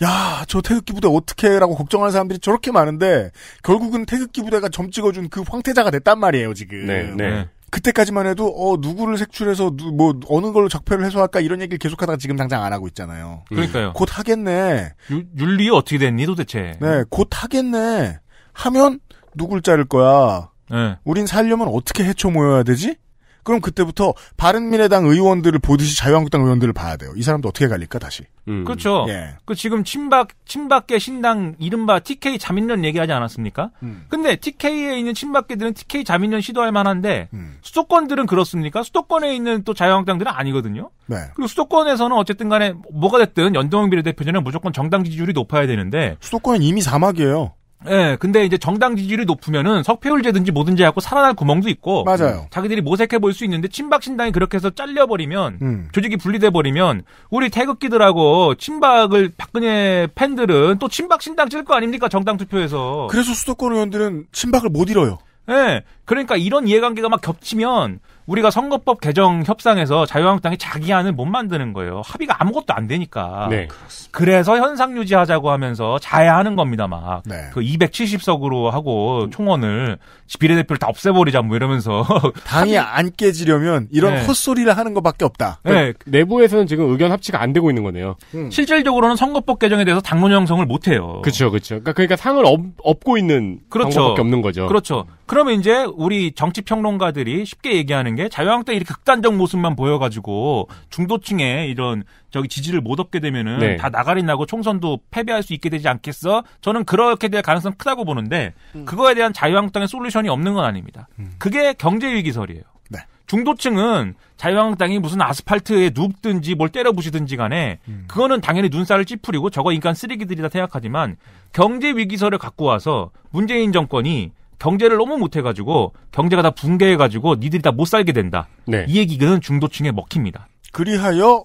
야, 저 태극기 부대 어떻게 라고 걱정하는 사람들이 저렇게 많은데 결국은 태극기 부대가 점 찍어준 그 황태자가 됐단 말이에요, 지금. 네, 네. 네. 그때까지만 해도 어 누구를 색출해서 누, 뭐 어느 걸로 적폐를 해소할까 이런 얘기를 계속하다가 지금 당장 안 하고 있잖아요. 음. 그러니까요. 곧 하겠네. 유, 윤리 어떻게 됐니 도대체? 네, 곧 하겠네. 하면 누굴 자를 거야. 네. 우린 살려면 어떻게 해쳐 모여야 되지? 그럼 그때부터 바른미래당 의원들을 보듯이 자유한국당 의원들을 봐야 돼요. 이 사람도 어떻게 갈릴까 다시. 음. 그렇죠. 예. 그 지금 친박 친박계 신당 이른바 TK 자민련 얘기하지 않았습니까? 음. 근데 TK에 있는 친박계들은 TK 자민련 시도할 만한데 음. 수도권들은 그렇습니까? 수도권에 있는 또 자유한국당들은 아니거든요. 네. 그리고 수도권에서는 어쨌든 간에 뭐가 됐든 연동형 비례대표제는 무조건 정당 지지율이 높아야 되는데 수도권은 이미 사막이에요. 예, 근데 이제 정당 지지율이 높으면은 석패율제든지 뭐든지 하고 살아날 구멍도 있고. 맞아요. 음, 자기들이 모색해 볼 수 있는데 친박신당이 그렇게 해서 잘려버리면, 음. 조직이 분리돼 버리면, 우리 태극기들하고 친박을 박근혜 팬들은 또 친박신당 찔 거 아닙니까? 정당 투표에서. 그래서 수도권 의원들은 친박을 못 잃어요. 예. 그러니까 이런 이해관계가 막 겹치면 우리가 선거법 개정 협상에서 자유한국당이 자기안을 못 만드는 거예요. 합의가 아무것도 안 되니까. 네. 그래서 현상 유지하자고 하면서 자야하는 겁니다. 막 그 270석으로 하고 총원을 비례대표를 다 없애버리자 뭐 이러면서 당이 합의... 안 깨지려면 이런 네. 헛소리를 하는 것밖에 없다. 네. 그 내부에서는 지금 의견 합치가 안 되고 있는 거네요. 음. 실질적으로는 선거법 개정에 대해서 당론 형성을 못 해요. 그렇죠, 그렇죠. 그러니까, 그러니까 상을 업, 업고 있는 그렇죠. 방법밖에 없는 거죠. 그렇죠. 그러면 이제 우리 정치 평론가들이 쉽게 얘기하는 게 자유한국당 이렇게 극단적 모습만 보여가지고 중도층에 이런 저기 지지를 못 얻게 되면은 네. 다 나가리 나고 총선도 패배할 수 있게 되지 않겠어? 저는 그렇게 될 가능성 크다고 보는데 음. 그거에 대한 자유한국당의 솔루션이 없는 건 아닙니다. 음. 그게 경제 위기설이에요. 네. 중도층은 자유한국당이 무슨 아스팔트에 눕든지 뭘 때려 부시든지 간에 음. 그거는 당연히 눈살을 찌푸리고 저거 인간 쓰레기들이다 생각하지만 경제 위기설을 갖고 와서 문재인 정권이 경제를 너무 못해가지고 경제가 다 붕괴해가지고 니들이 다 못 살게 된다. 네. 이 얘기는 중도층에 먹힙니다. 그리하여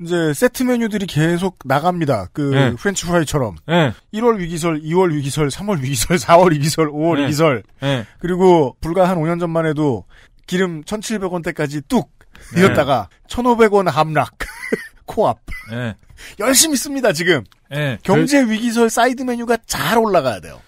이제 세트 메뉴들이 계속 나갑니다. 그 네. 프렌치 프라이처럼. 네. 1월 위기설, 2월 위기설, 3월 위기설, 4월 위기설, 5월 네. 위기설. 네. 그리고 불과 한 5년 전만 해도 기름 1,700원대까지 뚝 네. 이었다가 1,500원 함락. 코앞. 네. 열심히 씁니다, 지금. 경제 위기설 사이드 메뉴가 잘 올라가야 돼요.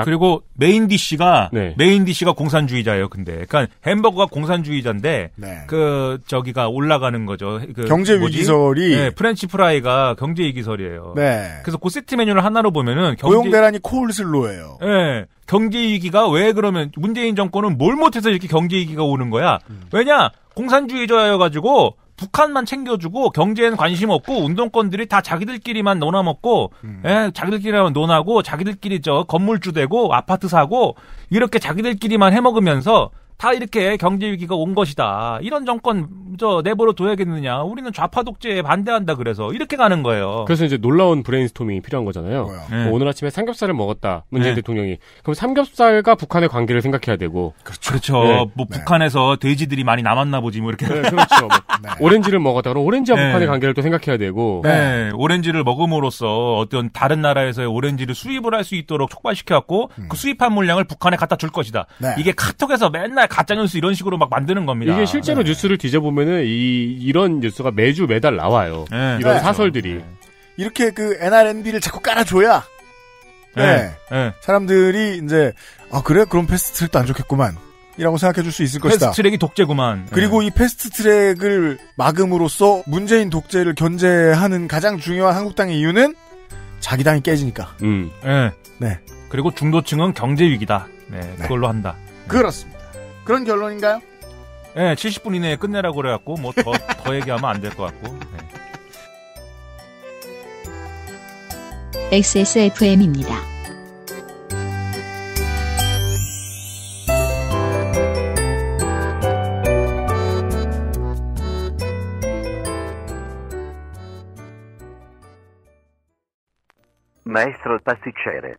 아. 그리고 메인 디쉬가 네. 메인 디쉬가 공산주의자예요. 근데 그러니까 햄버거가 공산주의자인데 네. 그 저기가 올라가는 거죠. 그 경제 위기설이 네, 프렌치 프라이가 경제 위기설이에요. 네. 그래서 그 세트 메뉴를 하나로 보면은 경제... 고용대란이 코울슬로예요. 네. 경제 위기가 왜 그러면 문재인 정권은 뭘 못해서 이렇게 경제 위기가 오는 거야? 음. 왜냐 공산주의자여가지고 북한만 챙겨주고 경제엔 관심 없고 운동권들이 다 자기들끼리만 논아먹고 음. 예, 자기들끼리만 논하고 자기들끼리 저 건물주 되고 아파트 사고 이렇게 자기들끼리만 해먹으면서 다 이렇게 경제 위기가 온 것이다. 이런 정권 저 내버려 둬야겠느냐. 우리는 좌파 독재에 반대한다 그래서 이렇게 가는 거예요. 그래서 이제 놀라운 브레인스토밍이 필요한 거잖아요. 네. 뭐 오늘 아침에 삼겹살을 먹었다. 문재인 네. 대통령이. 그럼 삼겹살과 북한의 관계를 생각해야 되고. 그렇죠. 그렇죠. 네. 뭐 네. 북한에서 돼지들이 많이 남았나 보지 뭐 이렇게. 네, 그렇죠. 뭐 네. 오렌지를 먹었다. 그럼 오렌지와 북한의 관계를 또 생각해야 되고. 네. 오렌지를 먹음으로써 어떤 다른 나라에서의 오렌지를 수입을 할 수 있도록 촉발시켜갖고 음. 그 수입한 물량을 북한에 갖다 줄 것이다. 이게 카톡에서 맨날 가짜 뉴스 이런 식으로 막 만드는 겁니다. 이게 실제로 네. 뉴스를 뒤져보면은 이 이런 뉴스가 매주 매달 나와요. 네, 이런 네. 사설들이 네. 이렇게 그 NRNB를 자꾸 깔아줘야 네. 네. 네. 사람들이 이제 아 그래 그럼 패스트트랙도 안 좋겠구만. 이라고 생각해 줄 수 있을 것이다. 패스트트랙이 독재구만. 그리고 이 패스트트랙을 막음으로써 문재인 독재를 견제하는 가장 중요한 한국당의 이유는 자기 당이 깨지니까. 음. 네. 네. 그리고 중도층은 경제 위기다. 네, 그걸로 한다. 그렇습니다. 그런 결론인가요? 네, 예, 70분 이내에 끝내라고 그래갖고 뭐 더 더 얘기하면 안 될 것 같고. 네. XSFM입니다. Maestro pasticcere.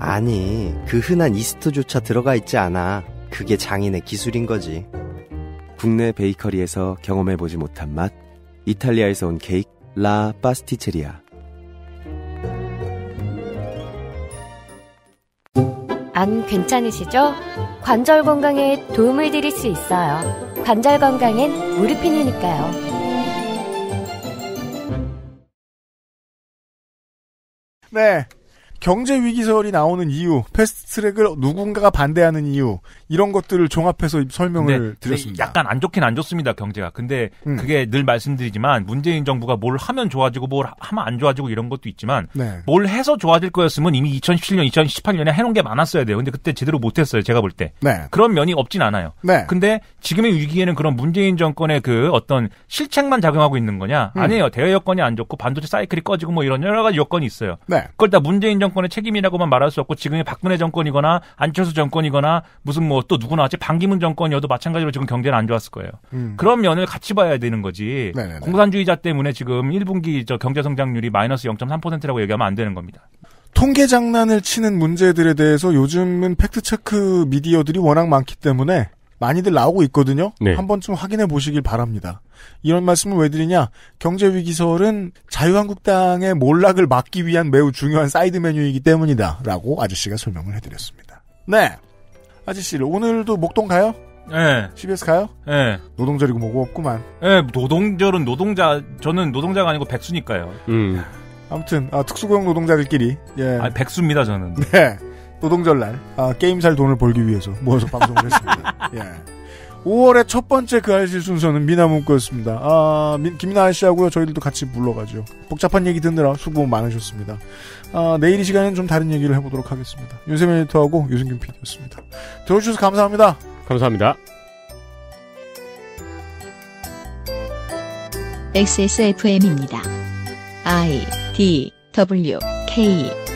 아니, 그 흔한 이스트조차 들어가 있지 않아. 그게 장인의 기술인 거지. 국내 베이커리에서 경험해보지 못한 맛, 이탈리아에서 온 케이크, 라 파스티체리아. 안 괜찮으시죠? 관절 건강에 도움을 드릴 수 있어요. 관절 건강엔 무릎핀이니까요. 네. 경제 위기설이 나오는 이유, 패스트트랙을 누군가가 반대하는 이유 이런 것들을 종합해서 설명을 네, 드렸습니다. 약간 안 좋긴 안 좋습니다 경제가. 근데 음. 그게 늘 말씀드리지만 문재인 정부가 뭘 하면 좋아지고 뭘 하면 안 좋아지고 이런 것도 있지만 네. 뭘 해서 좋아질 거였으면 이미 2017년, 2018년에 해놓은 게 많았어야 돼요. 근데 그때 제대로 못했어요 제가 볼 때. 네. 그런 면이 없진 않아요. 네. 근데 지금의 위기에는 그런 문재인 정권의 그 어떤 실책만 작용하고 있는 거냐? 음. 아니에요. 대외 여건이 안 좋고 반도체 사이클이 꺼지고 뭐 이런 여러 가지 여건이 있어요. 네. 그걸 다 문재인 정 정권의 책임이라고만 말할 수 없고 지금의 박근혜 정권이거나 안철수 정권이거나 무슨 뭐 또 누구 나왔지 반기문 정권이어도 마찬가지로 지금 경제는 안 좋았을 거예요. 음. 그런 면을 같이 봐야 되는 거지. 네네네. 네, 네. 공산주의자 때문에 지금 1분기 저 경제 성장률이 마이너스 0.3%라고 얘기하면 안 되는 겁니다. 통계 장난을 치는 문제들에 대해서 요즘은 팩트체크 미디어들이 워낙 많기 때문에 많이들 나오고 있거든요. 네. 한 번쯤 확인해 보시길 바랍니다. 이런 말씀을 왜 드리냐? 경제위기설은 자유한국당의 몰락을 막기 위한 매우 중요한 사이드 메뉴이기 때문이다. 라고 아저씨가 설명을 해드렸습니다. 네. 아저씨, 오늘도 목동 가요? 예. CBS 가요? 예. 노동절이고 뭐고 없구만. 예, 노동절은 노동자, 저는 노동자가 아니고 백수니까요. 음. 아무튼, 아, 특수고용 노동자들끼리. 예. 아, 백수입니다, 저는. 네. 노동절 날 아, 게임살 돈을 벌기 위해서 모여서 방송을 했습니다. 예. 5월의 첫 번째 그아 알실 순서는 미나문구였습니다. 아, 민, 김민아 씨하고요, 저희들도 같이 물러가죠. 복잡한 얘기 듣느라 수고 많으셨습니다. 아, 내일 이시간에는좀 다른 얘기를 해보도록 하겠습니다. 윤세민 에디터하고 유승균 PD였습니다. 들어주셔서 감사합니다. 감사합니다. XSFM입니다. I D W K